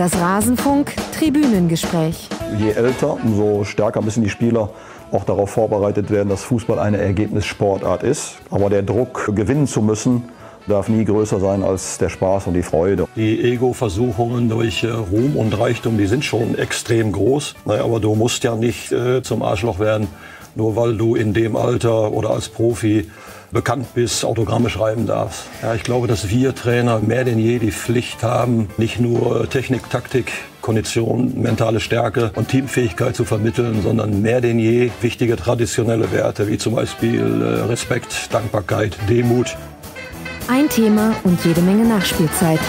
Das Rasenfunk Tribünengespräch. Je älter, umso stärker müssen die Spieler auch darauf vorbereitet werden, dass Fußball eine Ergebnissportart ist. Aber der Druck, gewinnen zu müssen, darf nie größer sein als der Spaß und die Freude. Die Ego-Versuchungen durch äh, Ruhm und Reichtum, die sind schon extrem groß. aber du musst ja nicht äh, zum Arschloch werden, nur weil du in dem Alter oder als Profi bekannt bist, Autogramme schreiben darfst. Ja, ich glaube, dass wir Trainer mehr denn je die Pflicht haben, nicht nur Technik, Taktik, Kondition, mentale Stärke und Teamfähigkeit zu vermitteln, sondern mehr denn je wichtige traditionelle Werte wie zum Beispiel äh, Respekt, Dankbarkeit, Demut. Ein Thema und jede Menge Nachspielzeit.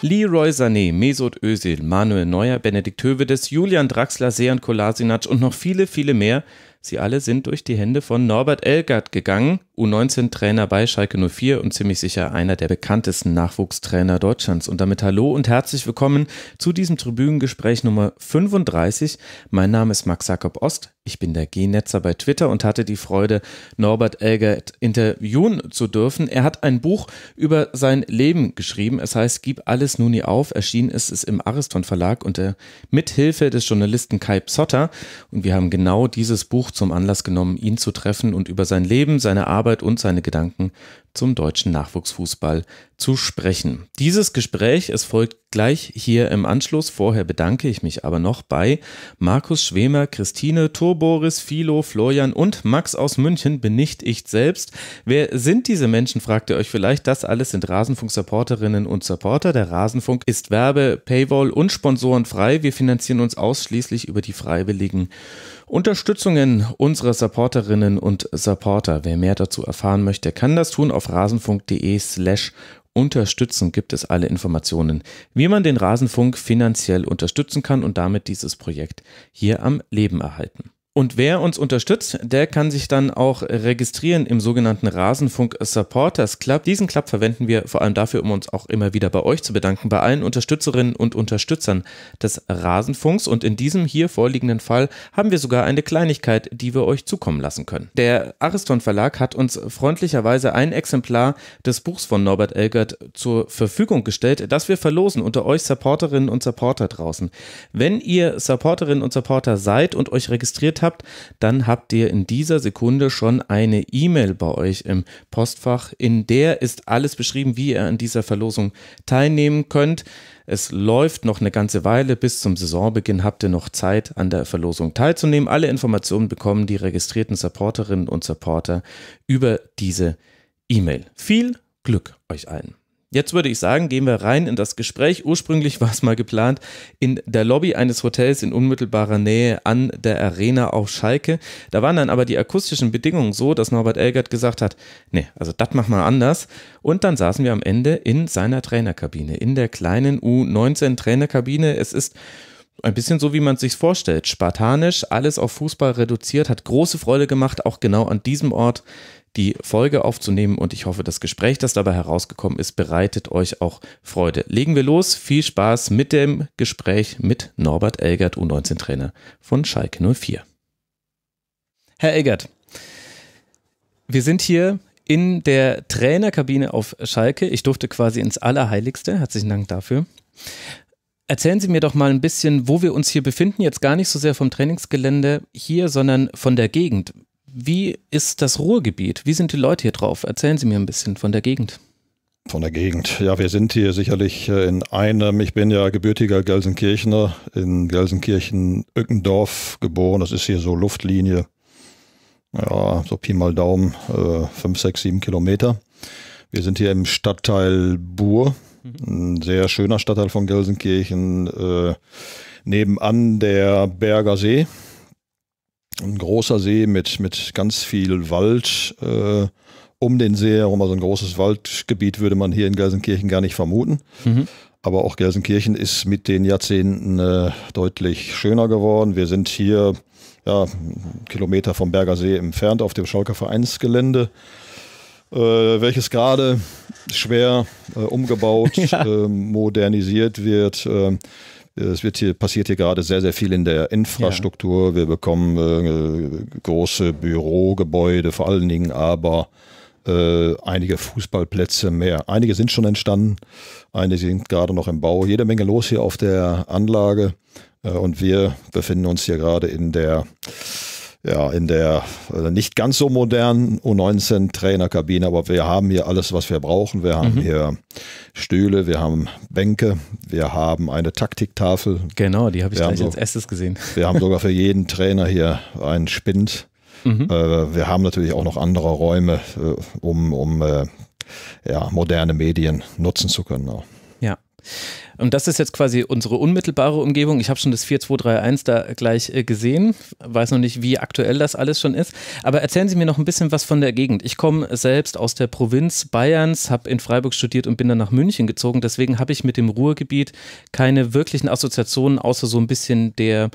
Leroy Sané, Mesut Özil, Manuel Neuer, Benedikt Hövedes, Julian Draxler, Sean Kolasinac und noch viele, viele mehr. Sie alle sind durch die Hände von Norbert Elgard gegangen. U19-Trainer bei Schalke 04 und ziemlich sicher einer der bekanntesten Nachwuchstrainer Deutschlands. Und damit hallo und herzlich willkommen zu diesem Tribünengespräch Nummer 35. Mein Name ist Max Jakob Ost. Ich bin der G-Netzer bei Twitter und hatte die Freude, Norbert Elgert interviewen zu dürfen. Er hat ein Buch über sein Leben geschrieben. Es heißt Gib alles nun nie auf. Erschienen ist es im Ariston Verlag unter Mithilfe des Journalisten Kai Psotter. Und wir haben genau dieses Buch zum Anlass genommen, ihn zu treffen und über sein Leben, seine Arbeit Arbeit und seine Gedanken zum deutschen Nachwuchsfußball zu sprechen. Dieses Gespräch, es folgt gleich hier im Anschluss. Vorher bedanke ich mich aber noch bei Markus Schwemer, Christine, Turboris, Philo, Florian und Max aus München, bin nicht ich selbst. Wer sind diese Menschen, fragt ihr euch vielleicht. Das alles sind Rasenfunk-Supporterinnen und Supporter. Der Rasenfunk ist Werbe, Paywall und Sponsoren frei. Wir finanzieren uns ausschließlich über die freiwilligen Unterstützungen unserer Supporterinnen und Supporter. Wer mehr dazu erfahren möchte, kann das tun auf rasenfunk.de slash unterstützen gibt es alle Informationen, wie man den Rasenfunk finanziell unterstützen kann und damit dieses Projekt hier am Leben erhalten. Und wer uns unterstützt, der kann sich dann auch registrieren im sogenannten Rasenfunk Supporters Club. Diesen Club verwenden wir vor allem dafür, um uns auch immer wieder bei euch zu bedanken, bei allen Unterstützerinnen und Unterstützern des Rasenfunks. Und in diesem hier vorliegenden Fall haben wir sogar eine Kleinigkeit, die wir euch zukommen lassen können. Der Ariston Verlag hat uns freundlicherweise ein Exemplar des Buchs von Norbert Elgert zur Verfügung gestellt, das wir verlosen unter euch Supporterinnen und Supporter draußen. Wenn ihr Supporterinnen und Supporter seid und euch registriert habt, habt, dann habt ihr in dieser Sekunde schon eine E-Mail bei euch im Postfach. In der ist alles beschrieben, wie ihr an dieser Verlosung teilnehmen könnt. Es läuft noch eine ganze Weile. Bis zum Saisonbeginn habt ihr noch Zeit, an der Verlosung teilzunehmen. Alle Informationen bekommen die registrierten Supporterinnen und Supporter über diese E-Mail. Viel Glück euch allen! Jetzt würde ich sagen, gehen wir rein in das Gespräch. Ursprünglich war es mal geplant in der Lobby eines Hotels in unmittelbarer Nähe an der Arena auf Schalke. Da waren dann aber die akustischen Bedingungen so, dass Norbert Elgert gesagt hat, nee, also das machen wir anders. Und dann saßen wir am Ende in seiner Trainerkabine, in der kleinen U19 Trainerkabine. Es ist ein bisschen so, wie man es sich vorstellt. Spartanisch, alles auf Fußball reduziert, hat große Freude gemacht, auch genau an diesem Ort die Folge aufzunehmen und ich hoffe, das Gespräch, das dabei herausgekommen ist, bereitet euch auch Freude. Legen wir los. Viel Spaß mit dem Gespräch mit Norbert Elgert, U19-Trainer von Schalke 04. Herr Elgert, wir sind hier in der Trainerkabine auf Schalke. Ich durfte quasi ins Allerheiligste. Herzlichen Dank dafür. Erzählen Sie mir doch mal ein bisschen, wo wir uns hier befinden. Jetzt gar nicht so sehr vom Trainingsgelände hier, sondern von der Gegend. Wie ist das Ruhrgebiet? Wie sind die Leute hier drauf? Erzählen Sie mir ein bisschen von der Gegend. Von der Gegend. Ja, wir sind hier sicherlich äh, in einem, ich bin ja gebürtiger Gelsenkirchener, in Gelsenkirchen-Ückendorf geboren. Das ist hier so Luftlinie, ja, so Pi mal Daumen, äh, 5, 6, 7 Kilometer. Wir sind hier im Stadtteil Bur, mhm. ein sehr schöner Stadtteil von Gelsenkirchen, äh, nebenan der Berger See ein großer See mit, mit ganz viel Wald äh, um den See herum. Also ein großes Waldgebiet würde man hier in Gelsenkirchen gar nicht vermuten. Mhm. Aber auch Gelsenkirchen ist mit den Jahrzehnten äh, deutlich schöner geworden. Wir sind hier ja, Kilometer vom Bergersee entfernt auf dem Schalker Vereinsgelände. Äh, welches gerade schwer äh, umgebaut, ja. äh, modernisiert wird. Äh, es wird hier, passiert hier gerade sehr, sehr viel in der Infrastruktur. Ja. Wir bekommen äh, große Bürogebäude, vor allen Dingen aber äh, einige Fußballplätze mehr. Einige sind schon entstanden, einige sind gerade noch im Bau. Jede Menge los hier auf der Anlage. Äh, und wir befinden uns hier gerade in der ja, in der also nicht ganz so modernen U19-Trainerkabine, aber wir haben hier alles, was wir brauchen. Wir haben mhm. hier Stühle, wir haben Bänke, wir haben eine Taktiktafel. Genau, die habe ich wir gleich so, als erstes gesehen. Wir haben sogar für jeden Trainer hier einen Spind. Mhm. Äh, wir haben natürlich auch noch andere Räume, äh, um, um äh, ja, moderne Medien nutzen zu können. Auch. Ja. Und das ist jetzt quasi unsere unmittelbare Umgebung. Ich habe schon das 4231 da gleich äh, gesehen. Weiß noch nicht, wie aktuell das alles schon ist. Aber erzählen Sie mir noch ein bisschen was von der Gegend. Ich komme selbst aus der Provinz Bayerns, habe in Freiburg studiert und bin dann nach München gezogen. Deswegen habe ich mit dem Ruhrgebiet keine wirklichen Assoziationen, außer so ein bisschen der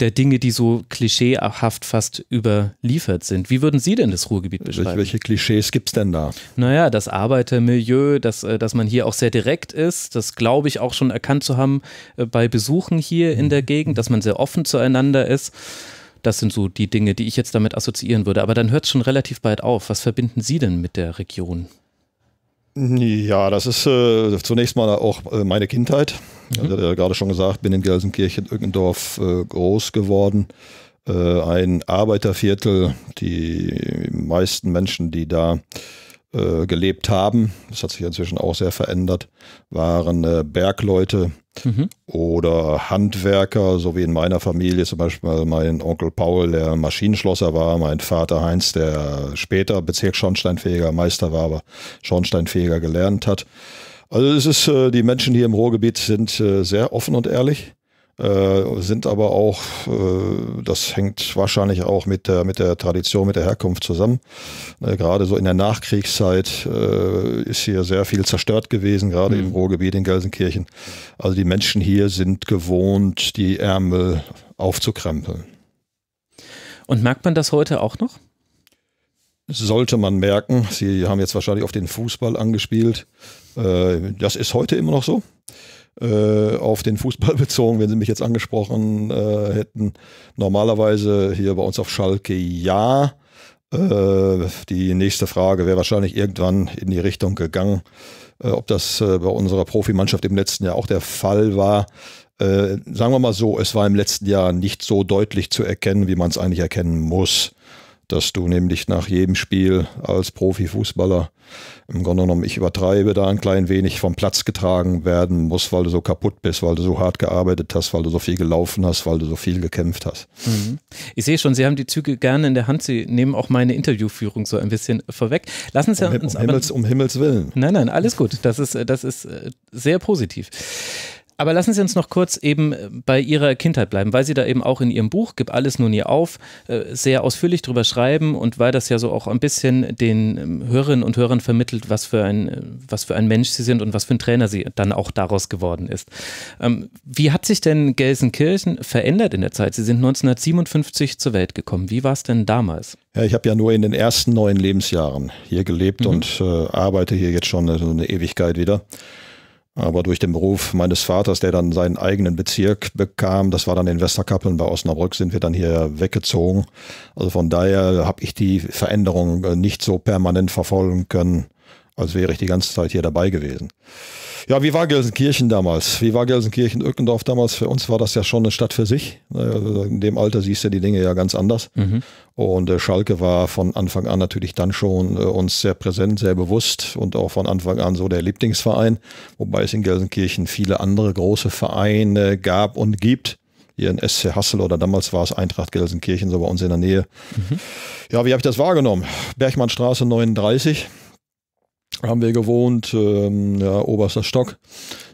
der Dinge, die so klischeehaft fast überliefert sind. Wie würden Sie denn das Ruhrgebiet beschreiben? Welche Klischees gibt es denn da? Naja, das Arbeitermilieu, dass, äh, dass man hier auch sehr direkt ist, das glaube ich auch schon erkannt zu haben äh, bei Besuchen hier in der mhm. Gegend, dass man sehr offen zueinander ist. Das sind so die Dinge, die ich jetzt damit assoziieren würde. Aber dann hört es schon relativ bald auf. Was verbinden Sie denn mit der Region? Ja, das ist äh, zunächst mal auch äh, meine Kindheit. Mhm. Ich hatte ja gerade schon gesagt, bin in Gelsenkirchen, Ückendorf äh, groß geworden. Äh, ein Arbeiterviertel, die meisten Menschen, die da äh, gelebt haben, das hat sich inzwischen auch sehr verändert, waren äh, Bergleute, Mhm. Oder Handwerker, so wie in meiner Familie zum Beispiel mein Onkel Paul, der Maschinenschlosser war, mein Vater Heinz, der später Bezirksschornsteinfähiger Meister war, aber Schornsteinfähiger gelernt hat. Also es ist, äh, die Menschen hier im Ruhrgebiet sind äh, sehr offen und ehrlich. Äh, sind aber auch, äh, das hängt wahrscheinlich auch mit der, mit der Tradition, mit der Herkunft zusammen. Äh, gerade so in der Nachkriegszeit ist hier sehr viel zerstört gewesen, gerade mhm. im Ruhrgebiet in Gelsenkirchen. Also die Menschen hier sind gewohnt, die Ärmel aufzukrempeln. Und merkt man das heute auch noch? sollte man merken. Sie haben jetzt wahrscheinlich auf den Fußball angespielt. Das ist heute immer noch so. Äh, auf den Fußball bezogen, wenn Sie mich jetzt angesprochen äh, hätten. Normalerweise hier bei uns auf Schalke ja. Äh, die nächste Frage wäre wahrscheinlich irgendwann in die Richtung gegangen, äh, ob das äh, bei unserer Profimannschaft im letzten Jahr auch der Fall war. sagen wir mal so, es war im letzten Jahr nicht so deutlich zu erkennen, wie man es eigentlich erkennen muss dass du nämlich nach jedem Spiel als Profifußballer im Grunde genommen, ich übertreibe, da ein klein wenig vom Platz getragen werden musst, weil du so kaputt bist, weil du so hart gearbeitet hast, weil du so viel gelaufen hast, weil du so viel gekämpft hast. Mhm. Ich sehe schon, Sie haben die Züge gerne in der Hand, Sie nehmen auch meine Interviewführung so ein bisschen vorweg. Lassen Sie um, uns um, Himmels, um Himmels Willen. Nein, nein, alles gut. Das ist, äh, das ist äh, sehr positiv. Aber lassen Sie uns noch kurz eben äh, bei Ihrer Kindheit bleiben, weil Sie da eben auch in Ihrem Buch Gib alles nur nie auf äh, sehr ausführlich drüber schreiben und weil das ja so auch ein bisschen den ähm, Hörerinnen und Hörern vermittelt, was für ein, äh, was für ein Mensch Sie sind und was für ein Trainer Sie dann auch daraus geworden ist. Ähm, wie hat sich denn Gelsenkirchen verändert in der Zeit? Sie sind 1957 zur Welt gekommen. Wie war es denn damals? Ja, ich habe ja nur in den ersten neun Lebensjahren hier gelebt mhm. und äh, arbeite hier jetzt schon so eine Ewigkeit wieder. Aber durch den Beruf meines Vaters, der dann seinen eigenen Bezirk bekam, das war dann in Westerkappeln bei Osnabrück, sind wir dann hier weggezogen. Also von daher habe ich die Veränderung äh, nicht so permanent verfolgen können, als wäre ich die ganze Zeit hier dabei gewesen. Ja, wie war Gelsenkirchen damals? Wie war Gelsenkirchen-Ückendorf damals? Für uns war das ja schon eine Stadt für sich. Ne, also in dem Alter siehst du die Dinge ja ganz anders. Mhm. Und äh, Schalke war von Anfang an natürlich dann schon äh, uns sehr präsent, sehr bewusst und auch von Anfang an so der Lieblingsverein. Wobei es in Gelsenkirchen viele andere große Vereine gab und gibt Hier in SC Hassel oder damals war es Eintracht Gelsenkirchen, so bei uns in der Nähe. Mhm. Ja, wie habe ich das wahrgenommen? Bergmannstraße 39 haben wir gewohnt, ähm, ja, oberster Stock.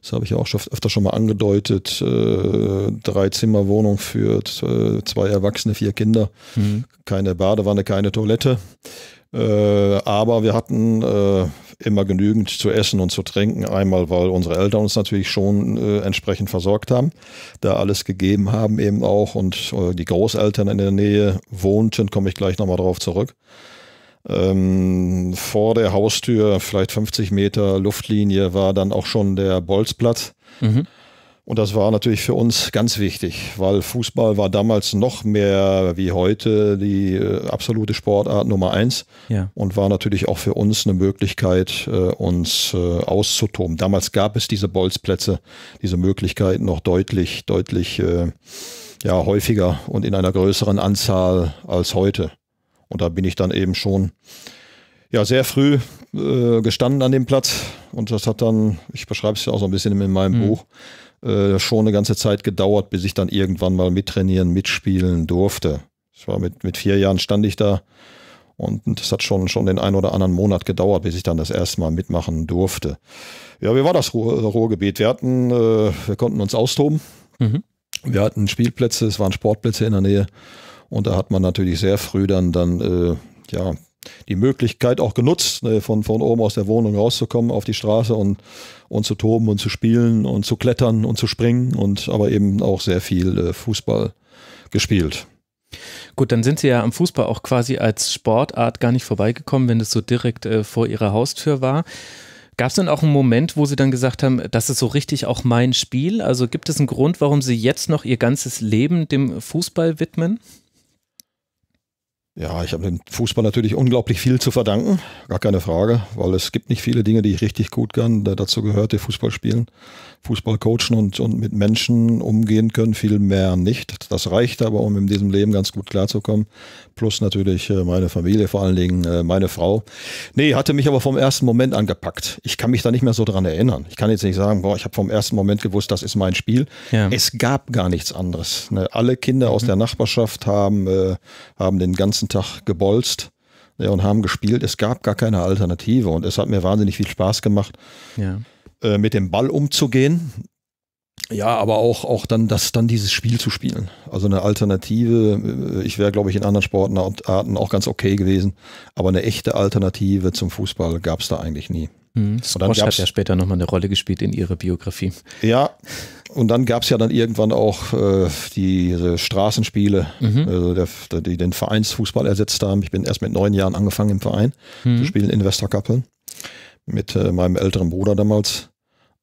Das habe ich auch schon, öfter schon mal angedeutet. Äh, drei Zimmer Wohnung für äh, zwei Erwachsene, vier Kinder. Mhm. Keine Badewanne, keine Toilette. Äh, aber wir hatten äh, immer genügend zu essen und zu trinken. Einmal, weil unsere Eltern uns natürlich schon äh, entsprechend versorgt haben, da alles gegeben haben eben auch und äh, die Großeltern in der Nähe wohnten, komme ich gleich nochmal drauf zurück. Ähm, vor der Haustür, vielleicht 50 Meter Luftlinie, war dann auch schon der Bolzplatz. Mhm. Und das war natürlich für uns ganz wichtig, weil Fußball war damals noch mehr wie heute die äh, absolute Sportart Nummer eins ja. und war natürlich auch für uns eine Möglichkeit, äh, uns äh, auszutoben. Damals gab es diese Bolzplätze, diese Möglichkeiten noch deutlich, deutlich äh, ja, häufiger und in einer größeren Anzahl als heute. Und da bin ich dann eben schon ja, sehr früh äh, gestanden an dem Platz. Und das hat dann, ich beschreibe es ja auch so ein bisschen in meinem mhm. Buch, äh, schon eine ganze Zeit gedauert, bis ich dann irgendwann mal mittrainieren, mitspielen durfte. Ich war mit, mit vier Jahren stand ich da und das hat schon, schon den einen oder anderen Monat gedauert, bis ich dann das erste Mal mitmachen durfte. Ja, wie war das Ruhr, Ruhrgebiet? Wir hatten, äh, wir konnten uns austoben. Mhm. Wir hatten Spielplätze, es waren Sportplätze in der Nähe. Und da hat man natürlich sehr früh dann, dann äh, ja, die Möglichkeit auch genutzt, äh, von, von oben aus der Wohnung rauszukommen auf die Straße und, und zu toben und zu spielen und zu klettern und zu springen und aber eben auch sehr viel äh, Fußball gespielt. Gut, dann sind Sie ja am Fußball auch quasi als Sportart gar nicht vorbeigekommen, wenn das so direkt äh, vor Ihrer Haustür war. Gab es denn auch einen Moment, wo Sie dann gesagt haben, das ist so richtig auch mein Spiel? Also gibt es einen Grund, warum Sie jetzt noch Ihr ganzes Leben dem Fußball widmen? Ja, ich habe dem Fußball natürlich unglaublich viel zu verdanken, gar keine Frage, weil es gibt nicht viele Dinge, die ich richtig gut kann. Dazu gehörte Fußball spielen. Fußball coachen und, und mit Menschen umgehen können, viel mehr nicht. Das reicht aber, um in diesem Leben ganz gut klarzukommen. Plus natürlich äh, meine Familie, vor allen Dingen äh, meine Frau. Nee, hatte mich aber vom ersten Moment angepackt. Ich kann mich da nicht mehr so dran erinnern. Ich kann jetzt nicht sagen, boah, ich habe vom ersten Moment gewusst, das ist mein Spiel. Ja. Es gab gar nichts anderes. Ne? Alle Kinder aus mhm. der Nachbarschaft haben, äh, haben den ganzen Tag gebolzt ne, und haben gespielt. Es gab gar keine Alternative und es hat mir wahnsinnig viel Spaß gemacht. Ja. Äh, mit dem Ball umzugehen. Ja, aber auch, auch dann, das, dann dieses Spiel zu spielen. Also eine Alternative. Äh, ich wäre, glaube ich, in anderen Sportarten auch ganz okay gewesen. Aber eine echte Alternative zum Fußball gab es da eigentlich nie. Mhm. Squash hat ja später nochmal eine Rolle gespielt in ihrer Biografie. Ja, und dann gab es ja dann irgendwann auch äh, diese Straßenspiele, mhm. also der, die den Vereinsfußball ersetzt haben. Ich bin erst mit neun Jahren angefangen im Verein mhm. zu spielen in Westerkappeln mit äh, meinem älteren Bruder damals.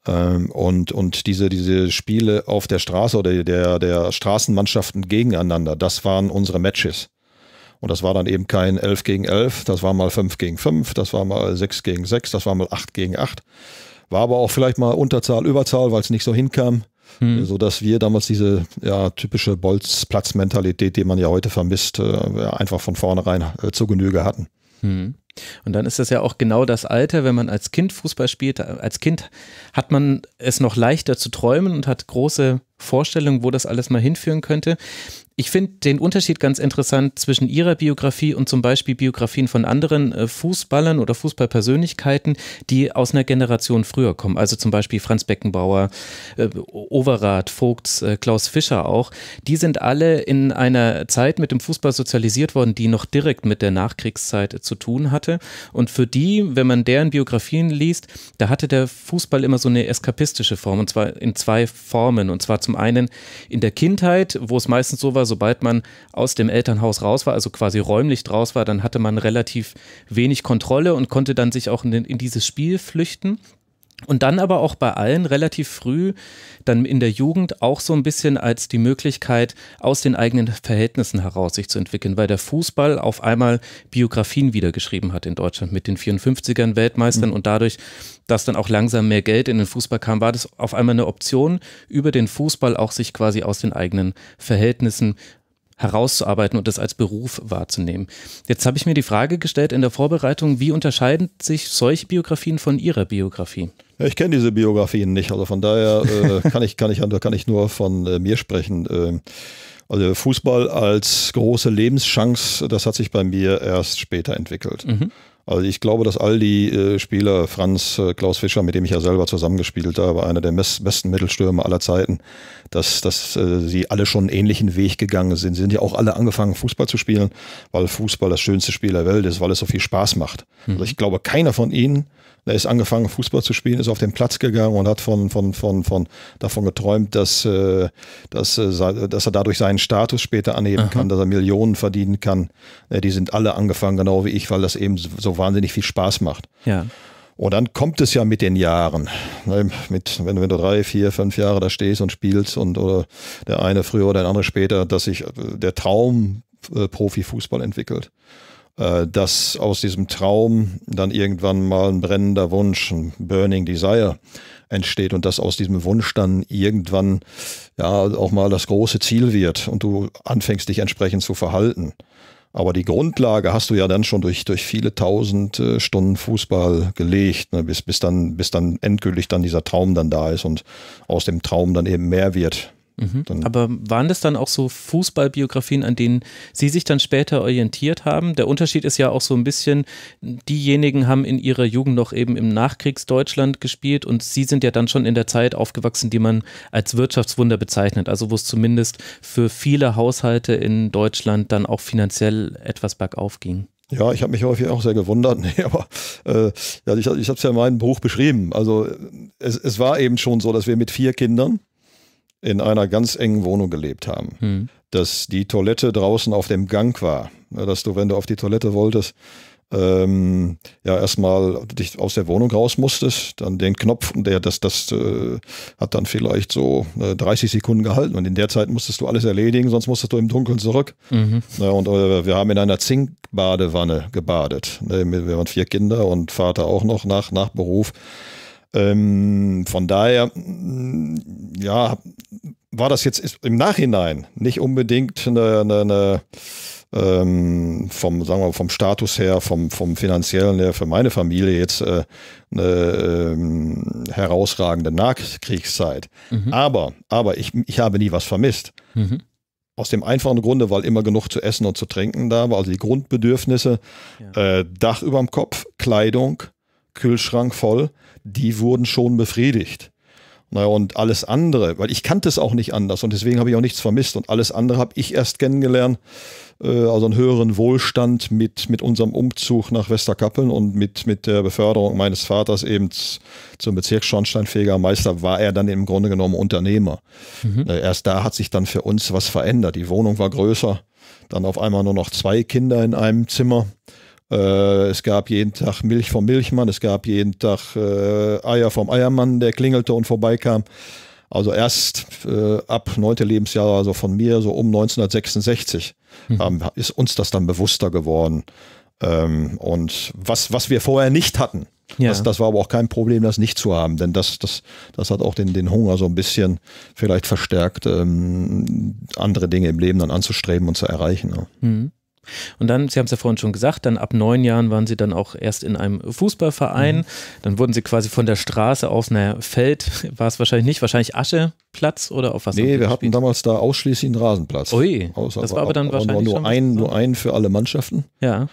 Ähm, und, und diese, diese Spiele auf der Straße oder der, der Straßenmannschaften gegeneinander, das waren unsere Matches. Und das war dann eben kein 11 gegen 11, das war mal 5 gegen 5, das war mal 6 gegen 6, das war mal 8 gegen 8. War aber auch vielleicht mal Unterzahl, Überzahl, weil es nicht so hinkam. Hm. So dass wir damals diese ja, typische Bolzplatzmentalität, die man ja heute vermisst, äh, einfach von vornherein äh, zu Genüge hatten. Hm. Und dann ist das ja auch genau das Alter, wenn man als Kind Fußball spielt. Als Kind hat man es noch leichter zu träumen und hat große Vorstellungen, wo das alles mal hinführen könnte. Ich finde den Unterschied ganz interessant zwischen Ihrer Biografie und zum Beispiel Biografien von anderen äh, Fußballern oder Fußballpersönlichkeiten, die aus einer Generation früher kommen. Also zum Beispiel Franz Beckenbauer, äh, Overath, Vogts, äh, Klaus Fischer auch. Die sind alle in einer Zeit mit dem Fußball sozialisiert worden, die noch direkt mit der Nachkriegszeit zu tun hatte. Und für die, wenn man deren Biografien liest, da hatte der Fußball immer so eine eskapistische Form und zwar in zwei Formen. Und zwar zum einen in der Kindheit, wo es meistens so war, sobald man aus dem Elternhaus raus war, also quasi räumlich draus war, dann hatte man relativ wenig Kontrolle und konnte dann sich auch in, in dieses Spiel flüchten. Und dann aber auch bei allen relativ früh, dann in der Jugend, auch so ein bisschen als die Möglichkeit, aus den eigenen Verhältnissen heraus sich zu entwickeln, weil der Fußball auf einmal Biografien wiedergeschrieben hat in Deutschland mit den 54ern Weltmeistern mhm. und dadurch, dass dann auch langsam mehr Geld in den Fußball kam, war das auf einmal eine Option, über den Fußball auch sich quasi aus den eigenen Verhältnissen herauszuarbeiten und das als Beruf wahrzunehmen. Jetzt habe ich mir die Frage gestellt in der Vorbereitung, wie unterscheiden sich solche Biografien von Ihrer Biografie? Ich kenne diese Biografien nicht, also von daher äh, kann, ich, kann, ich, kann ich nur von äh, mir sprechen. Ähm, also Fußball als große Lebenschance, das hat sich bei mir erst später entwickelt. Mhm. Also ich glaube, dass all die äh, Spieler, Franz, äh, Klaus Fischer, mit dem ich ja selber zusammengespielt habe, einer der besten Mittelstürmer aller Zeiten, dass, dass äh, sie alle schon einen ähnlichen Weg gegangen sind. Sie sind ja auch alle angefangen, Fußball zu spielen, weil Fußball das schönste Spiel der Welt ist, weil es so viel Spaß macht. Also mhm. Also ich glaube, keiner von ihnen er ist angefangen, Fußball zu spielen, ist auf den Platz gegangen und hat von, von, von, von davon geträumt, dass, äh, dass, äh, dass er dadurch seinen Status später anheben Aha. kann, dass er Millionen verdienen kann. Äh, die sind alle angefangen, genau wie ich, weil das eben so wahnsinnig viel Spaß macht. Ja. Und dann kommt es ja mit den Jahren. Ne, mit, wenn, wenn, du drei, vier, fünf Jahre da stehst und spielst und oder der eine früher oder der andere später, dass sich der Traum äh, Profifußball entwickelt. Äh, dass aus diesem Traum dann irgendwann mal ein brennender Wunsch, ein Burning Desire entsteht und dass aus diesem Wunsch dann irgendwann ja auch mal das große Ziel wird und du anfängst dich entsprechend zu verhalten. Aber die Grundlage hast du ja dann schon durch, durch viele tausend äh, Stunden Fußball gelegt, ne, bis, bis, dann, bis dann endgültig dann dieser Traum dann da ist und aus dem Traum dann eben mehr wird. Mhm. Aber waren das dann auch so Fußballbiografien, an denen Sie sich dann später orientiert haben? Der Unterschied ist ja auch so ein bisschen, diejenigen haben in ihrer Jugend noch eben im Nachkriegsdeutschland gespielt und Sie sind ja dann schon in der Zeit aufgewachsen, die man als Wirtschaftswunder bezeichnet, also wo es zumindest für viele Haushalte in Deutschland dann auch finanziell etwas bergauf ging. Ja, ich habe mich häufig auch sehr gewundert, nee, aber äh, ja, ich, ich habe es ja in meinem Buch beschrieben. Also es, es war eben schon so, dass wir mit vier Kindern in einer ganz engen Wohnung gelebt haben. Hm. Dass die Toilette draußen auf dem Gang war. Ne, dass du, wenn du auf die Toilette wolltest, ähm, ja erstmal dich aus der Wohnung raus musstest, dann den Knopf, der das, das äh, hat dann vielleicht so äh, 30 Sekunden gehalten und in der Zeit musstest du alles erledigen, sonst musstest du im Dunkeln zurück. Mhm. Ja, und äh, wir haben in einer Zinkbadewanne gebadet. Ne? Wir waren vier Kinder und Vater auch noch nach, nach Beruf. Ähm, von daher, mm, ja, war das jetzt im Nachhinein nicht unbedingt eine, eine, eine ähm, vom, sagen wir, vom Status her, vom, vom finanziellen her für meine Familie jetzt äh, eine ähm, herausragende Nachkriegszeit. Mhm. Aber, aber ich, ich habe nie was vermisst. Mhm. Aus dem einfachen Grunde, weil immer genug zu essen und zu trinken da war, also die Grundbedürfnisse, ja. äh, Dach über dem Kopf, Kleidung, Kühlschrank voll die wurden schon befriedigt. Naja, und alles andere, weil ich kannte es auch nicht anders und deswegen habe ich auch nichts vermisst und alles andere habe ich erst kennengelernt, äh, also einen höheren Wohlstand mit, mit unserem Umzug nach Westerkappeln und mit, mit der Beförderung meines Vaters eben zum Bezirksschornsteinfegermeister war er dann im Grunde genommen Unternehmer. Mhm. Erst da hat sich dann für uns was verändert. Die Wohnung war größer, dann auf einmal nur noch zwei Kinder in einem Zimmer äh, es gab jeden Tag Milch vom Milchmann, es gab jeden Tag äh, Eier vom Eiermann, der klingelte und vorbeikam. Also erst äh, ab neunte Lebensjahr, also von mir, so um 1966, hm. ähm, ist uns das dann bewusster geworden. Ähm, und was, was wir vorher nicht hatten, ja. das, das war aber auch kein Problem, das nicht zu haben, denn das, das, das hat auch den, den Hunger so ein bisschen vielleicht verstärkt, ähm, andere Dinge im Leben dann anzustreben und zu erreichen. Ja. Hm. Und dann, Sie haben es ja vorhin schon gesagt, dann ab neun Jahren waren Sie dann auch erst in einem Fußballverein. Mhm. Dann wurden Sie quasi von der Straße aus, naja, Feld war es wahrscheinlich nicht, wahrscheinlich Ascheplatz oder auf was? Nee, wir hatten damals da ausschließlich einen Rasenplatz. Ui, Außer, das war aber dann ab, wahrscheinlich nur, nur ein, ne? nur ein für alle Mannschaften. Ja.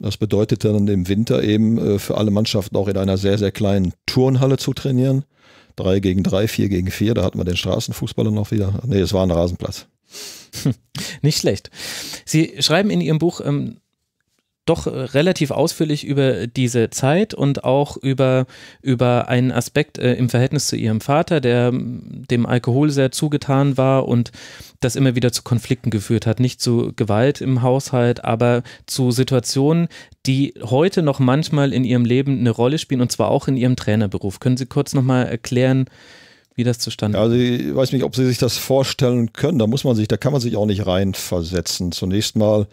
Das bedeutete dann im Winter eben äh, für alle Mannschaften auch in einer sehr, sehr kleinen Turnhalle zu trainieren. Drei gegen drei, vier gegen vier, da hatten wir den Straßenfußballer noch wieder. Nee, es war ein Rasenplatz. Nicht schlecht. Sie schreiben in Ihrem Buch ähm, doch äh, relativ ausführlich über diese Zeit und auch über, über einen Aspekt äh, im Verhältnis zu Ihrem Vater, der dem Alkohol sehr zugetan war und das immer wieder zu Konflikten geführt hat. Nicht zu Gewalt im Haushalt, aber zu Situationen, die heute noch manchmal in Ihrem Leben eine Rolle spielen und zwar auch in Ihrem Trainerberuf. Können Sie kurz nochmal erklären, äh, wie das zustande also kommt. Also ich weiß nicht, ob Sie sich das vorstellen können. Da muss man sich, da kann man sich auch nicht reinversetzen. Zunächst mal,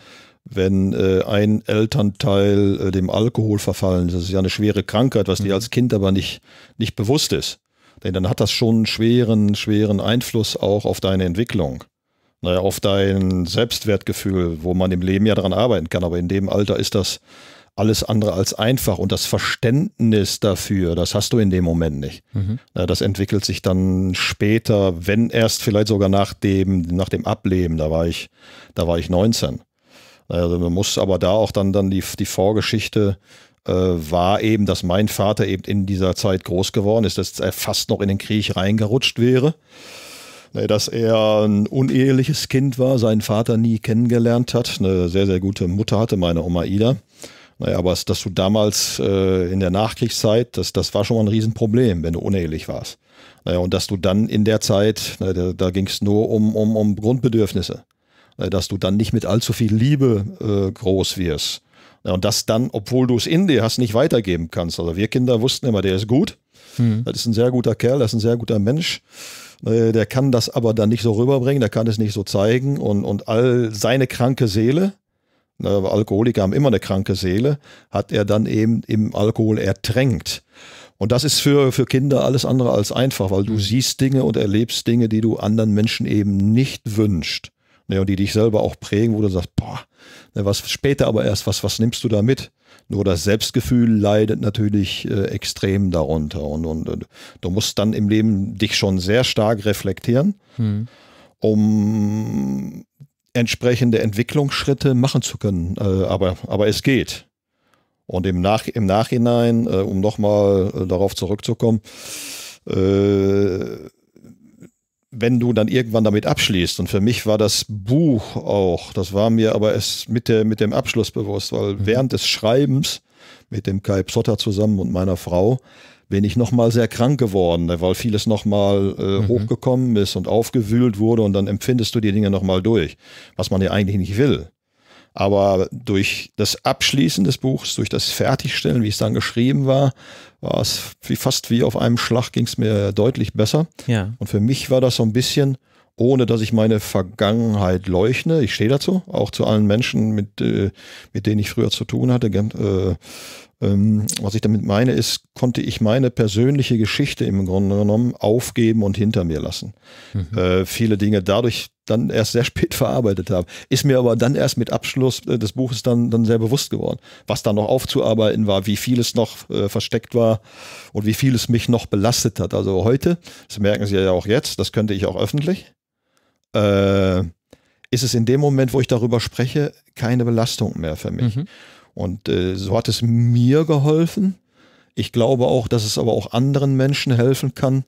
wenn äh, ein Elternteil äh, dem Alkohol verfallen ist, das ist ja eine schwere Krankheit, was mhm. dir als Kind aber nicht, nicht bewusst ist. Denn dann hat das schon einen schweren, schweren Einfluss auch auf deine Entwicklung. Naja, auf dein Selbstwertgefühl, wo man im Leben ja daran arbeiten kann. Aber in dem Alter ist das alles andere als einfach und das Verständnis dafür, das hast du in dem Moment nicht. Mhm. Das entwickelt sich dann später, wenn erst vielleicht sogar nach dem, nach dem Ableben, da war ich, da war ich 19. Also man muss aber da auch dann, dann die, die Vorgeschichte äh, war eben, dass mein Vater eben in dieser Zeit groß geworden ist, dass er fast noch in den Krieg reingerutscht wäre dass er ein uneheliches Kind war, seinen Vater nie kennengelernt hat, eine sehr, sehr gute Mutter hatte, meine Oma Ida. Naja, aber dass du damals äh, in der Nachkriegszeit, das, das war schon mal ein Riesenproblem, wenn du unehelich warst. Naja, und dass du dann in der Zeit, na, da, da ging es nur um, um, um Grundbedürfnisse, na, dass du dann nicht mit allzu viel Liebe äh, groß wirst. Na, und das dann, obwohl du es in dir hast, nicht weitergeben kannst. Also wir Kinder wussten immer, der ist gut, hm. das ist ein sehr guter Kerl, das ist ein sehr guter Mensch. Der kann das aber dann nicht so rüberbringen, der kann es nicht so zeigen und, und all seine kranke Seele, ne, Alkoholiker haben immer eine kranke Seele, hat er dann eben im Alkohol ertränkt. Und das ist für, für Kinder alles andere als einfach, weil du mhm. siehst Dinge und erlebst Dinge, die du anderen Menschen eben nicht wünscht. Ne, und die dich selber auch prägen, wo du sagst, boah, ne, was später aber erst, was, was nimmst du da mit? Nur das Selbstgefühl leidet natürlich äh, extrem darunter. Und, und, und, du musst dann im Leben dich schon sehr stark reflektieren, hm. um entsprechende Entwicklungsschritte machen zu können. Äh, aber, aber es geht. Und im, Nach im Nachhinein, äh, um nochmal äh, darauf zurückzukommen, äh, wenn du dann irgendwann damit abschließt, und für mich war das Buch auch, das war mir aber es mit, der, mit dem Abschluss bewusst, weil mhm. während des Schreibens mit dem Kai Psotter zusammen und meiner Frau bin ich nochmal sehr krank geworden, ne, weil vieles nochmal äh, mhm. hochgekommen ist und aufgewühlt wurde und dann empfindest du die Dinge nochmal durch, was man ja eigentlich nicht will. Aber durch das Abschließen des Buchs, durch das Fertigstellen, wie es dann geschrieben war, war es wie, fast wie auf einem Schlag ging es mir deutlich besser. Ja. Und für mich war das so ein bisschen, ohne dass ich meine Vergangenheit leugne, ich stehe dazu, auch zu allen Menschen, mit, äh, mit denen ich früher zu tun hatte, äh, ähm, was ich damit meine, ist, konnte ich meine persönliche Geschichte im Grunde genommen aufgeben und hinter mir lassen. Mhm. Äh, viele Dinge dadurch dann erst sehr spät verarbeitet habe. Ist mir aber dann erst mit Abschluss äh, des Buches dann, dann sehr bewusst geworden, was da noch aufzuarbeiten war, wie vieles noch äh, versteckt war und wie vieles mich noch belastet hat. Also heute, das merken Sie ja auch jetzt, das könnte ich auch öffentlich, äh, ist es in dem Moment, wo ich darüber spreche, keine Belastung mehr für mich. Mhm. Und äh, so hat es mir geholfen. Ich glaube auch, dass es aber auch anderen Menschen helfen kann,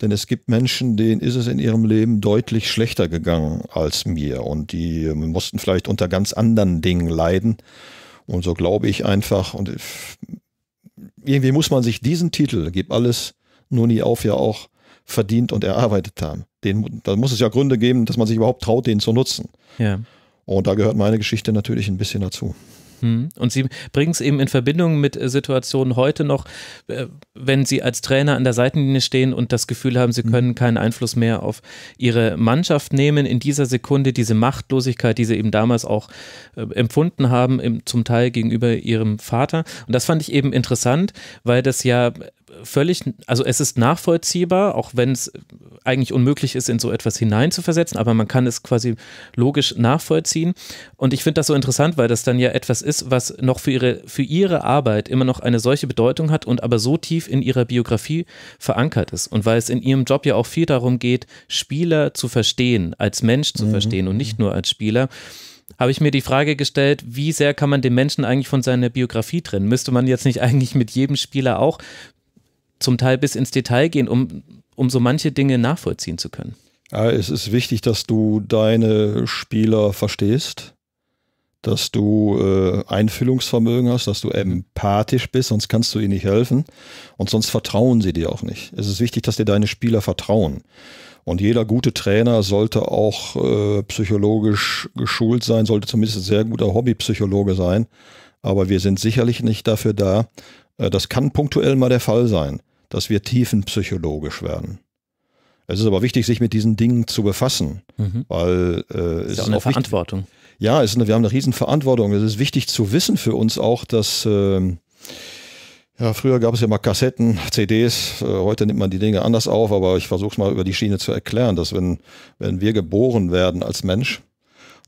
denn es gibt Menschen, denen ist es in ihrem Leben deutlich schlechter gegangen als mir und die mussten vielleicht unter ganz anderen Dingen leiden. Und so glaube ich einfach, und äh, irgendwie muss man sich diesen Titel, gib alles, nur nie auf, ja auch verdient und erarbeitet haben. Den, da muss es ja Gründe geben, dass man sich überhaupt traut, den zu nutzen. Ja. Und da gehört meine Geschichte natürlich ein bisschen dazu. Hm. Und Sie bringen es eben in Verbindung mit äh, Situationen heute noch, äh, wenn Sie als Trainer an der Seitenlinie stehen und das Gefühl haben, Sie hm. können keinen Einfluss mehr auf Ihre Mannschaft nehmen. In dieser Sekunde diese Machtlosigkeit, die Sie eben damals auch äh, empfunden haben, zum Teil gegenüber Ihrem Vater. Und das fand ich eben interessant, weil das ja völlig, also es ist nachvollziehbar, auch wenn es eigentlich unmöglich ist, in so etwas hineinzuversetzen, aber man kann es quasi logisch nachvollziehen. Und ich finde das so interessant, weil das dann ja etwas ist, was noch für ihre, für ihre Arbeit immer noch eine solche Bedeutung hat und aber so tief in ihrer Biografie verankert ist. Und weil es in ihrem Job ja auch viel darum geht, Spieler zu verstehen, als Mensch zu mhm. verstehen und nicht mhm. nur als Spieler habe ich mir die Frage gestellt, wie sehr kann man den Menschen eigentlich von seiner Biografie trennen? Müsste man jetzt nicht eigentlich mit jedem Spieler auch zum Teil bis ins Detail gehen, um, um so manche Dinge nachvollziehen zu können. Ja, es ist wichtig, dass du deine Spieler verstehst, dass du äh, Einfühlungsvermögen hast, dass du empathisch bist, sonst kannst du ihnen nicht helfen und sonst vertrauen sie dir auch nicht. Es ist wichtig, dass dir deine Spieler vertrauen. Und jeder gute Trainer sollte auch äh, psychologisch geschult sein, sollte zumindest ein sehr guter Hobbypsychologe sein. Aber wir sind sicherlich nicht dafür da. Äh, das kann punktuell mal der Fall sein dass wir tiefenpsychologisch werden. Es ist aber wichtig, sich mit diesen Dingen zu befassen, mhm. weil äh, es ist, auch eine auch Verantwortung. Wichtig, ja, es ist eine, wir haben eine Riesenverantwortung. Es ist wichtig zu wissen für uns auch, dass äh, ja, früher gab es ja mal Kassetten, CDs, äh, heute nimmt man die Dinge anders auf, aber ich versuche es mal über die Schiene zu erklären, dass wenn, wenn wir geboren werden als Mensch,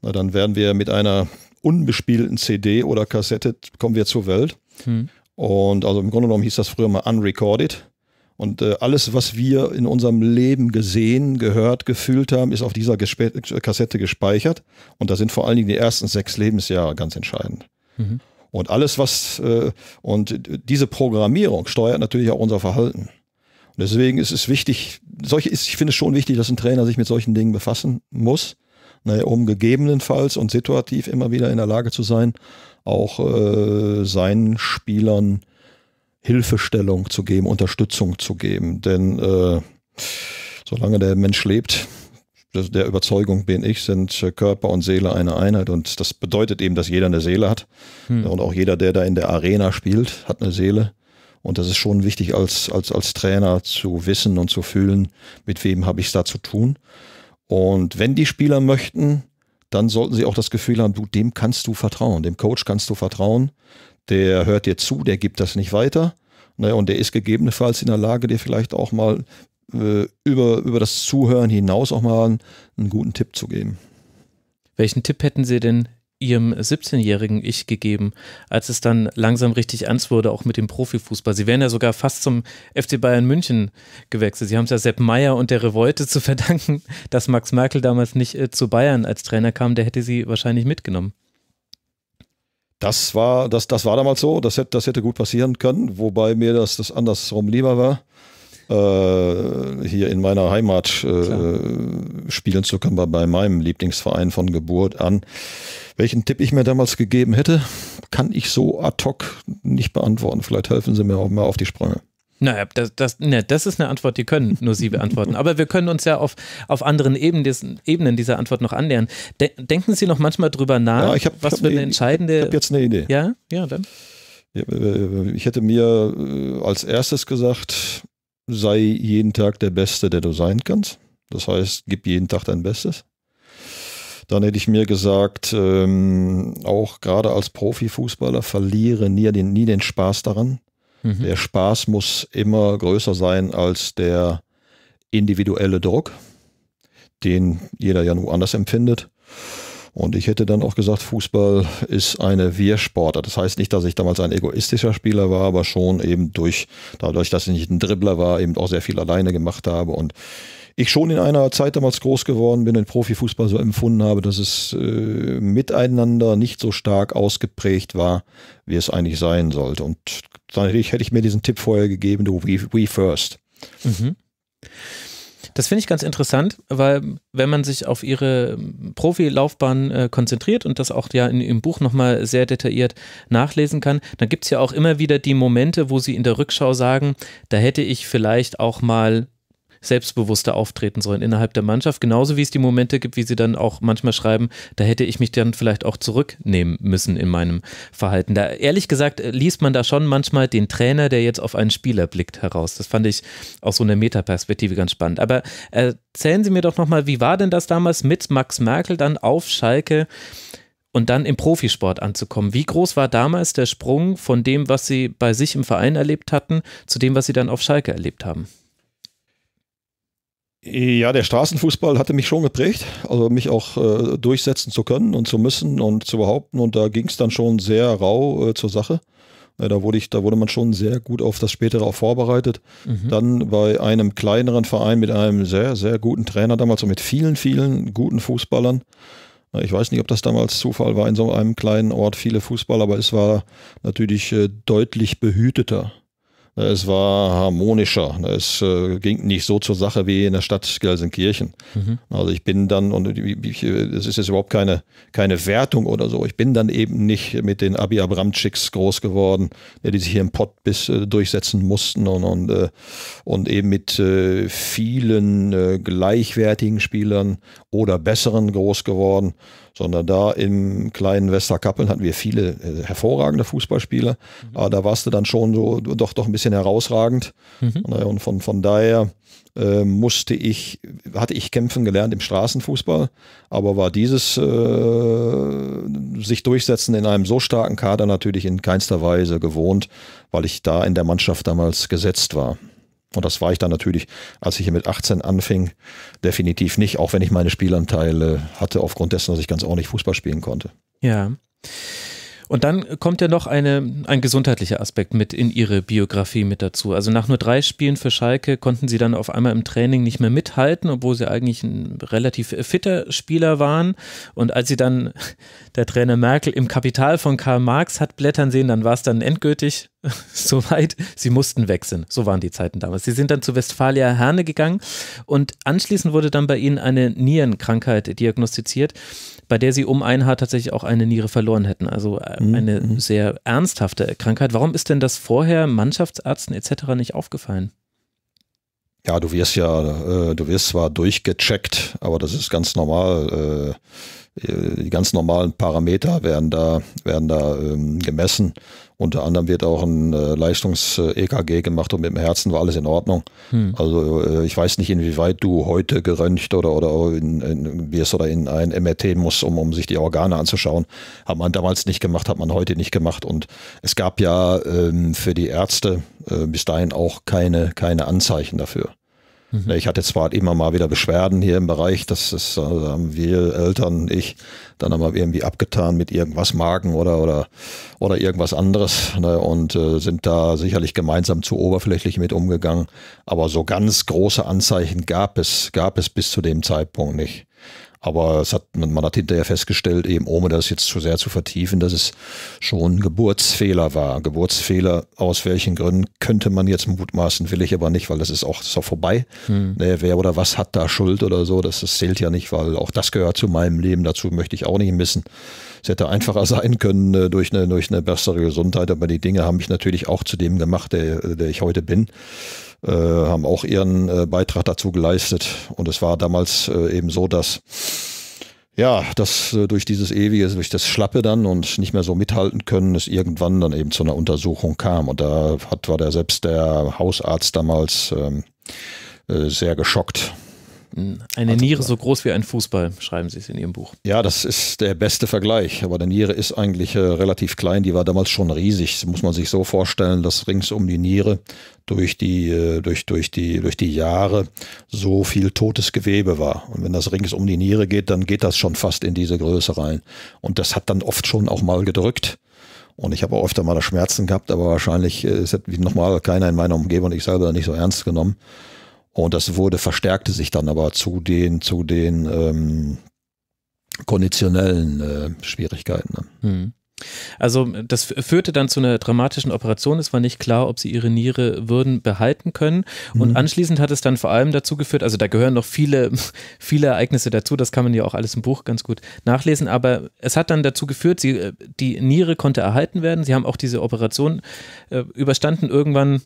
na, dann werden wir mit einer unbespielten CD oder Kassette, kommen wir zur Welt. Mhm. Und also im Grunde genommen hieß das früher mal unrecorded. Und äh, alles, was wir in unserem Leben gesehen, gehört, gefühlt haben, ist auf dieser Gespe Kassette gespeichert. Und da sind vor allen Dingen die ersten sechs Lebensjahre ganz entscheidend. Mhm. Und alles, was äh, und diese Programmierung steuert natürlich auch unser Verhalten. Und deswegen ist es wichtig, solche ist, ich finde es schon wichtig, dass ein Trainer sich mit solchen Dingen befassen muss, ne, um gegebenenfalls und situativ immer wieder in der Lage zu sein, auch äh, seinen Spielern Hilfestellung zu geben, Unterstützung zu geben. Denn äh, solange der Mensch lebt, der Überzeugung bin ich, sind äh, Körper und Seele eine Einheit. Und das bedeutet eben, dass jeder eine Seele hat. Hm. Und auch jeder, der da in der Arena spielt, hat eine Seele. Und das ist schon wichtig, als, als, als Trainer zu wissen und zu fühlen, mit wem habe ich es da zu tun. Und wenn die Spieler möchten, dann sollten sie auch das Gefühl haben, du, dem kannst du vertrauen, dem Coach kannst du vertrauen, der hört dir zu, der gibt das nicht weiter. Ne, und der ist gegebenenfalls in der Lage, dir vielleicht auch mal äh, über, über das Zuhören hinaus auch mal einen, einen guten Tipp zu geben. Welchen Tipp hätten Sie denn ihrem 17-jährigen Ich gegeben, als es dann langsam richtig ernst wurde, auch mit dem Profifußball. Sie wären ja sogar fast zum FC Bayern München gewechselt. Sie haben es ja Sepp Meyer und der Revolte zu verdanken, dass Max Merkel damals nicht äh, zu Bayern als Trainer kam. Der hätte sie wahrscheinlich mitgenommen. Das war, das, das war damals so, das hätte, das hätte gut passieren können, wobei mir das, das andersrum lieber war äh, hier in meiner Heimat äh, spielen zu können, bei meinem Lieblingsverein von Geburt an. Welchen Tipp ich mir damals gegeben hätte, kann ich so ad hoc nicht beantworten. Vielleicht helfen Sie mir auch mal auf die Sprünge. Naja, das, das, ne, das ist eine Antwort, die können nur Sie beantworten. Aber wir können uns ja auf, auf anderen Ebenen, diesen, Ebenen dieser Antwort noch annähern. De denken Sie noch manchmal drüber nach, ja, ich hab, was für eine, eine entscheidende. Ich habe jetzt eine Idee. Ja, ja, dann. Ich hätte mir äh, als erstes gesagt, sei jeden Tag der Beste, der du sein kannst. Das heißt, gib jeden Tag dein Bestes. Dann hätte ich mir gesagt, ähm, auch gerade als Profifußballer verliere nie den, nie den Spaß daran. Mhm. Der Spaß muss immer größer sein als der individuelle Druck, den jeder ja nur anders empfindet. Und ich hätte dann auch gesagt, Fußball ist eine Wir-Sportart. Das heißt nicht, dass ich damals ein egoistischer Spieler war, aber schon eben durch, dadurch, dass ich nicht ein Dribbler war, eben auch sehr viel alleine gemacht habe und ich schon in einer Zeit damals groß geworden bin, den Profifußball so empfunden habe, dass es äh, miteinander nicht so stark ausgeprägt war, wie es eigentlich sein sollte. Und dann hätte ich, mir diesen Tipp vorher gegeben, du, we, we first. Mhm. Das finde ich ganz interessant, weil wenn man sich auf ihre Profilaufbahn äh, konzentriert und das auch ja in ihrem Buch nochmal sehr detailliert nachlesen kann, dann gibt es ja auch immer wieder die Momente, wo sie in der Rückschau sagen, da hätte ich vielleicht auch mal selbstbewusster auftreten sollen innerhalb der Mannschaft. Genauso wie es die Momente gibt, wie sie dann auch manchmal schreiben, da hätte ich mich dann vielleicht auch zurücknehmen müssen in meinem Verhalten. Da ehrlich gesagt äh, liest man da schon manchmal den Trainer, der jetzt auf einen Spieler blickt, heraus. Das fand ich aus so einer Metaperspektive ganz spannend. Aber äh, erzählen Sie mir doch nochmal, wie war denn das damals mit Max Merkel dann auf Schalke? und dann im Profisport anzukommen. Wie groß war damals der Sprung von dem, was Sie bei sich im Verein erlebt hatten, zu dem, was Sie dann auf Schalke erlebt haben? Ja, der Straßenfußball hatte mich schon geprägt, also mich auch äh, durchsetzen zu können und zu müssen und zu behaupten. Und da ging es dann schon sehr rau äh, zur Sache. Äh, da, wurde ich, da wurde man schon sehr gut auf das Spätere auch vorbereitet. Mhm. Dann bei einem kleineren Verein mit einem sehr, sehr guten Trainer damals und mit vielen, vielen guten Fußballern. Ich weiß nicht, ob das damals Zufall war, in so einem kleinen Ort viele Fußballer, aber es war natürlich äh, deutlich behüteter es war harmonischer. Es äh, ging nicht so zur Sache wie in der Stadt Gelsenkirchen. Mhm. Also ich bin dann, und es ist jetzt überhaupt keine, keine Wertung oder so, ich bin dann eben nicht mit den Abi Abramczyks groß geworden, die sich hier im Pott bis äh, durchsetzen mussten und, und, äh, und eben mit vielen gleichwertigen Spielern oder besseren groß geworden sondern da im kleinen Westerkappeln hatten wir viele äh, hervorragende Fußballspieler, mhm. aber da warst du dann schon so doch, doch ein bisschen herausragend. Mhm. Und von, von daher äh, musste ich, hatte ich kämpfen gelernt im Straßenfußball, aber war dieses äh, sich durchsetzen in einem so starken Kader natürlich in keinster Weise gewohnt, weil ich da in der Mannschaft damals gesetzt war. Und das war ich dann natürlich, als ich hier mit 18 anfing, definitiv nicht, auch wenn ich meine Spielanteile hatte, aufgrund dessen, dass ich ganz ordentlich Fußball spielen konnte. Ja. Und dann kommt ja noch eine, ein gesundheitlicher Aspekt mit in ihre Biografie mit dazu. Also nach nur drei Spielen für Schalke konnten sie dann auf einmal im Training nicht mehr mithalten, obwohl sie eigentlich ein relativ fitter Spieler waren. Und als sie dann der Trainer Merkel im Kapital von Karl Marx hat blättern sehen, dann war es dann endgültig soweit. Sie mussten wechseln. So waren die Zeiten damals. Sie sind dann zu Westfalia Herne gegangen und anschließend wurde dann bei ihnen eine Nierenkrankheit diagnostiziert bei der sie um ein Haar tatsächlich auch eine Niere verloren hätten. Also äh, mhm, eine mhm. sehr ernsthafte Krankheit. Warum ist denn das vorher Mannschaftsärzten etc. nicht aufgefallen? Ja, du wirst ja, äh, du wirst zwar durchgecheckt, aber das ist ganz normal. Äh, äh die ganz normalen Parameter werden da, werden da ähm, gemessen unter anderem wird auch ein äh, Leistungs-EKG gemacht und mit dem Herzen war alles in Ordnung. Hm. Also äh, ich weiß nicht, inwieweit du heute geröntgt oder, oder in, in wirst oder in ein MRT musst, um, um sich die Organe anzuschauen. Hat man damals nicht gemacht, hat man heute nicht gemacht. Und es gab ja ähm, für die Ärzte äh, bis dahin auch keine, keine Anzeichen dafür. Mhm. Ne, ich hatte zwar immer mal wieder Beschwerden hier im Bereich, das ist, also haben wir Eltern, ich, dann haben wir irgendwie abgetan mit irgendwas Marken oder, oder, oder irgendwas anderes ne, und äh, sind da sicherlich gemeinsam zu oberflächlich mit umgegangen. Aber so ganz große Anzeichen gab es, gab es bis zu dem Zeitpunkt nicht. Aber es hat, man hat hinterher festgestellt, eben ohne das jetzt zu sehr zu vertiefen, dass es schon Geburtsfehler war. Geburtsfehler, aus welchen Gründen könnte man jetzt mutmaßen, will ich aber nicht, weil das ist auch, das ist auch vorbei. Hm. Nee, wer oder was hat da Schuld oder so, das, das zählt ja nicht, weil auch das gehört zu meinem Leben, dazu möchte ich auch nicht missen. Es hätte einfacher sein können äh, durch, eine, durch eine bessere Gesundheit, aber die Dinge haben mich natürlich auch zu dem gemacht, der, der ich heute bin. Äh, haben auch ihren äh, Beitrag dazu geleistet. Und es war damals äh, eben so, dass ja, dass äh, durch dieses ewige, durch das Schlappe dann und nicht mehr so mithalten können, es irgendwann dann eben zu einer Untersuchung kam. Und da hat, war der selbst der Hausarzt damals ähm, äh, sehr geschockt. Eine also, Niere so groß wie ein Fußball, schreiben Sie es in Ihrem Buch. Ja, das ist der beste Vergleich. Aber die Niere ist eigentlich äh, relativ klein. Die war damals schon riesig. Das muss man sich so vorstellen, dass rings um die Niere durch die, äh, durch, durch die, durch die Jahre so viel totes Gewebe war. Und wenn das rings um die Niere geht, dann geht das schon fast in diese Größe rein. Und das hat dann oft schon auch mal gedrückt. Und ich habe auch öfter mal Schmerzen gehabt, aber wahrscheinlich, äh, es hat nochmal keiner in meiner Umgebung, ich selber nicht so ernst genommen. Und das wurde, verstärkte sich dann aber zu den, zu den ähm, konditionellen äh, Schwierigkeiten. Ne? Hm. Also das führte dann zu einer dramatischen Operation. Es war nicht klar, ob sie ihre Niere würden behalten können. Und mhm. anschließend hat es dann vor allem dazu geführt, also da gehören noch viele, viele Ereignisse dazu, das kann man ja auch alles im Buch ganz gut nachlesen, aber es hat dann dazu geführt, sie, äh, die Niere konnte erhalten werden. Sie haben auch diese Operation äh, überstanden. Irgendwann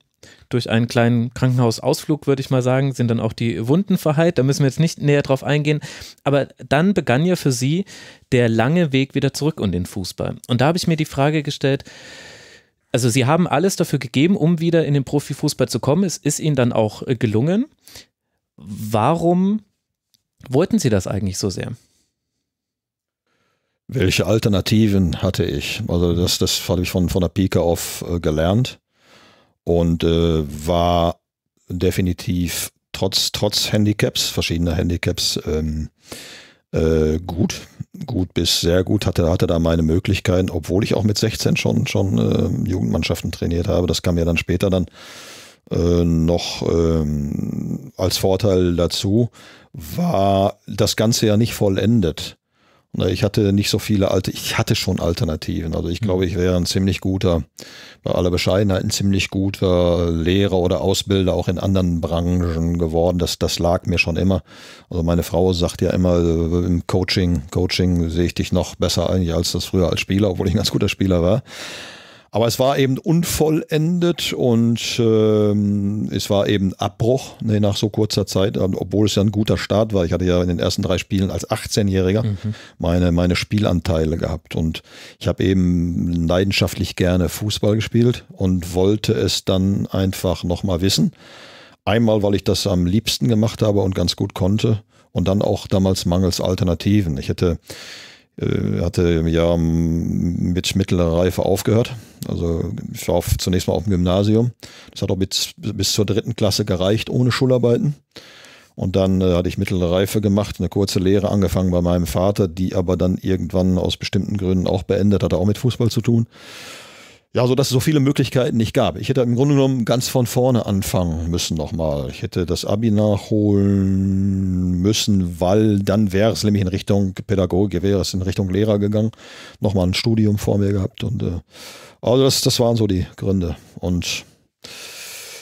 durch einen kleinen Krankenhausausflug, würde ich mal sagen, sind dann auch die Wunden verheilt. Da müssen wir jetzt nicht näher drauf eingehen. Aber dann begann ja für sie der lange Weg wieder zurück und den Fußball. Und da habe ich mir die Frage gestellt, also sie haben alles dafür gegeben, um wieder in den Profifußball zu kommen. Es ist ihnen dann auch äh, gelungen. Warum wollten sie das eigentlich so sehr? Welche Alternativen hatte ich? Also das, das habe ich von, von der Pike auf äh, gelernt und äh, war definitiv trotz, trotz Handicaps, verschiedener Handicaps, ähm, äh, gut, gut bis sehr gut, hatte, hatte da meine Möglichkeiten, obwohl ich auch mit 16 schon, schon äh, Jugendmannschaften trainiert habe. Das kam ja dann später dann äh, noch ähm, als Vorteil dazu, war das Ganze ja nicht vollendet. Ich hatte nicht so viele alte, ich hatte schon Alternativen. Also ich glaube, mhm. ich wäre ein ziemlich guter, bei aller Bescheidenheit, ein ziemlich guter Lehrer oder Ausbilder auch in anderen Branchen geworden. Das, das lag mir schon immer. Also meine Frau sagt ja immer, äh, im Coaching, Coaching sehe ich dich noch besser eigentlich als das früher als Spieler, obwohl ich ein ganz guter Spieler war. Aber es war eben unvollendet und ähm, es war eben Abbruch ne, nach so kurzer Zeit, obwohl es ja ein guter Start war. Ich hatte ja in den ersten drei Spielen als 18-Jähriger mhm. meine, meine Spielanteile gehabt und ich habe eben leidenschaftlich gerne Fußball gespielt und wollte es dann einfach nochmal wissen. Einmal, weil ich das am liebsten gemacht habe und ganz gut konnte und dann auch damals mangels Alternativen. Ich hätte äh, hatte ja mit mittlerer Reife aufgehört. Also ich war auf, zunächst mal auf dem Gymnasium. Das hat auch bis, bis zur dritten Klasse gereicht, ohne Schularbeiten. Und dann äh, hatte ich mittlere Reife gemacht, eine kurze Lehre angefangen bei meinem Vater, die aber dann irgendwann aus bestimmten Gründen auch beendet, hatte auch mit Fußball zu tun. Ja, so dass es so viele Möglichkeiten nicht gab. Ich hätte im Grunde genommen ganz von vorne anfangen müssen nochmal. Ich hätte das Abi nachholen müssen, weil dann wäre es nämlich in Richtung Pädagogik, wäre es in Richtung Lehrer gegangen, nochmal ein Studium vor mir gehabt. Und äh, also das, das waren so die Gründe. Und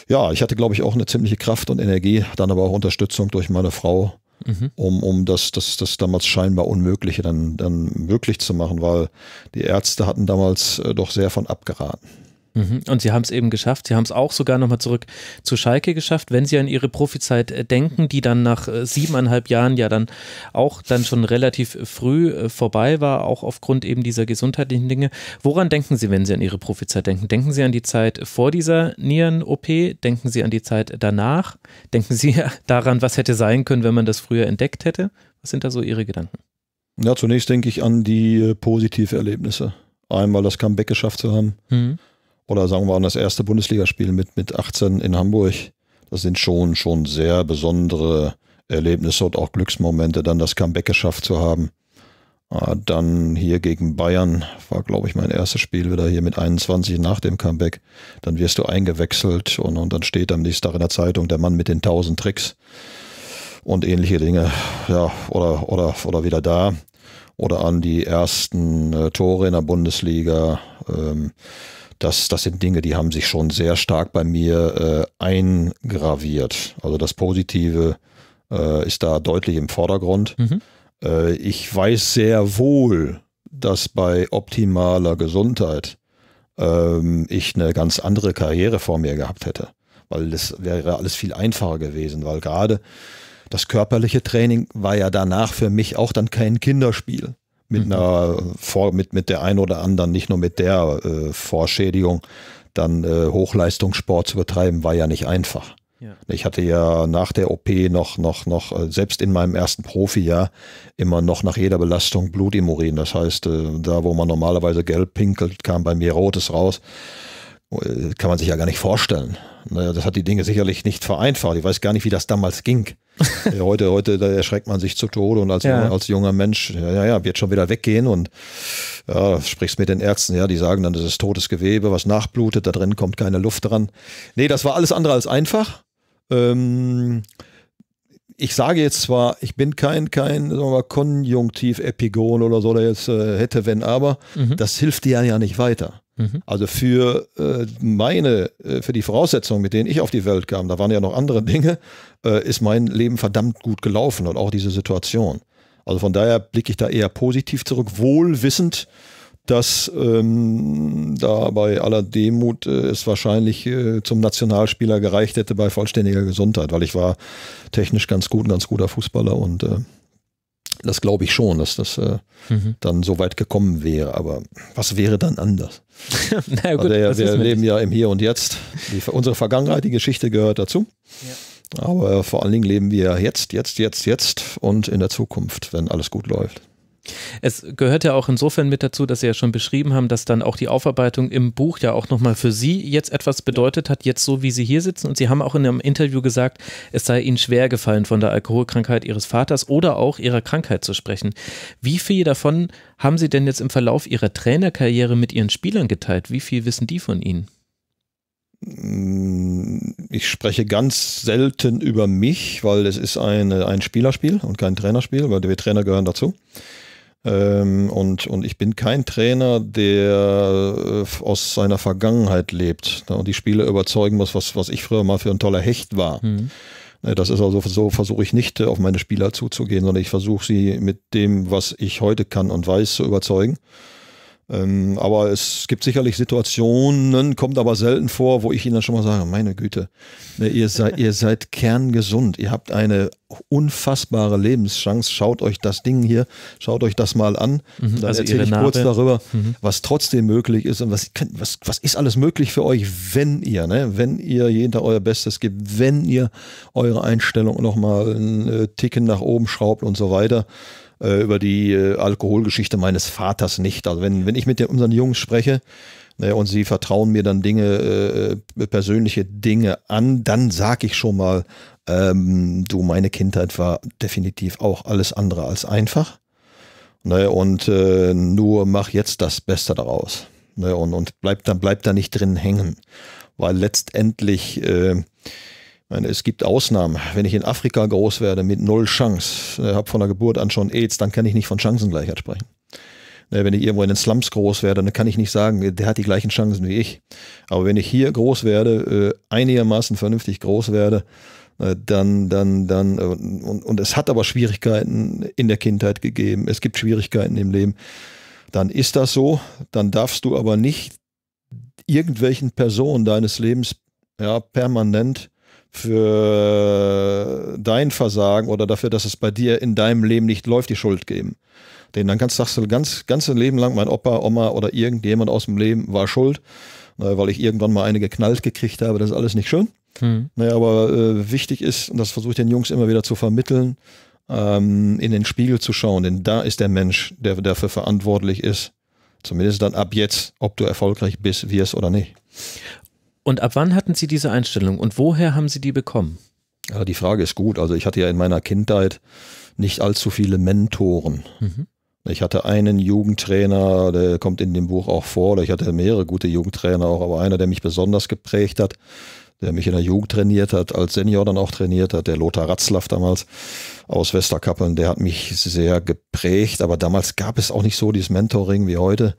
ja, ich hatte, glaube ich, auch eine ziemliche Kraft und Energie, dann aber auch Unterstützung durch meine Frau mhm. um, um das, das, das damals scheinbar Unmögliche dann, dann möglich zu machen, weil die Ärzte hatten damals äh, doch sehr von abgeraten. Mhm. Und sie haben es eben geschafft. Sie haben es auch sogar nochmal zurück zu Schalke geschafft, wenn sie an ihre Profizeit äh, denken, die dann nach äh, siebeneinhalb Jahren ja dann auch dann schon relativ früh äh, vorbei war, auch aufgrund eben dieser gesundheitlichen Dinge. Woran denken Sie, wenn Sie an Ihre Profizeit denken? Denken Sie an die Zeit vor dieser Nieren-OP? Denken Sie an die Zeit danach? Denken Sie daran, was hätte sein können, wenn man das früher entdeckt hätte? Was sind da so Ihre Gedanken? Ja, zunächst denke ich an die äh, positive Erlebnisse. Einmal das Comeback geschafft zu haben. Mhm oder sagen wir an das erste Bundesligaspiel mit, mit 18 in Hamburg. Das sind schon, schon sehr besondere Erlebnisse und auch Glücksmomente, dann das Comeback geschafft zu haben. Ah, dann hier gegen Bayern war, glaube ich, mein erstes Spiel wieder hier mit 21 nach dem Comeback. Dann wirst du eingewechselt und, und dann steht am nächsten Tag in der Zeitung der Mann mit den 1000 Tricks und ähnliche Dinge. Ja, oder, oder, oder wieder da. Oder an die ersten äh, Tore in der Bundesliga. Ähm, das, das sind Dinge, die haben sich schon sehr stark bei mir äh, eingraviert. Also das Positive äh, ist da deutlich im Vordergrund. Mhm. Äh, ich weiß sehr wohl, dass bei optimaler Gesundheit ähm, ich eine ganz andere Karriere vor mir gehabt hätte, weil das wäre alles viel einfacher gewesen, weil gerade das körperliche Training war ja danach für mich auch dann kein Kinderspiel mit mhm. einer Vor mit, mit der ein oder anderen, nicht nur mit der äh, Vorschädigung, dann äh, Hochleistungssport zu betreiben, war ja nicht einfach. Ja. Ich hatte ja nach der OP noch, noch, noch, äh, selbst in meinem ersten Profijahr, immer noch nach jeder Belastung Blut im Urin. Das heißt, äh, da wo man normalerweise gelb pinkelt, kam bei mir Rotes raus. Äh, kann man sich ja gar nicht vorstellen. Das hat die Dinge sicherlich nicht vereinfacht. Ich weiß gar nicht, wie das damals ging. heute, heute, da erschreckt man sich zu Tode und als, ja. junger, als junger Mensch, ja, ja, wird schon wieder weggehen und ja, sprichst mit den Ärzten, ja, die sagen dann, das ist totes Gewebe, was nachblutet, da drin kommt keine Luft dran. Nee, das war alles andere als einfach. Ähm, ich sage jetzt zwar, ich bin kein, kein sagen wir mal, Konjunktiv-Epigon oder so, der jetzt äh, hätte, wenn, aber, mhm. das hilft dir ja nicht weiter. Mhm. Also für äh, meine, äh, für die Voraussetzungen, mit denen ich auf die Welt kam, da waren ja noch andere Dinge, äh, ist mein Leben verdammt gut gelaufen und auch diese Situation. Also von daher blicke ich da eher positiv zurück, wohl wissend, dass ähm, da bei aller Demut äh, es wahrscheinlich äh, zum Nationalspieler gereicht hätte bei vollständiger Gesundheit, weil ich war technisch ganz gut, ein ganz guter Fußballer und äh, das glaube ich schon, dass das äh, mhm. dann so weit gekommen wäre. Aber was wäre dann anders? naja, gut, also, wir leben ja im Hier und Jetzt. Die, unsere Vergangenheit, die Geschichte gehört dazu. Ja. Aber vor allen Dingen leben wir jetzt, jetzt, jetzt, jetzt und in der Zukunft, wenn alles gut läuft. Es gehört ja auch insofern mit dazu, dass Sie ja schon beschrieben haben, dass dann auch die Aufarbeitung im Buch ja auch nochmal für Sie jetzt etwas bedeutet hat, jetzt so wie Sie hier sitzen. Und Sie haben auch in einem Interview gesagt, es sei Ihnen schwer gefallen, von der Alkoholkrankheit Ihres Vaters oder auch Ihrer Krankheit zu sprechen. Wie viel davon haben Sie denn jetzt im Verlauf Ihrer Trainerkarriere mit Ihren Spielern geteilt? Wie viel wissen die von Ihnen? ich spreche ganz selten über mich, weil es ist eine, ein Spielerspiel und kein Trainerspiel, weil wir Trainer gehören dazu. Ähm, und, und ich bin kein Trainer, der äh, aus seiner Vergangenheit lebt ne, und die Spieler überzeugen muss, was, was ich früher mal für ein toller Hecht war. Mhm. Ne, das ist also so, versuche ich nicht äh, auf meine Spieler zuzugehen, sondern ich versuche sie mit dem, was ich heute kann und weiß, zu überzeugen. Ähm, aber es gibt sicherlich Situationen, kommt aber selten vor, wo ich Ihnen dann schon mal sage, meine Güte, ne, ihr, sei, ihr seid kerngesund, ihr habt eine unfassbare Lebenschance, schaut euch das Ding hier, schaut euch das mal an. Mhm, dann also erzähle ich Narbe. kurz darüber, mhm. was trotzdem möglich ist und was, was, was ist alles möglich für euch, wenn ihr, ne, wenn ihr jeden Tag euer Bestes gebt, wenn ihr eure Einstellung nochmal einen äh, Ticken nach oben schraubt und so weiter äh, über die äh, Alkoholgeschichte meines Vaters nicht. Also wenn, wenn ich mit den, unseren Jungs spreche äh, und sie vertrauen mir dann Dinge, äh, äh, persönliche Dinge an, dann sage ich schon mal, ähm, du, meine Kindheit war definitiv auch alles andere als einfach. Ne, und äh, nur mach jetzt das Beste daraus. Ne, und und bleib, dann, bleib da nicht drin hängen. Weil letztendlich meine, es gibt Ausnahmen. Wenn ich in Afrika groß werde mit null Chance, äh, habe von der Geburt an schon AIDS, dann kann ich nicht von Chancengleichheit sprechen. Ne, wenn ich irgendwo in den Slums groß werde, dann kann ich nicht sagen, äh, der hat die gleichen Chancen wie ich. Aber wenn ich hier groß werde, äh, einigermaßen vernünftig groß werde, äh, dann, dann, dann, und, und es hat aber Schwierigkeiten in der Kindheit gegeben, es gibt Schwierigkeiten im Leben, dann ist das so, dann darfst du aber nicht irgendwelchen Personen deines Lebens ja, permanent für dein Versagen oder dafür, dass es bei dir in deinem Leben nicht läuft, die Schuld geben. Denn dann kannst, sagst du ganz, ganze Leben lang, mein Opa, Oma oder irgendjemand aus dem Leben war schuld, ne, weil ich irgendwann mal eine geknallt gekriegt habe. Das ist alles nicht schön. Hm. Naja, ne, aber äh, wichtig ist, und das versuche ich den Jungs immer wieder zu vermitteln, ähm, in den Spiegel zu schauen. Denn da ist der Mensch, der dafür verantwortlich ist. Zumindest dann ab jetzt, ob du erfolgreich bist, wirst oder nicht. Und ab wann hatten Sie diese Einstellung und woher haben Sie die bekommen? Ja, die Frage ist gut. Also ich hatte ja in meiner Kindheit nicht allzu viele Mentoren. Mhm. Ich hatte einen Jugendtrainer, der kommt in dem Buch auch vor, oder ich hatte mehrere gute Jugendtrainer auch, aber einer, der mich besonders geprägt hat, der mich in der Jugend trainiert hat, als Senior dann auch trainiert hat, der Lothar Ratzlaff damals aus Westerkappeln, der hat mich sehr geprägt, aber damals gab es auch nicht so dieses Mentoring wie heute,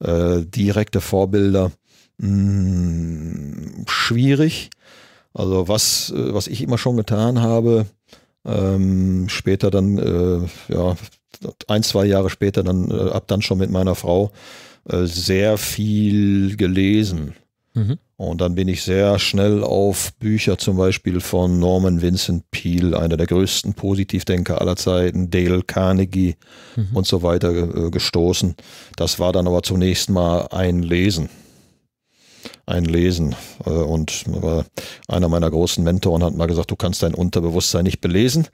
äh, direkte Vorbilder mh, hm, schwierig. Also was, äh, was ich immer schon getan habe, ähm, später dann, äh, ja, ein, zwei Jahre später, dann äh, ab dann schon mit meiner Frau äh, sehr viel gelesen. Mhm. Und dann bin ich sehr schnell auf Bücher zum Beispiel von Norman Vincent Peale, einer der größten Positivdenker aller Zeiten, Dale Carnegie mhm. und so weiter äh, gestoßen. Das war dann aber zunächst mal ein Lesen ein Lesen. Äh, und äh, einer meiner großen Mentoren hat mal gesagt, du kannst dein Unterbewusstsein nicht belesen.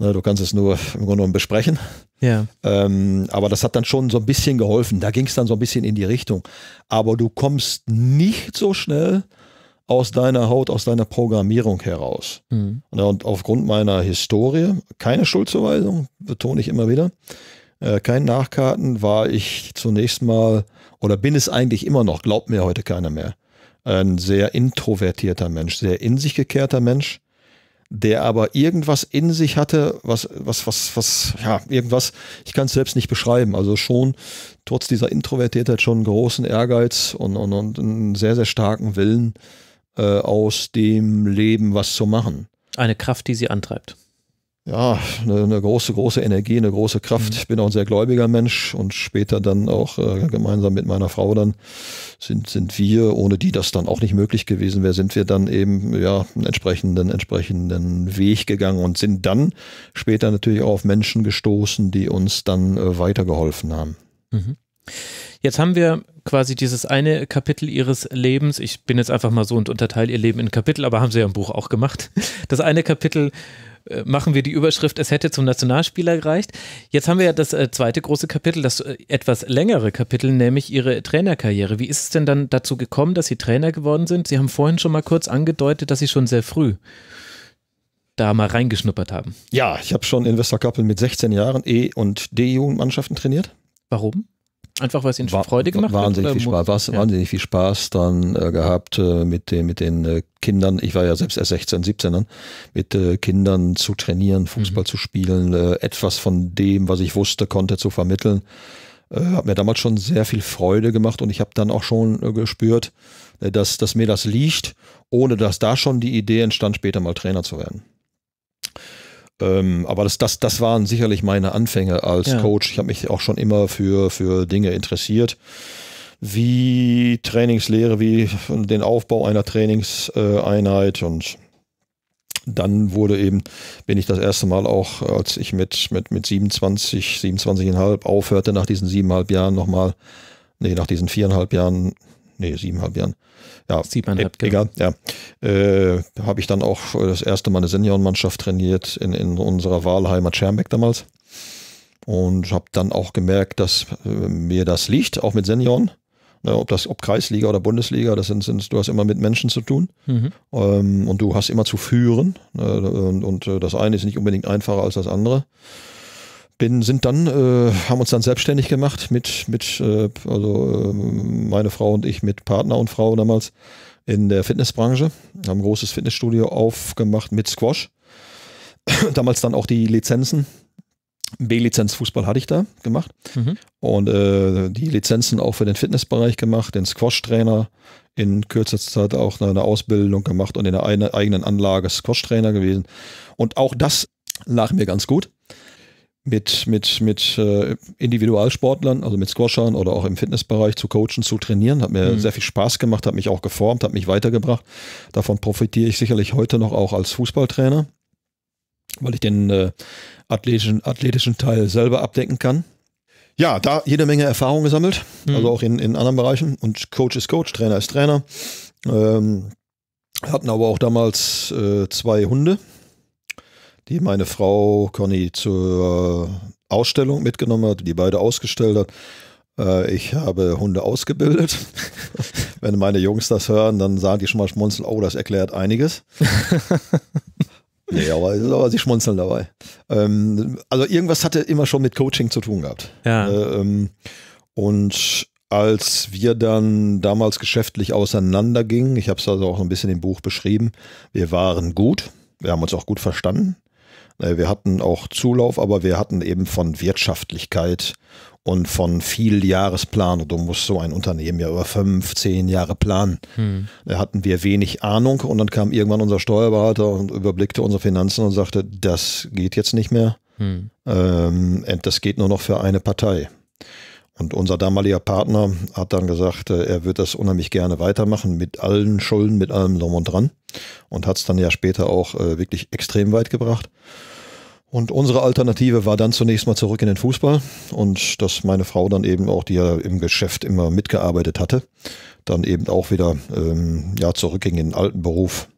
Du kannst es nur im Grunde genommen besprechen. Ja. Ähm, aber das hat dann schon so ein bisschen geholfen. Da ging es dann so ein bisschen in die Richtung. Aber du kommst nicht so schnell aus deiner Haut, aus deiner Programmierung heraus. Mhm. Und aufgrund meiner Historie, keine Schuldzuweisung, betone ich immer wieder, äh, kein Nachkarten, war ich zunächst mal oder bin es eigentlich immer noch, glaubt mir heute keiner mehr, ein sehr introvertierter Mensch, sehr in sich gekehrter Mensch, der aber irgendwas in sich hatte, was, was, was, was, ja, irgendwas, ich kann es selbst nicht beschreiben. Also schon trotz dieser Introvertiertheit schon großen Ehrgeiz und, und, und einen sehr, sehr starken Willen, äh, aus dem Leben was zu machen. Eine Kraft, die sie antreibt ja, eine, eine, große, große Energie, eine große Kraft. Mhm. Ich bin auch ein sehr gläubiger Mensch und später dann auch äh, gemeinsam mit meiner Frau dann sind, sind wir, ohne die das dann auch nicht möglich gewesen wäre, sind wir dann eben ja einen entsprechenden, entsprechenden Weg gegangen und sind dann später natürlich auch auf Menschen gestoßen, die uns dann äh, weitergeholfen haben. Mhm. Jetzt haben wir quasi dieses eine Kapitel ihres Lebens. Ich bin jetzt einfach mal so und unterteile ihr Leben in Kapitel, aber haben sie ja im Buch auch gemacht. Das eine Kapitel äh, machen wir die Überschrift, es hätte zum Nationalspieler gereicht. Jetzt haben wir ja das äh, zweite große Kapitel, das äh, etwas längere Kapitel, nämlich Ihre Trainerkarriere. Wie ist es denn dann dazu gekommen, dass Sie Trainer geworden sind? Sie haben vorhin schon mal kurz angedeutet, dass Sie schon sehr früh da mal reingeschnuppert haben. Ja, ich habe schon in Westerkappeln mit 16 Jahren E- und D-Jugendmannschaften trainiert. Warum? Einfach weil es ihnen Freude gemacht hat. wahnsinnig Viel Spaß, was, ja. Wahnsinnig viel Spaß dann äh, gehabt äh, mit den, mit den äh, Kindern. Ich war ja selbst erst 16, 17 mit äh, Kindern zu trainieren, Fußball mhm. zu spielen, äh, etwas von dem, was ich wusste, konnte zu vermitteln. Äh, hat mir damals schon sehr viel Freude gemacht und ich habe dann auch schon gespürt, dass, dass mir das liegt, ohne dass da schon die Idee entstand, später mal Trainer zu werden. Ähm, aber das, das, das waren sicherlich meine Anfänge als ja. Coach. Ich habe mich auch schon immer für, für Dinge interessiert, wie Trainingslehre, wie den Aufbau einer Trainingseinheit und dann wurde eben, bin ich das erste Mal auch, als ich mit, mit, mit 27, 27,5 aufhörte, nach diesen siebeneinhalb Jahren nochmal, nee, nach diesen viereinhalb Jahren, nee, siebeneinhalb Jahren, ja, sieht man e- halt. E genau. Egal, ja. Äh, Habe ich dann auch äh, das erste Mal eine Seniorenmannschaft trainiert in, in unserer Wahlheimat Schermbeck damals. Und habe dann auch gemerkt, dass äh, mir das liegt, auch mit Senioren. Ne, ob das, ob Kreisliga oder Bundesliga, das sind, sind du hast immer mit Menschen zu tun mhm. ähm, und du hast immer zu führen. Ne, und, und äh, das eine ist nicht unbedingt einfacher als das andere bin, sind dann, äh, haben uns dann selbstständig gemacht mit, mit äh, also äh, meine Frau und ich mit Partner und Frau damals in der Fitnessbranche, haben ein großes Fitnessstudio aufgemacht mit Squash. damals dann auch die Lizenzen. B-Lizenz Fußball hatte ich da gemacht mhm. und äh, die Lizenzen auch für den Fitnessbereich gemacht, den Squash-Trainer in kürzester Zeit auch eine Ausbildung gemacht und in der eigenen Anlage Squash-Trainer gewesen. Und auch das lag mir ganz gut mit, mit, mit äh, Individualsportlern, also mit Squashern oder auch im Fitnessbereich zu coachen, zu trainieren. Hat mir mhm. sehr viel Spaß gemacht, hat mich auch geformt, hat mich weitergebracht. Davon profitiere ich sicherlich heute noch auch als Fußballtrainer, weil ich den äh, athletischen, athletischen Teil selber abdecken kann. Ja, da jede Menge Erfahrung gesammelt, mhm. also auch in, in anderen Bereichen. Und Coach ist Coach, Trainer ist Trainer. Ähm, hatten aber auch damals äh, zwei Hunde, die meine Frau Conny zur Ausstellung mitgenommen hat, die beide ausgestellt hat. Äh, ich habe Hunde ausgebildet. Wenn meine Jungs das hören, dann sagen die schon mal schmunzeln, oh, das erklärt einiges. nee, aber, aber, sie schmunzeln dabei. Ähm, also irgendwas hatte immer schon mit Coaching zu tun gehabt. Ja. Äh, ähm, und als wir dann damals geschäftlich auseinandergingen, ich habe es also auch ein bisschen im Buch beschrieben, wir waren gut, wir haben uns auch gut verstanden. Äh, wir hatten auch Zulauf, aber wir hatten eben von Wirtschaftlichkeit und von viel Jahresplan. du musst so ein Unternehmen ja über fünf, zehn Jahre planen. Hm. Da hatten wir wenig Ahnung und dann kam irgendwann unser Steuerberater und überblickte unsere Finanzen und sagte, das geht jetzt nicht mehr. Hm. Ähm, das geht nur noch für eine Partei. Und unser damaliger Partner hat dann gesagt, äh, er wird das unheimlich gerne weitermachen mit allen Schulden, mit allem drum und dran. Und hat es dann ja später auch äh, wirklich extrem weit gebracht. Und unsere Alternative war dann zunächst mal zurück in den Fußball und dass meine Frau dann eben auch, die ja im Geschäft immer mitgearbeitet hatte, dann eben auch wieder ähm, ja, zurückging in den alten Beruf,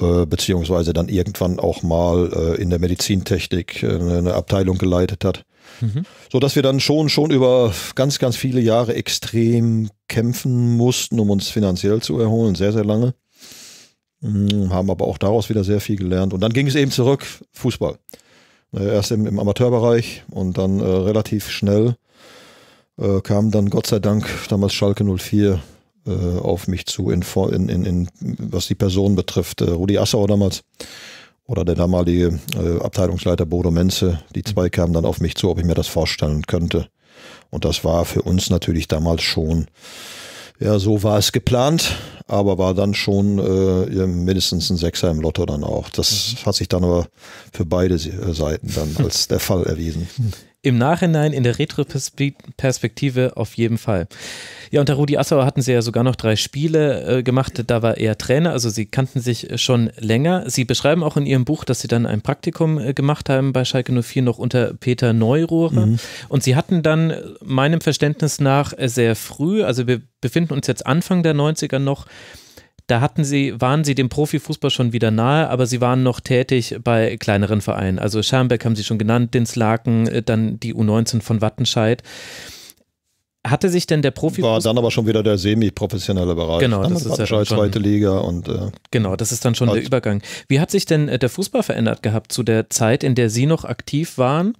äh, beziehungsweise dann irgendwann auch mal äh, in der Medizintechnik äh, eine Abteilung geleitet hat. Mhm. So dass wir dann schon, schon über ganz, ganz viele Jahre extrem kämpfen mussten, um uns finanziell zu erholen. Sehr, sehr lange. Mhm, haben aber auch daraus wieder sehr viel gelernt. Und dann ging es eben zurück, Fußball. Äh, erst im, im Amateurbereich und dann äh, relativ schnell äh, kam dann Gott sei Dank damals Schalke 04 äh, auf mich zu, in, in, in, was die Person betrifft. Äh, Rudi Assauer damals oder der damalige äh, Abteilungsleiter Bodo Menze, die mhm. zwei kamen dann auf mich zu, ob ich mir das vorstellen könnte. Und das war für uns natürlich damals schon, ja, so war es geplant, aber war dann schon äh, mindestens ein Sechser im Lotto dann auch. Das mhm. hat sich dann aber für beide äh, Seiten dann als der Fall erwiesen. Mhm. Im Nachhinein, in der Retro-Perspektive auf jeden Fall. Ja, unter Rudi Assauer hatten sie ja sogar noch drei Spiele äh, gemacht. Da war er Trainer, also sie kannten sich schon länger. Sie beschreiben auch in ihrem Buch, dass sie dann ein Praktikum äh, gemacht haben bei Schalke 04 noch unter Peter Neurohre. Mhm. Und sie hatten dann meinem Verständnis nach äh, sehr früh, also wir befinden uns jetzt Anfang der 90er noch, da hatten sie, waren sie dem Profifußball schon wieder nahe, aber sie waren noch tätig bei kleineren Vereinen. Also Schermbeck haben sie schon genannt, Dinslaken, äh, dann die U19 von Wattenscheid. Hatte sich denn der Profi war dann aber schon wieder der semi-professionelle Bereich. Genau, dann das ist ja schon zweite Liga und äh, genau, das ist dann schon der halt. Übergang. Wie hat sich denn äh, der Fußball verändert gehabt zu der Zeit, in der Sie noch aktiv waren,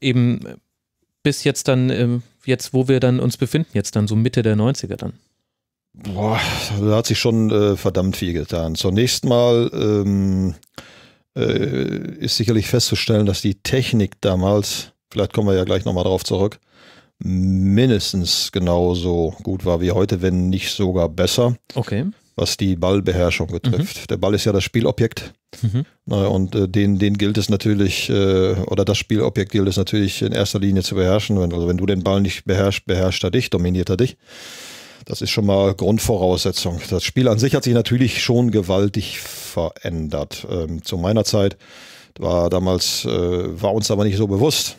eben äh, bis jetzt dann ähm, jetzt, wo wir dann uns befinden, jetzt dann so Mitte der 90er dann? Boah, da hat sich schon äh, verdammt viel getan. Zunächst mal ähm, äh, ist sicherlich festzustellen, dass die Technik damals, vielleicht kommen wir ja gleich nochmal darauf zurück, mindestens genauso gut war wie heute, wenn nicht sogar besser. Okay. Was die Ballbeherrschung betrifft. Mhm. Der Ball ist ja das Spielobjekt. Mhm. und äh, den, den gilt es natürlich, äh, oder das Spielobjekt gilt es natürlich in erster Linie zu beherrschen. Wenn, also wenn du den Ball nicht beherrschst, beherrscht er dich, dominiert er dich. Das ist schon mal Grundvoraussetzung. Das Spiel an sich hat sich natürlich schon gewaltig verändert. Ähm, zu meiner Zeit war damals, äh, war uns aber nicht so bewusst,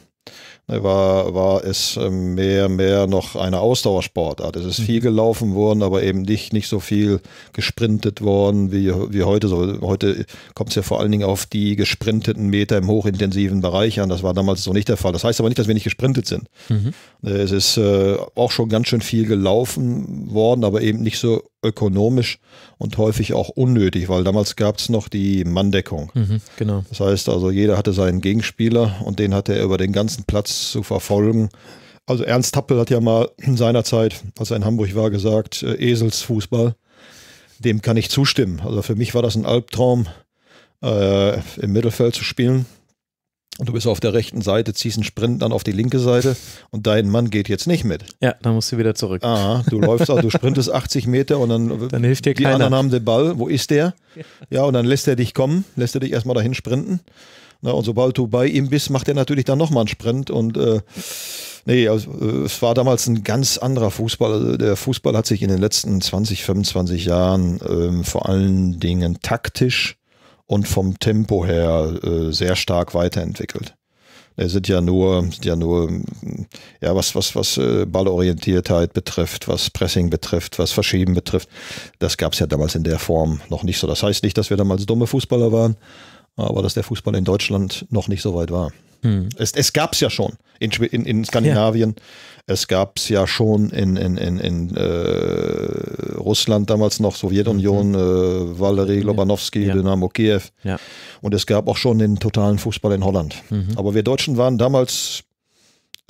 war, war es ähm, mehr, mehr noch eine Ausdauersportart. Es ist mhm. viel gelaufen worden, aber eben nicht, nicht so viel gesprintet worden wie, wie heute. So, heute kommt es ja vor allen Dingen auf die gesprinteten Meter im hochintensiven Bereich an. Das war damals so nicht der Fall. Das heißt aber nicht, dass wir nicht gesprintet sind. Mhm. Äh, es ist äh, auch schon ganz schön viel gelaufen worden, aber eben nicht so ökonomisch und häufig auch unnötig, weil damals gab es noch die Manndeckung. Mhm, genau. Das heißt also, jeder hatte seinen Gegenspieler und den hatte er über den ganzen Platz zu verfolgen. Also Ernst Tappel hat ja mal in seiner Zeit, als er in Hamburg war, gesagt, äh, Eselsfußball. Dem kann ich zustimmen. Also für mich war das ein Albtraum, äh, im Mittelfeld zu spielen. Und du bist auf der rechten Seite, ziehst einen Sprint dann auf die linke Seite und dein Mann geht jetzt nicht mit. Ja, dann musst du wieder zurück. Ah, du läufst, also du sprintest 80 Meter und dann, dann hilft dir die keiner. anderen haben den Ball, wo ist der? Ja, und dann lässt er dich kommen, lässt er dich erstmal dahin sprinten. Na, und sobald du bei ihm bist, macht er natürlich dann nochmal einen Sprint und äh, nee, also, äh, es war damals ein ganz anderer Fußball. Also der Fußball hat sich in den letzten 20, 25 Jahren äh, vor allen Dingen taktisch und vom Tempo her äh, sehr stark weiterentwickelt. Es sind ja nur, sind ja nur, ja, was, was, was äh, Ballorientiertheit betrifft, was Pressing betrifft, was Verschieben betrifft. Das gab es ja damals in der Form noch nicht so. Das heißt nicht, dass wir damals dumme Fußballer waren, aber dass der Fußball in Deutschland noch nicht so weit war. Hm. Es, es gab es ja schon in, in, in Skandinavien, es gab es ja schon in, in, in, in äh, Russland damals noch, Sowjetunion, mhm. äh, Valery Lobanowski, ja. Dynamo Kiew. Ja. Und es gab auch schon den totalen Fußball in Holland. Mhm. Aber wir Deutschen waren damals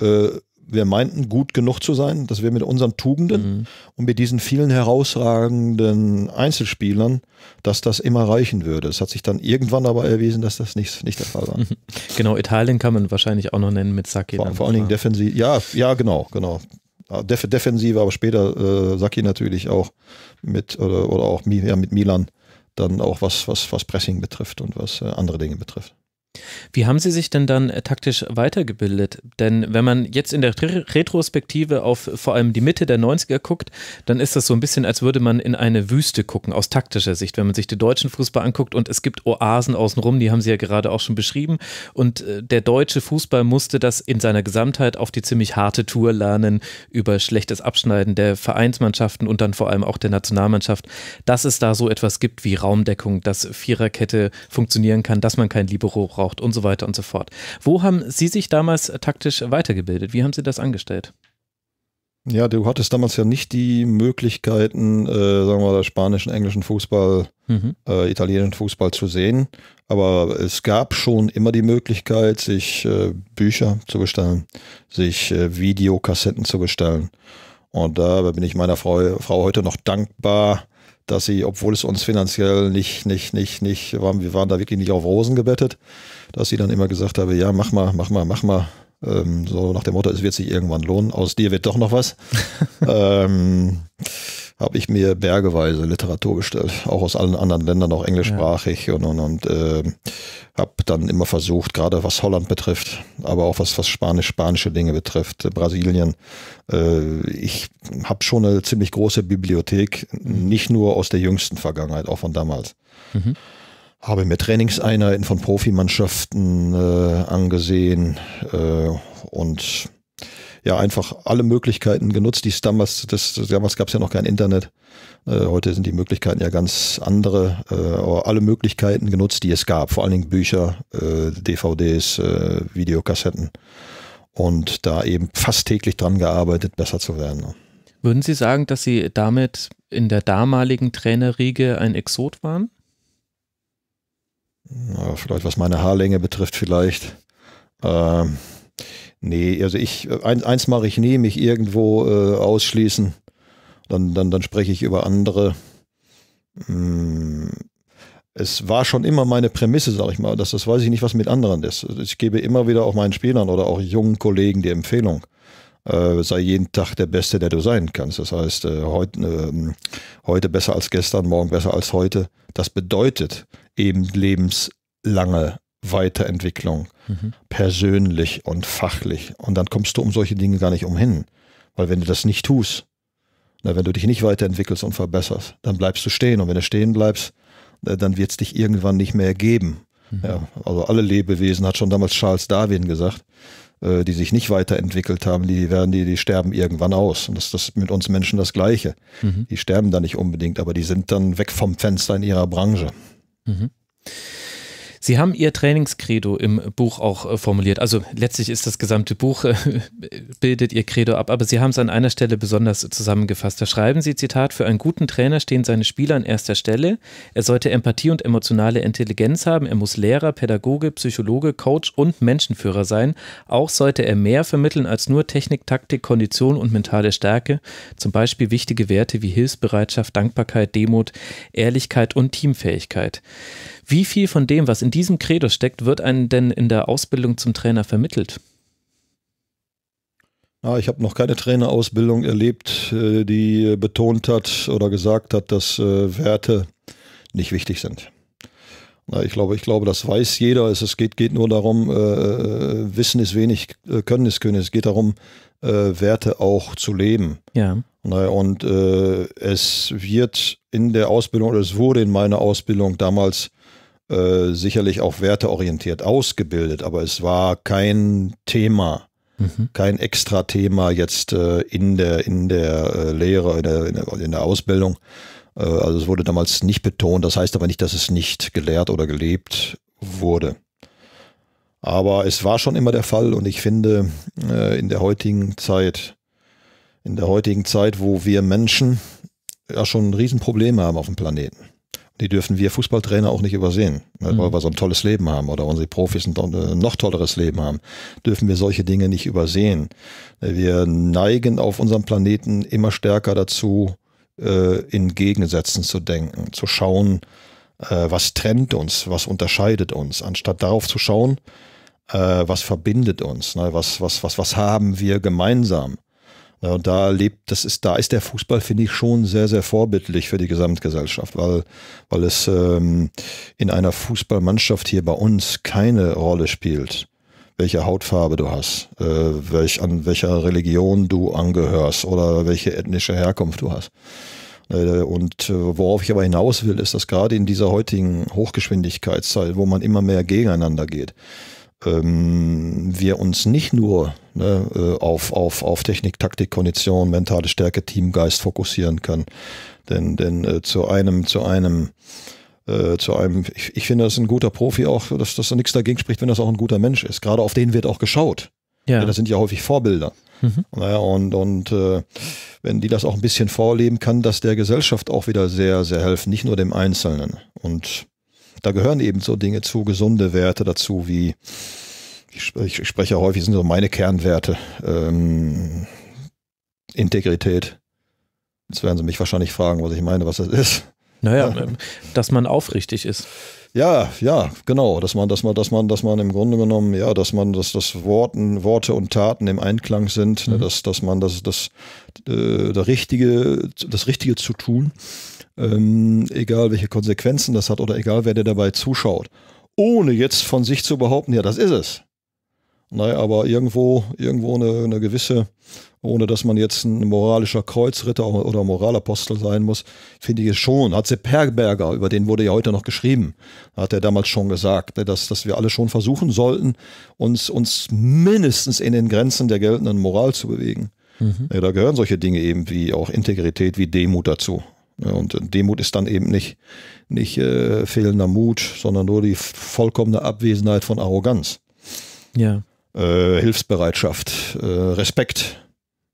äh, wir meinten, gut genug zu sein, dass wir mit unseren Tugenden mhm. und mit diesen vielen herausragenden Einzelspielern, dass das immer reichen würde. Es hat sich dann irgendwann aber erwiesen, dass das nicht, nicht der Fall war. Genau, Italien kann man wahrscheinlich auch noch nennen mit Saki. Vor, vor allen Dingen defensiv, ja, ja, genau, genau. Ah, def Defensive, aber später äh, Saki natürlich auch mit oder, oder auch ja, mit Milan dann auch was, was, was Pressing betrifft und was äh, andere Dinge betrifft. Wie haben Sie sich denn dann äh, taktisch weitergebildet? Denn wenn man jetzt in der Retrospektive auf vor allem die Mitte der 90er guckt, dann ist das so ein bisschen, als würde man in eine Wüste gucken, aus taktischer Sicht. Wenn man sich den deutschen Fußball anguckt und es gibt Oasen außenrum, die haben Sie ja gerade auch schon beschrieben. Und äh, der deutsche Fußball musste das in seiner Gesamtheit auf die ziemlich harte Tour lernen, über schlechtes Abschneiden der Vereinsmannschaften und dann vor allem auch der Nationalmannschaft, dass es da so etwas gibt wie Raumdeckung, dass Viererkette funktionieren kann, dass man kein Libero braucht und so weiter und so fort. Wo haben Sie sich damals taktisch weitergebildet? Wie haben Sie das angestellt? Ja, du hattest damals ja nicht die Möglichkeiten, äh, sagen wir mal, spanischen, englischen Fußball, mhm. äh, italienischen Fußball zu sehen. Aber es gab schon immer die Möglichkeit, sich äh, Bücher zu bestellen, sich äh, Videokassetten zu bestellen. Und da bin ich meiner Frau, Frau heute noch dankbar, dass sie, obwohl es uns finanziell nicht, nicht, nicht, nicht, waren, wir waren da wirklich nicht auf Rosen gebettet, dass sie dann immer gesagt habe, ja, mach mal, mach mal, mach mal. Ähm, so nach dem Motto, es wird sich irgendwann lohnen, aus dir wird doch noch was. ähm, habe ich mir bergeweise Literatur bestellt, auch aus allen anderen Ländern, auch englischsprachig ja. und, und, und äh, habe dann immer versucht, gerade was Holland betrifft, aber auch was, was Spanisch, spanische Dinge betrifft, äh, Brasilien. Äh, ich habe schon eine ziemlich große Bibliothek, mhm. nicht nur aus der jüngsten Vergangenheit, auch von damals. Mhm habe mir Trainingseinheiten von Profimannschaften äh, angesehen äh, und ja einfach alle Möglichkeiten genutzt, die es damals, das, damals gab es ja noch kein Internet. Äh, heute sind die Möglichkeiten ja ganz andere, äh, aber alle Möglichkeiten genutzt, die es gab, vor allen Dingen Bücher, äh, DVDs, äh, Videokassetten und da eben fast täglich dran gearbeitet, besser zu werden. Würden Sie sagen, dass Sie damit in der damaligen Trainerriege ein Exot waren? Ja, vielleicht was meine Haarlänge betrifft, vielleicht. Ähm, Nee, also ich, eins, eins mache ich nie, mich irgendwo äh, ausschließen. Dann, dann, dann spreche ich über andere. Hm. Es war schon immer meine Prämisse, sag ich mal, dass das weiß ich nicht, was mit anderen ist. Also ich gebe immer wieder auch meinen Spielern oder auch jungen Kollegen die Empfehlung. Äh, sei jeden Tag der Beste, der du sein kannst. Das heißt, äh, heut, äh, heute besser als gestern, morgen besser als heute. Das bedeutet eben lebenslange Weiterentwicklung, mhm. persönlich und fachlich. Und dann kommst du um solche Dinge gar nicht umhin. Weil wenn du das nicht tust, na, wenn du dich nicht weiterentwickelst und verbesserst, dann bleibst du stehen. Und wenn du stehen bleibst, dann wird es dich irgendwann nicht mehr geben. Mhm. Ja, also alle Lebewesen, hat schon damals Charles Darwin gesagt, äh, die sich nicht weiterentwickelt haben, die werden, die, die sterben irgendwann aus. Und das ist mit uns Menschen das Gleiche. Mhm. Die sterben da nicht unbedingt, aber die sind dann weg vom Fenster in ihrer Branche. Mhm. Sie haben Ihr Trainingscredo im Buch auch äh, formuliert. Also letztlich ist das gesamte Buch, äh, bildet Ihr Credo ab, aber Sie haben es an einer Stelle besonders zusammengefasst. Da schreiben Sie, Zitat, für einen guten Trainer stehen seine Spieler an erster Stelle. Er sollte Empathie und emotionale Intelligenz haben. Er muss Lehrer, Pädagoge, Psychologe, Coach und Menschenführer sein. Auch sollte er mehr vermitteln als nur Technik, Taktik, Kondition und mentale Stärke. Zum Beispiel wichtige Werte wie Hilfsbereitschaft, Dankbarkeit, Demut, Ehrlichkeit und Teamfähigkeit. Wie viel von dem, was in diesem Credo steckt, wird einem denn in der Ausbildung zum Trainer vermittelt? Ah, ich habe noch keine Trainerausbildung erlebt, äh, die äh, betont hat oder gesagt hat, dass äh, Werte nicht wichtig sind. Ich glaube, ich glaube, das weiß jeder. Es geht, geht nur darum, äh, Wissen ist wenig, Können ist Können. Es geht darum, äh, Werte auch zu leben. Ja. und äh, es wird in der Ausbildung, oder es wurde in meiner Ausbildung damals äh, sicherlich auch werteorientiert ausgebildet, aber es war kein Thema, mhm. kein extra Thema jetzt äh, in der, in der äh, Lehre, in der, in der, in der Ausbildung. Äh, also es wurde damals nicht betont, das heißt aber nicht, dass es nicht gelehrt oder gelebt wurde. Aber es war schon immer der Fall und ich finde, äh, in der heutigen Zeit, in der heutigen Zeit, wo wir Menschen ja schon Riesenprobleme haben auf dem Planeten, die dürfen wir Fußballtrainer auch nicht übersehen. Ne, mhm. Weil mhm. wir so ein tolles Leben haben oder unsere Profis ein, äh, noch tolleres Leben haben, dürfen wir solche Dinge nicht übersehen. Wir neigen auf unserem Planeten immer stärker dazu, äh, in Gegensätzen zu denken, zu schauen, äh, was trennt uns, was unterscheidet uns, anstatt darauf zu schauen, was verbindet uns, ne, was, was, was, was haben wir gemeinsam. Und da lebt, das ist, da ist der Fußball, finde ich, schon sehr, sehr vorbildlich für die Gesamtgesellschaft, weil, weil es ähm, in einer Fußballmannschaft hier bei uns keine Rolle spielt welche Hautfarbe du hast, äh, welch, an welcher Religion du angehörst oder welche ethnische Herkunft du hast. Äh, und äh, worauf ich aber hinaus will, ist, dass gerade in dieser heutigen Hochgeschwindigkeitszeit, wo man immer mehr gegeneinander geht, ähm, wir uns nicht nur ne, äh, auf, auf, auf Technik, Taktik, Kondition, mentale Stärke, Teamgeist fokussieren kann. Denn, denn äh, zu einem, zu einem, äh, zu einem, ich, ich finde, das ist ein guter Profi auch, dass, dass da nichts dagegen spricht, wenn das auch ein guter Mensch ist. Gerade auf den wird auch geschaut. Ja. ja das sind ja häufig Vorbilder. Mhm. Naja, und, und äh, wenn die das auch ein bisschen vorleben, kann das der Gesellschaft auch wieder sehr, sehr helfen, nicht nur dem Einzelnen. Und da gehören eben so Dinge zu, gesunde Werte dazu wie ich, ich spreche ja häufig, sind so meine Kernwerte. Ähm, Integrität. Jetzt werden sie mich wahrscheinlich fragen, was ich meine, was das ist. Naja, ja. Ähm, dass man aufrichtig ist. Ja, ja, genau, dass man, dass man, dass man, dass man im Grunde genommen, ja, dass man, dass das Worten, Worte und Taten im Einklang sind, ne, mhm. dass, dass man das, das, äh, das richtige, das Richtige zu tun, ähm, egal welche Konsequenzen das hat oder egal wer dir dabei zuschaut, ohne jetzt von sich zu behaupten, ja, das ist es. Naja, aber irgendwo, irgendwo eine, eine gewisse, ohne dass man jetzt ein moralischer Kreuzritter oder Moralapostel sein muss, finde ich es schon. Hat Perberger, über den wurde ja heute noch geschrieben, hat er damals schon gesagt, ne, dass, dass wir alle schon versuchen sollten, uns, uns mindestens in den Grenzen der geltenden Moral zu bewegen. Mhm. Ja, da gehören solche Dinge eben wie auch Integrität, wie Demut dazu. und Demut ist dann eben nicht, nicht äh, fehlender Mut, sondern nur die vollkommene Abwesenheit von Arroganz. Ja. Äh, Hilfsbereitschaft, äh, Respekt,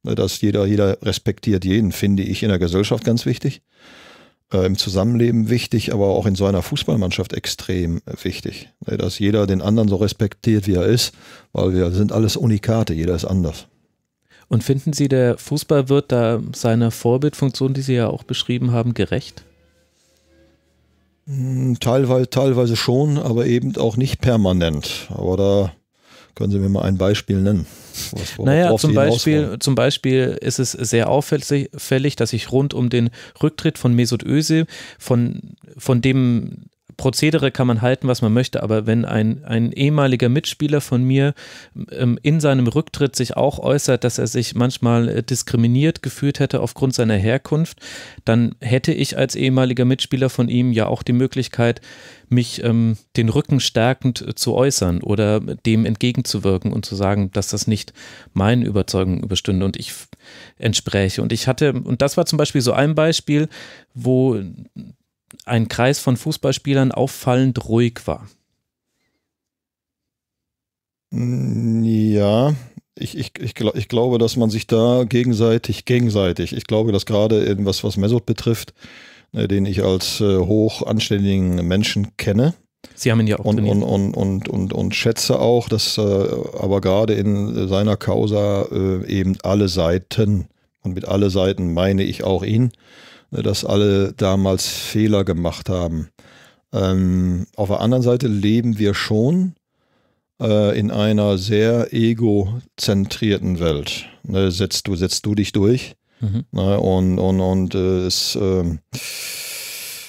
ne, dass jeder, jeder respektiert jeden, finde ich in der Gesellschaft ganz wichtig, äh, im Zusammenleben wichtig, aber auch in so einer Fußballmannschaft extrem wichtig, ne, dass jeder den anderen so respektiert, wie er ist, weil wir sind alles Unikate, jeder ist anders. Und finden Sie, der Fußball wird da seiner Vorbildfunktion, die Sie ja auch beschrieben haben, gerecht? Hm, teilweise, teilweise schon, aber eben auch nicht permanent. Aber da können Sie mir mal ein Beispiel nennen? Was, naja, zum Beispiel, zum Beispiel ist es sehr auffällig, dass ich rund um den Rücktritt von Mesut Özil, von, von dem Prozedere kann man halten, was man möchte, aber wenn ein, ein ehemaliger Mitspieler von mir ähm, in seinem Rücktritt sich auch äußert, dass er sich manchmal äh, diskriminiert gefühlt hätte aufgrund seiner Herkunft, dann hätte ich als ehemaliger Mitspieler von ihm ja auch die Möglichkeit, mich ähm, den Rücken stärkend äh, zu äußern oder dem entgegenzuwirken und zu sagen, dass das nicht meinen Überzeugungen überstünde und ich entspräche. Und ich hatte, und das war zum Beispiel so ein Beispiel, wo ein Kreis von Fußballspielern auffallend ruhig war. Mm, ja, ich, ich, ich, ich glaube, dass man sich da gegenseitig, gegenseitig, ich glaube, dass gerade in was, Mesut betrifft, äh, den ich als äh, hoch anständigen Menschen kenne, Sie haben ihn ja auch und, trainiert. Und, und, und, und, schätze auch, dass äh, aber gerade in seiner Causa äh, eben alle Seiten, und mit alle Seiten meine ich auch ihn, Ne, dass alle damals Fehler gemacht haben. Ähm, auf der anderen Seite leben wir schon äh, in einer sehr egozentrierten Welt. Ne, setzt, du, setzt du dich durch mhm. ne, und, und, und äh, es. Äh,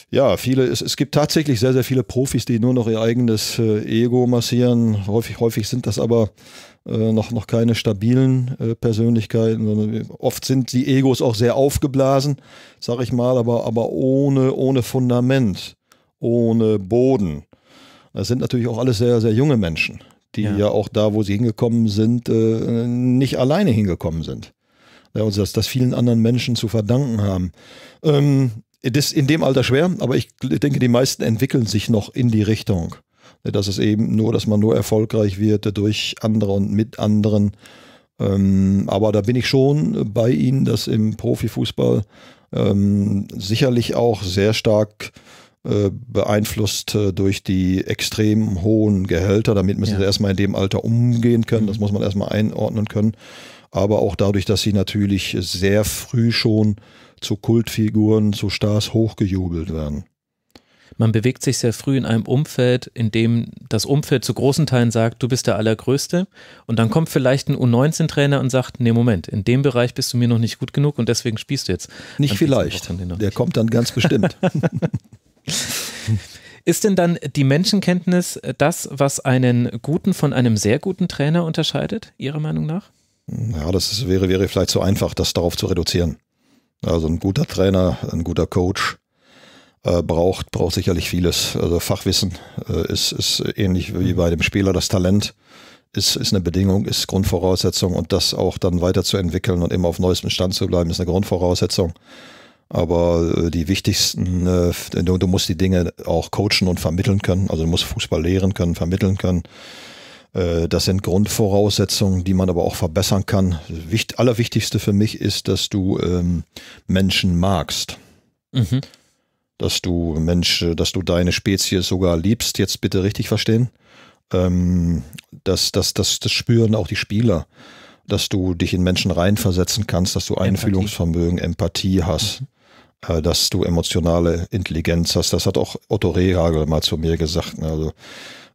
ja, viele, es, es gibt tatsächlich sehr, sehr viele Profis, die nur noch ihr eigenes äh, Ego massieren. Häufig, häufig sind das aber äh, noch, noch keine stabilen äh, Persönlichkeiten, sondern oft sind die Egos auch sehr aufgeblasen, sag ich mal, aber, aber ohne, ohne Fundament, ohne Boden. Das sind natürlich auch alles sehr, sehr junge Menschen, die ja, ja auch da, wo sie hingekommen sind, äh, nicht alleine hingekommen sind. Ja, und also, das, das vielen anderen Menschen zu verdanken haben. Ähm, das ist in dem Alter schwer, aber ich denke, die meisten entwickeln sich noch in die Richtung. Ne, dass es eben nur, dass man nur erfolgreich wird durch andere und mit anderen. Ähm, aber da bin ich schon bei Ihnen, dass im Profifußball ähm, sicherlich auch sehr stark äh, beeinflusst äh, durch die extrem hohen Gehälter. Damit müssen ja. sie erstmal in dem Alter umgehen können. Das mhm. muss man erstmal einordnen können. Aber auch dadurch, dass sie natürlich sehr früh schon zu Kultfiguren, zu Stars hochgejubelt werden. Man bewegt sich sehr früh in einem Umfeld, in dem das Umfeld zu großen Teilen sagt, du bist der Allergrößte. Und dann kommt vielleicht ein U19-Trainer und sagt, nee, Moment, in dem Bereich bist du mir noch nicht gut genug und deswegen spielst du jetzt. Nicht vielleicht. Der nicht. kommt dann ganz bestimmt. Ist denn dann die Menschenkenntnis das, was einen guten von einem sehr guten Trainer unterscheidet, Ihrer Meinung nach? Ja, das wäre, wäre vielleicht zu einfach, das darauf zu reduzieren. Also ein guter Trainer, ein guter Coach äh, braucht, braucht sicherlich vieles. Also Fachwissen äh, ist, ist ähnlich wie bei dem Spieler das Talent. Ist, ist eine Bedingung, ist Grundvoraussetzung und das auch dann weiterzuentwickeln und immer auf neuestem Stand zu bleiben, ist eine Grundvoraussetzung. Aber äh, die wichtigsten, äh, du, du musst die Dinge auch coachen und vermitteln können. Also du musst Fußball lehren können, vermitteln können. Äh, das sind Grundvoraussetzungen, die man aber auch verbessern kann. Wicht, allerwichtigste für mich ist, dass du ähm, Menschen magst. Mhm dass du Mensch, äh, dass du deine Spezies sogar liebst, jetzt bitte richtig verstehen. Ähm, das, das, das, das spüren auch die Spieler, dass du dich in Menschen reinversetzen kannst, dass du Einfühlungsvermögen, Empathie hast. Mhm äh, dass du emotionale Intelligenz hast. Das hat auch Otto Rehagel mal zu mir gesagt. Also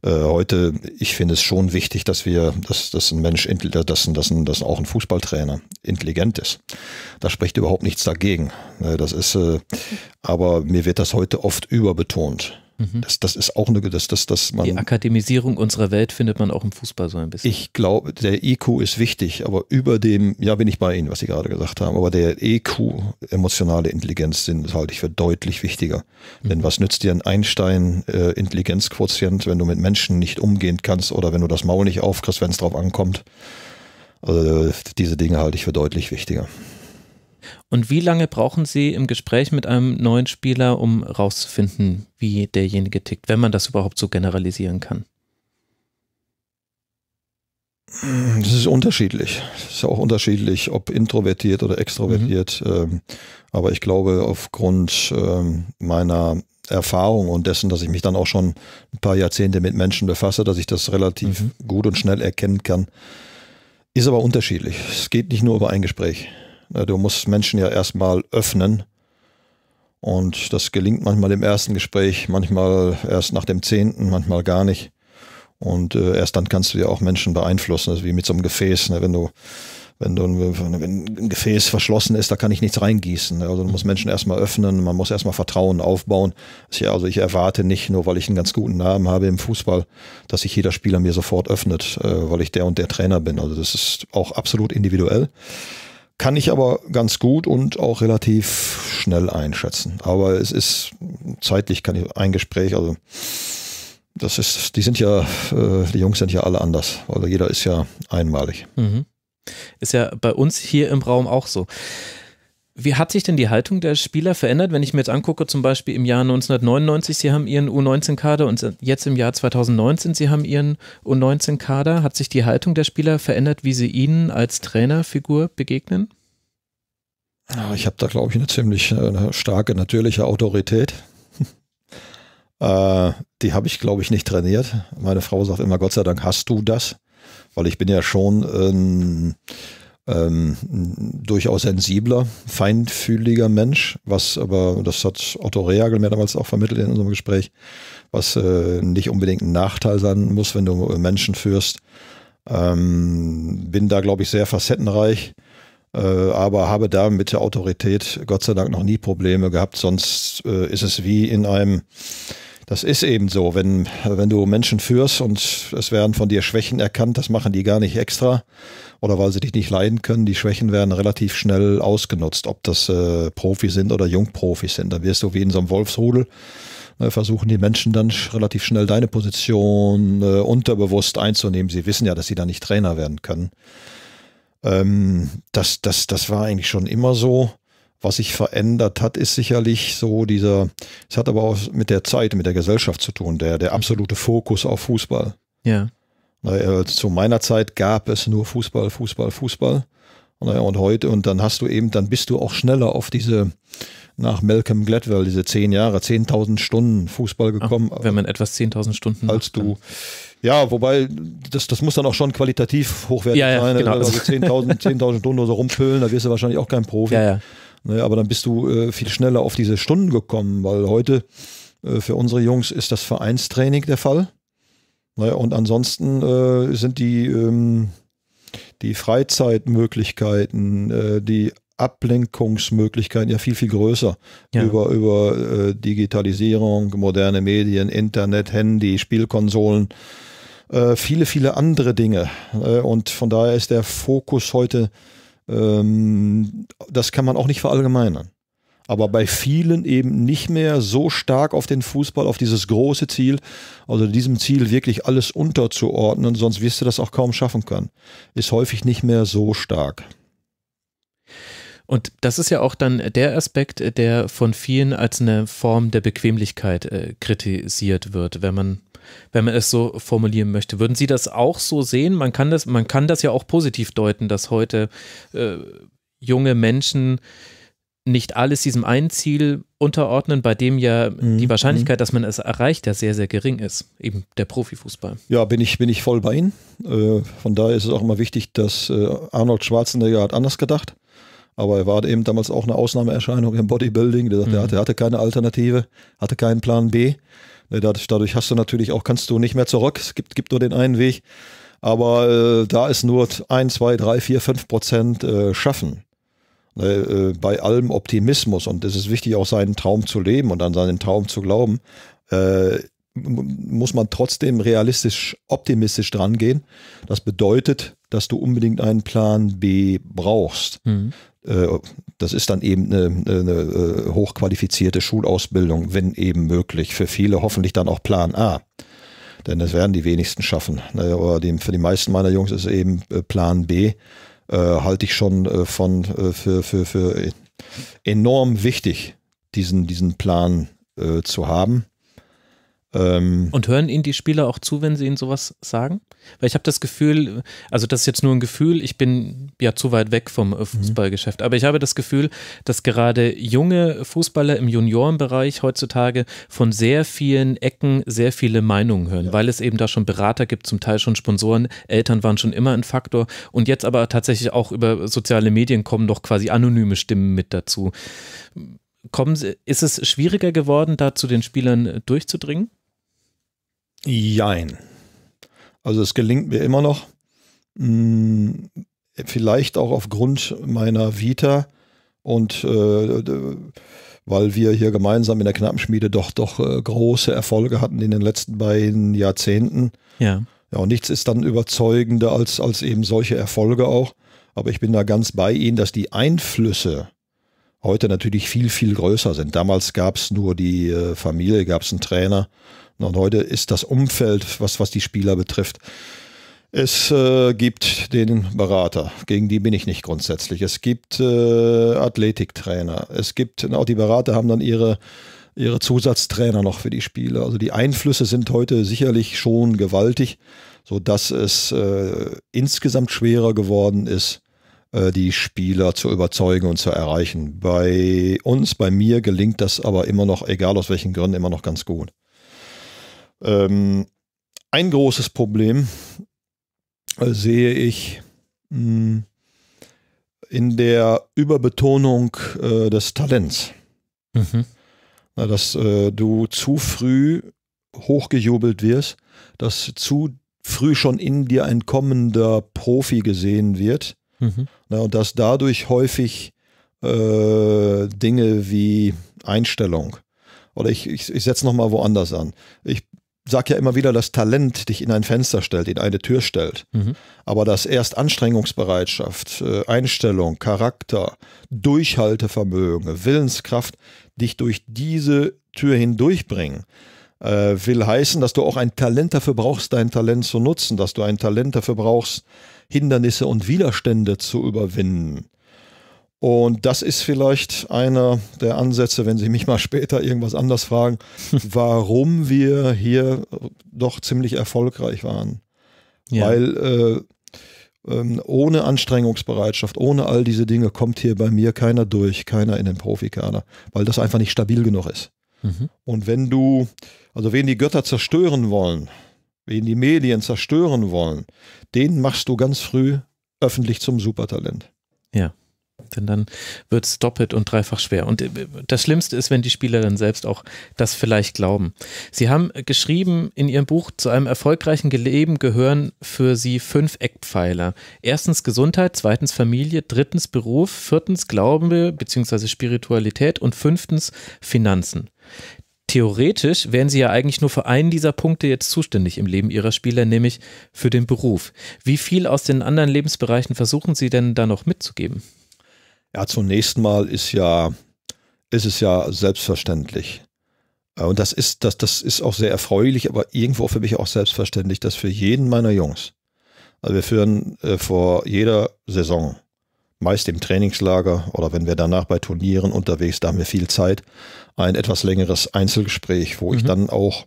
äh, heute, ich finde es schon wichtig, dass wir, dass, dass ein Mensch, äh, dass, dass, dass auch ein Fußballtrainer intelligent ist. Da spricht überhaupt nichts dagegen. Ne, das ist, äh, aber mir wird das heute oft überbetont. Mhm. Das, das ist auch eine, das, das, das man. Die Akademisierung unserer Welt findet man auch im Fußball so ein bisschen. Ich glaube, der IQ e ist wichtig, aber über dem, ja, bin ich bei Ihnen, was Sie gerade gesagt haben, aber der EQ, emotionale Intelligenz, den halte ich für deutlich wichtiger. Mhm. Denn was nützt dir ein Einstein-Intelligenzquotient, äh, wenn du mit Menschen nicht umgehen kannst oder wenn du das Maul nicht aufkriegst, wenn es drauf ankommt? Also diese Dinge halte ich für deutlich wichtiger. Und wie lange brauchen Sie im Gespräch mit einem neuen Spieler, um rauszufinden, wie derjenige tickt, wenn man das überhaupt so generalisieren kann? Hm, das ist unterschiedlich. Das ist auch unterschiedlich, ob introvertiert oder extrovertiert. Mhm. Ähm, aber ich glaube, aufgrund ähm, meiner Erfahrung und dessen, dass ich mich dann auch schon ein paar Jahrzehnte mit Menschen befasse, dass ich das relativ mhm. gut und schnell erkennen kann, ist aber unterschiedlich. Es geht nicht nur über ein Gespräch. Du musst Menschen ja erstmal öffnen. Und das gelingt manchmal im ersten Gespräch, manchmal erst nach dem zehnten, manchmal gar nicht. Und äh, erst dann kannst du ja auch Menschen beeinflussen. Das also ist wie mit so einem Gefäß. Ne? Wenn du, wenn du ein, wenn ein Gefäß verschlossen ist, da kann ich nichts reingießen. Ne? Also man muss Menschen erstmal öffnen, man muss erstmal Vertrauen aufbauen. Also ich erwarte nicht, nur weil ich einen ganz guten Namen habe im Fußball, dass sich jeder Spieler mir sofort öffnet, äh, weil ich der und der Trainer bin. Also das ist auch absolut individuell. Kann ich aber ganz gut und auch relativ schnell einschätzen. Aber es ist zeitlich kann ich ein Gespräch, also das ist, die sind ja, äh, die Jungs sind ja alle anders, Also jeder ist ja einmalig. Mhm. Ist ja bei uns hier im Raum auch so. Wie hat sich denn die Haltung der Spieler verändert, wenn ich mir jetzt angucke, zum Beispiel im Jahr 1999, Sie haben Ihren U19-Kader und jetzt im Jahr 2019, Sie haben Ihren U19-Kader. Hat sich die Haltung der Spieler verändert, wie Sie Ihnen als Trainerfigur begegnen? Ich habe da, glaube ich, eine ziemlich äh, eine starke natürliche Autorität. Äh, die habe ich, glaube ich, nicht trainiert. Meine Frau sagt immer, Gott sei Dank hast du das, weil ich bin ja schon... Ähm, ähm, durchaus sensibler, feinfühliger Mensch, was aber, das hat Otto Reagel mir damals auch vermittelt in unserem Gespräch, was äh, nicht unbedingt ein Nachteil sein muss, wenn du äh, Menschen führst. Ähm, bin da, glaube ich, sehr facettenreich, äh, aber habe da mit der Autorität Gott sei Dank noch nie Probleme gehabt. Sonst äh, ist es wie in einem, das ist eben so, wenn, wenn du Menschen führst und es werden von dir Schwächen erkannt, das machen die gar nicht extra, oder weil sie dich nicht leiden können, die Schwächen werden relativ schnell ausgenutzt, ob das äh, Profis sind oder Jungprofis sind. Da wirst du wie in so einem Wolfsrudel ne, versuchen die Menschen dann relativ schnell deine Position äh, unterbewusst einzunehmen. Sie wissen ja, dass sie da nicht Trainer werden können. Ähm, das, das, das war eigentlich schon immer so. Was sich verändert hat, ist sicherlich so dieser, es hat aber auch mit der Zeit, mit der Gesellschaft zu tun, der, der absolute Fokus auf Fußball. Ja. Naja, also zu meiner Zeit gab es nur Fußball, Fußball, Fußball. Naja, und heute, und dann hast du eben, dann bist du auch schneller auf diese, nach Malcolm Gladwell, diese zehn Jahre, 10.000 Stunden Fußball ah, gekommen. Ach, wenn man etwas 10.000 Stunden als macht, du. Ja, wobei, das, das muss dann auch schon qualitativ hochwertig ja, ja, sein. Genau. Also 10.000 10 Stunden oder so rumpölen, da wirst du wahrscheinlich auch kein Profi. Ja, ja. Naja, aber dann bist du äh, viel schneller auf diese Stunden gekommen, weil heute äh, für unsere Jungs ist das Vereinstraining der Fall. Naja, ne? und ansonsten äh, sind die, ähm, die Freizeitmöglichkeiten, äh, die Ablenkungsmöglichkeiten ja viel, viel größer ja. über, über äh, Digitalisierung, moderne Medien, Internet, Handy, Spielkonsolen, äh, viele, viele andere Dinge. Ne? und von daher ist der Fokus heute, ähm, das kann man auch nicht verallgemeinern aber bei vielen eben nicht mehr so stark auf den Fußball, auf dieses große Ziel, also diesem Ziel wirklich alles unterzuordnen, sonst wirst du das auch kaum schaffen können. Ist häufig nicht mehr so stark. Und das ist ja auch dann der Aspekt, der von vielen als eine Form der Bequemlichkeit äh, kritisiert wird, wenn man, wenn man es so formulieren möchte. Würden Sie das auch so sehen? Man kann das, man kann das ja auch positiv deuten, dass heute äh, junge Menschen nicht alles diesem einen Ziel unterordnen, bei dem ja mhm. die Wahrscheinlichkeit, mhm. dass man es erreicht, ja sehr, sehr gering ist, eben der Profifußball. Ja, bin ich, bin ich voll bei Ihnen. Äh, von daher ist es auch immer wichtig, dass äh, Arnold Schwarzenegger hat anders gedacht, aber er war eben damals auch eine Ausnahmeerscheinung im Bodybuilding. Der, mhm. hatte, hatte keine Alternative, hatte keinen Plan B. Ne, dadurch hast du natürlich auch, kannst du nicht mehr zurück, es gibt, gibt nur den einen Weg. Aber äh, da ist nur 1, 2, 3, 4, 5 Prozent äh, schaffen. Ne, äh, bei allem Optimismus und es ist wichtig, auch seinen Traum zu leben und an seinen Traum zu glauben, äh, muss man trotzdem realistisch, optimistisch drangehen. Das bedeutet, dass du unbedingt einen Plan B brauchst. Mhm. Äh, das ist dann eben eine, eine äh, hochqualifizierte Schulausbildung, wenn eben möglich. Für viele hoffentlich dann auch Plan A denn das werden die wenigsten schaffen. Oder ne, für die meisten meiner Jungs ist eben äh, Plan B äh, halte ich schon äh, von, äh, für, für, für enorm wichtig, diesen, diesen Plan zu haben. Ähm und hören Ihnen die Spieler auch zu, wenn Sie Ihnen sowas sagen? Weil ich habe das Gefühl, also das ist jetzt nur ein Gefühl, ich bin ja zu weit weg vom äh, mhm. Fußballgeschäft, mhm. aber ich habe das Gefühl, dass gerade junge Fußballer im Juniorenbereich heutzutage von sehr vielen Ecken sehr viele Meinungen hören, ja. weil es eben da schon Berater gibt, zum Teil schon Sponsoren, Eltern waren schon immer ein Faktor und jetzt aber tatsächlich auch über soziale Medien kommen doch quasi anonyme Stimmen mit dazu. Kommen Sie, ist es schwieriger geworden, da zu den Spielern äh, durchzudringen? Jein. Also es gelingt mir immer noch, hm, vielleicht auch aufgrund meiner Vita und äh, weil wir hier gemeinsam in der Knappenschmiede doch doch äh, große Erfolge hatten in den letzten beiden Jahrzehnten. Ja. Ja, und nichts ist dann überzeugender als, als eben solche Erfolge auch. Aber ich bin da ganz bei Ihnen, dass die Einflüsse heute natürlich viel, viel größer sind. Damals gab es nur die äh, Familie, gab es einen Trainer und heute ist das Umfeld, was, was die Spieler betrifft, es äh, gibt den Berater, gegen die bin ich nicht grundsätzlich. Es gibt äh, Athletiktrainer. Es gibt, auch die Berater haben dann ihre, ihre Zusatztrainer noch für die Spieler. Also die Einflüsse sind heute sicherlich schon gewaltig, sodass es äh, insgesamt schwerer geworden ist, äh, die Spieler zu überzeugen und zu erreichen. Bei uns, bei mir gelingt das aber immer noch, egal aus welchen Gründen, immer noch ganz gut. Ähm, ein großes Problem äh, sehe ich mh, hm, in der Überbetonung äh, des Talents. Mhm. Na, dass äh, du zu früh hochgejubelt wirst, dass zu früh schon in dir ein kommender Profi gesehen wird. Mhm. Na, und dass dadurch häufig äh, Dinge wie Einstellung oder ich, ich, ich setze nochmal woanders an. Ich sage ja immer wieder, dass Talent dich in ein Fenster stellt, in eine Tür stellt. Mhm. Aber dass erst Anstrengungsbereitschaft, äh, Einstellung, Charakter, Durchhaltevermögen, Willenskraft dich durch diese Tür hindurchbringen, äh, will heißen, dass du auch ein Talent dafür brauchst, dein Talent zu nutzen, dass du ein Talent dafür brauchst, Hindernisse und Widerstände zu überwinden. Und das ist vielleicht einer der Ansätze, wenn Sie mich mal später irgendwas anders fragen, warum wir hier doch ziemlich erfolgreich waren. Ja. Weil äh, äh, ohne Anstrengungsbereitschaft, ohne all diese Dinge kommt hier bei mir keiner durch, keiner in den Profikader, weil das einfach nicht stabil genug ist. Mhm. Und wenn du, also wen die Götter zerstören wollen, wen die Medien zerstören wollen, den machst du ganz früh öffentlich zum Supertalent. Ja denn dann wird es doppelt und dreifach schwer. Und äh, das Schlimmste ist, wenn die Spieler dann selbst auch das vielleicht glauben. Sie haben geschrieben in ihrem Buch, zu einem erfolgreichen Leben gehören für sie fünf Eckpfeiler. Erstens Gesundheit, zweitens Familie, drittens Beruf, viertens Glauben bzw. Spiritualität und fünftens Finanzen. Theoretisch wären Sie ja eigentlich nur für einen dieser Punkte jetzt zuständig im Leben Ihrer Spieler, nämlich für den Beruf. Wie viel aus den anderen Lebensbereichen versuchen Sie denn da noch mitzugeben? Ja, zunächst mal ist ja, ist es ja selbstverständlich. Äh, und das ist, das, das ist auch sehr erfreulich, aber irgendwo für mich auch selbstverständlich, dass für jeden meiner Jungs, also wir führen äh, vor jeder Saison, meist im Trainingslager oder wenn wir danach bei Turnieren unterwegs, da haben wir viel Zeit, ein etwas längeres Einzelgespräch, wo mhm. ich dann auch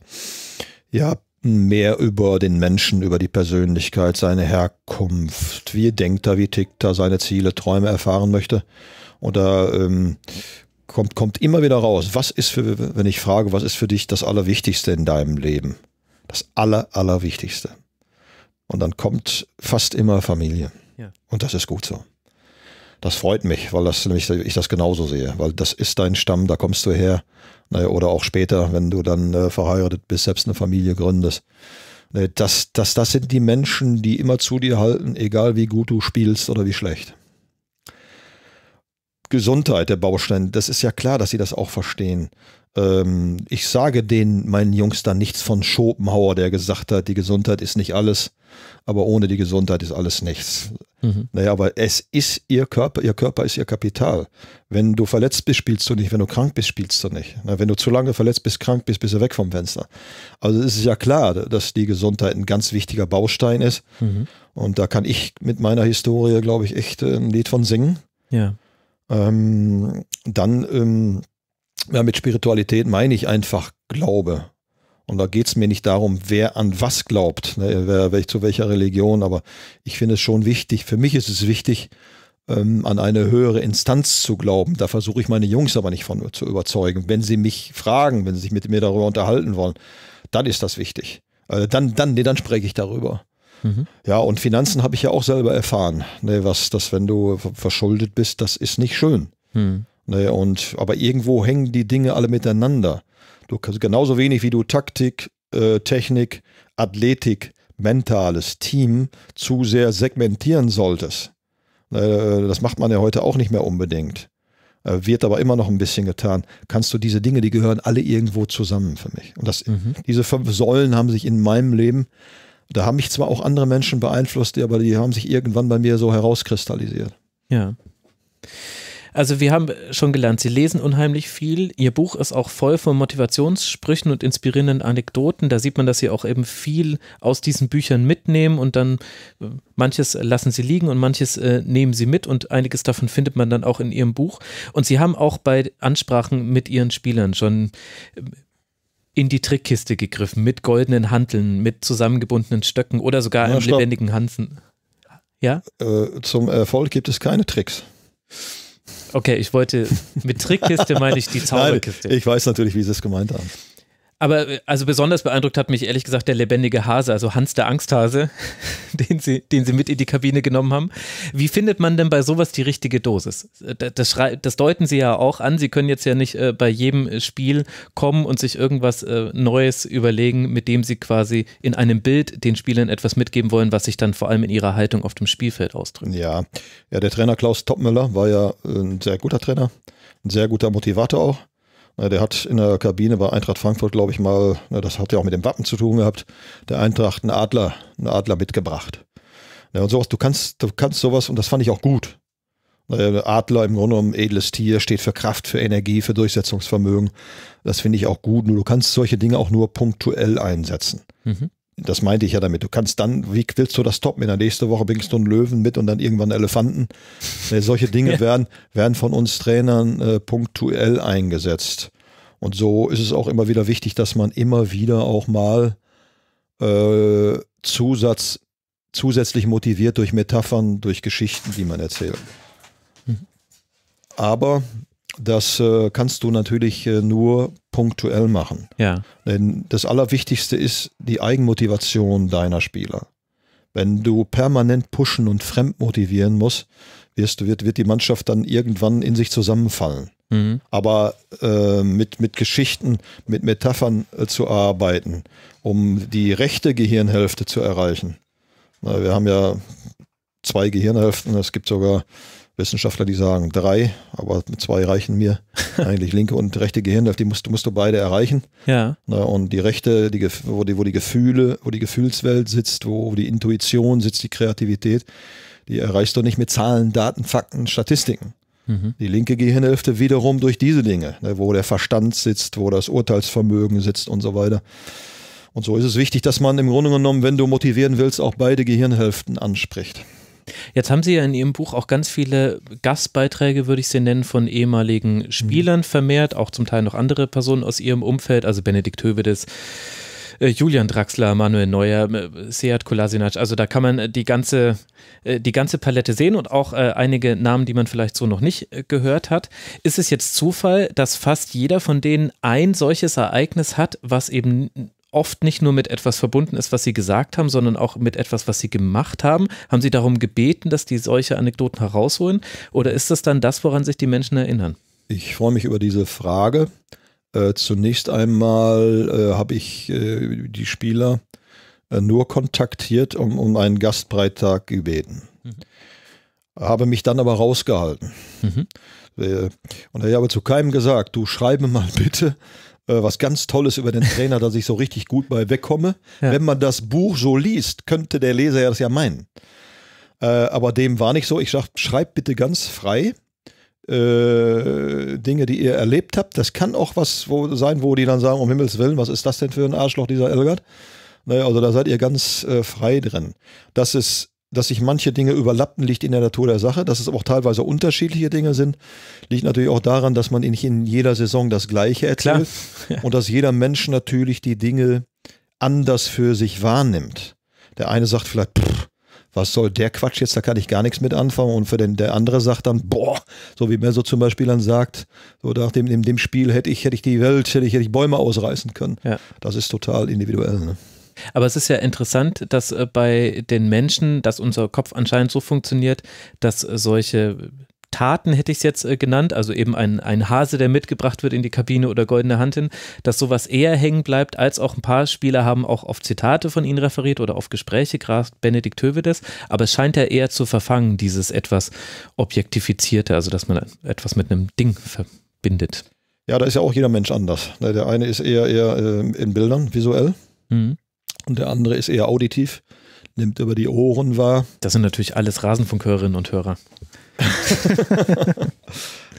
ja mehr über den Menschen, über die Persönlichkeit, seine Herkunft, wie denkt er, wie tickt er, seine Ziele, Träume erfahren möchte. Oder ähm, kommt, kommt immer wieder raus. Was ist für, wenn ich frage, was ist für dich das Allerwichtigste in deinem Leben? Das Aller, Allerwichtigste. Und dann kommt fast immer Familie. Ja. Und das ist gut so. Das freut mich, weil das nämlich ich das genauso sehe, weil das ist dein Stamm, da kommst du her. Naja, oder auch später, wenn du dann äh, verheiratet bist, selbst eine Familie gründest. Äh, das, das, das sind die Menschen, die immer zu dir halten, egal wie gut du spielst oder wie schlecht. Gesundheit der Baustein, das ist ja klar, dass sie das auch verstehen. Ähm, ich sage den meinen Jungs dann nichts von Schopenhauer, der gesagt hat, die Gesundheit ist nicht alles, aber ohne die Gesundheit ist alles nichts. Mhm. Naja, aber es ist ihr Körper, ihr Körper ist ihr Kapital. Wenn du verletzt bist, spielst du nicht, wenn du krank bist, spielst du nicht. Na, wenn du zu lange verletzt bist, krank bist, bist du weg vom Fenster. Also es ist ja klar, dass die Gesundheit ein ganz wichtiger Baustein ist. Mhm. Und da kann ich mit meiner Historie, glaube ich, echt ein Lied von singen. Ja. Ähm, dann ähm, ja, mit Spiritualität meine ich einfach Glaube. Und da geht es mir nicht darum, wer an was glaubt, ne, wer, wer, zu welcher Religion, aber ich finde es schon wichtig, für mich ist es wichtig, ähm, an eine höhere Instanz zu glauben. Da versuche ich meine Jungs aber nicht von zu überzeugen. Wenn sie mich fragen, wenn sie sich mit mir darüber unterhalten wollen, dann ist das wichtig. Also dann, dann, nee, dann spreche ich darüber. Mhm. Ja, und Finanzen habe ich ja auch selber erfahren. Ne, was, dass wenn du verschuldet bist, das ist nicht schön. Mhm. Ne, und, aber irgendwo hängen die Dinge alle miteinander. Du kannst genauso wenig wie du Taktik, äh, Technik, Athletik, mentales Team zu sehr segmentieren solltest. Ne, äh, das macht man ja heute auch nicht mehr unbedingt. Äh, wird aber immer noch ein bisschen getan. Kannst du diese Dinge, die gehören alle irgendwo zusammen für mich. Und das, mhm. diese fünf Säulen haben sich in meinem Leben, da haben mich zwar auch andere Menschen beeinflusst, aber die haben sich irgendwann bei mir so herauskristallisiert. Ja. Also wir haben schon gelernt, Sie lesen unheimlich viel. Ihr Buch ist auch voll von Motivationssprüchen und inspirierenden Anekdoten. Da sieht man, dass Sie auch eben viel aus diesen Büchern mitnehmen und dann äh, manches lassen Sie liegen und manches äh, nehmen Sie mit und einiges davon findet man dann auch in Ihrem Buch. Und Sie haben auch bei Ansprachen mit Ihren Spielern schon ähm, in die Trickkiste gegriffen, mit goldenen Hanteln, mit zusammengebundenen Stöcken oder sogar ja, einem stopp. lebendigen Hansen. Ja? Äh, zum Erfolg gibt es keine Tricks. Okay, ich wollte mit Trickkiste meine ich die Zauberkiste. Nein, ich weiß natürlich, wie Sie es gemeint haben. Aber äh, also besonders beeindruckt hat mich ehrlich gesagt der lebendige Hase, also Hans der Angsthase, den sie, den sie mit in die Kabine genommen haben. Wie findet man denn bei sowas die richtige Dosis? Äh, das, das deuten sie ja auch an. Sie können jetzt ja nicht äh, bei jedem Spiel kommen und sich irgendwas Neues überlegen, mit dem sie quasi in einem Bild den Spielern etwas mitgeben wollen, was sich dann vor allem in ihrer Haltung auf dem Spielfeld ausdrückt. Ja, ja der Trainer Klaus Topmüller war ja ein sehr guter Trainer, ein sehr guter Motivator auch der hat in der Kabine bei Eintracht Frankfurt, glaube ich mal, das hat ja auch mit dem Wappen zu tun gehabt, der Eintracht einen Adler, einen Adler mitgebracht. Und sowas, du kannst, du kannst sowas, und das fand ich auch gut. Adler im Grunde genommen edles Tier, steht für Kraft, für Energie, für Durchsetzungsvermögen. Das finde ich auch gut, nur du kannst solche Dinge auch nur punktuell einsetzen. Mhm das meinte ich ja damit. Du kannst dann, wie willst du das toppen? In der nächsten Woche bringst du einen Löwen mit und dann irgendwann einen Elefanten. solche Dinge ja. werden, werden von uns Trainern äh, punktuell eingesetzt. Und so ist es auch immer wieder wichtig, dass man immer wieder auch mal äh, Zusatz, zusätzlich motiviert durch Metaphern, durch Geschichten, die man erzählt. Mhm. Aber das äh, kannst du natürlich äh, nur punktuell machen. Ja. Denn das Allerwichtigste ist die Eigenmotivation deiner Spieler. Wenn du permanent pushen und fremd motivieren musst, wirst, wird, wird die Mannschaft dann irgendwann in sich zusammenfallen. Mhm. Aber äh, mit, mit Geschichten, mit Metaphern äh, zu arbeiten, um die rechte Gehirnhälfte zu erreichen. Na, wir haben ja zwei Gehirnhälften, es gibt sogar Wissenschaftler, die sagen drei, aber mit zwei reichen mir eigentlich linke und rechte Gehirnhälfte, die musst, musst du beide erreichen. Ja. Na, und die rechte, die, wo, die, wo die Gefühle, wo die Gefühlswelt sitzt, wo die Intuition sitzt, die Kreativität, die erreichst du nicht mit Zahlen, Daten, Fakten, Statistiken. Mhm. Die linke Gehirnhälfte wiederum durch diese Dinge, ne, wo der Verstand sitzt, wo das Urteilsvermögen sitzt und so weiter. Und so ist es wichtig, dass man im Grunde genommen, wenn du motivieren willst, auch beide Gehirnhälften anspricht. Jetzt haben Sie ja in Ihrem Buch auch ganz viele Gastbeiträge, würde ich sie nennen, von ehemaligen mhm. Spielern vermehrt, auch zum Teil noch andere Personen aus Ihrem Umfeld, also Benedikt Hövedes. Äh, Julian Draxler, Manuel Neuer, äh, Seat Kolasinac. Also da kann man äh, die ganze, die ganze Palette sehen und auch einige Namen, die man vielleicht so noch nicht gehört hat. Ist es jetzt Zufall, dass fast jeder von denen ein solches Ereignis hat, was eben oft nicht nur mit etwas verbunden ist, was sie gesagt haben, sondern auch mit etwas, was sie gemacht haben? Haben sie darum gebeten, dass die solche Anekdoten herausholen? Oder ist das dann das, woran sich die Menschen erinnern? Ich freue mich über diese Frage. Äh, zunächst einmal äh, habe ich äh, die Spieler äh, nur kontaktiert, um, um einen Gastbeitrag gebeten. Mhm. Habe mich dann aber rausgehalten. Mhm. Äh, und ich habe zu keinem gesagt, du schreibe mal bitte äh, was ganz Tolles über den Trainer, dass ich so richtig gut bei wegkomme. Ja. Wenn man das Buch so liest, könnte der Leser ja das ja meinen. Äh, aber dem war nicht so. Ich sage, schreibt bitte ganz frei. Äh, Dinge, die ihr erlebt habt. Das kann auch was wo, sein, wo die dann sagen, um Himmels Willen, was ist das denn für ein Arschloch, dieser Elgard? Naja, ne, also da seid ihr ganz äh, frei drin. Das ist dass sich manche Dinge überlappen, liegt in der Natur der Sache. Dass es aber auch teilweise unterschiedliche Dinge sind, liegt natürlich auch daran, dass man nicht in jeder Saison das Gleiche erzählt und dass jeder Mensch natürlich die Dinge anders für sich wahrnimmt. Der eine sagt vielleicht, pff, was soll der Quatsch jetzt, da kann ich gar nichts mit anfangen. Und für den, der andere sagt dann, boah, so wie Meso zum Beispiel dann sagt, so nach dem, in dem Spiel hätte ich, hätte ich die Welt, hätte ich, hätte ich Bäume ausreißen können. Ja. Das ist total individuell. Ne? Aber es ist ja interessant, dass äh, bei den Menschen, dass unser Kopf anscheinend so funktioniert, dass äh, solche Taten hätte ich es jetzt äh, genannt, also eben ein, ein Hase, der mitgebracht wird in die Kabine oder goldene Hand hin, dass sowas eher hängen bleibt, als auch ein paar Spieler haben auch auf Zitate von ihnen referiert oder auf Gespräche, gerade Benedikt Hövedes, aber es scheint ja eher zu verfangen, dieses etwas Objektifizierte, also dass man etwas mit einem Ding verbindet. Ja, da ist ja auch jeder Mensch anders. Ne, der eine ist eher, eher in Bildern, visuell. Mhm und der andere ist eher auditiv, nimmt über die Ohren wahr. Das sind natürlich alles Rasenfunkhörerinnen und Hörer.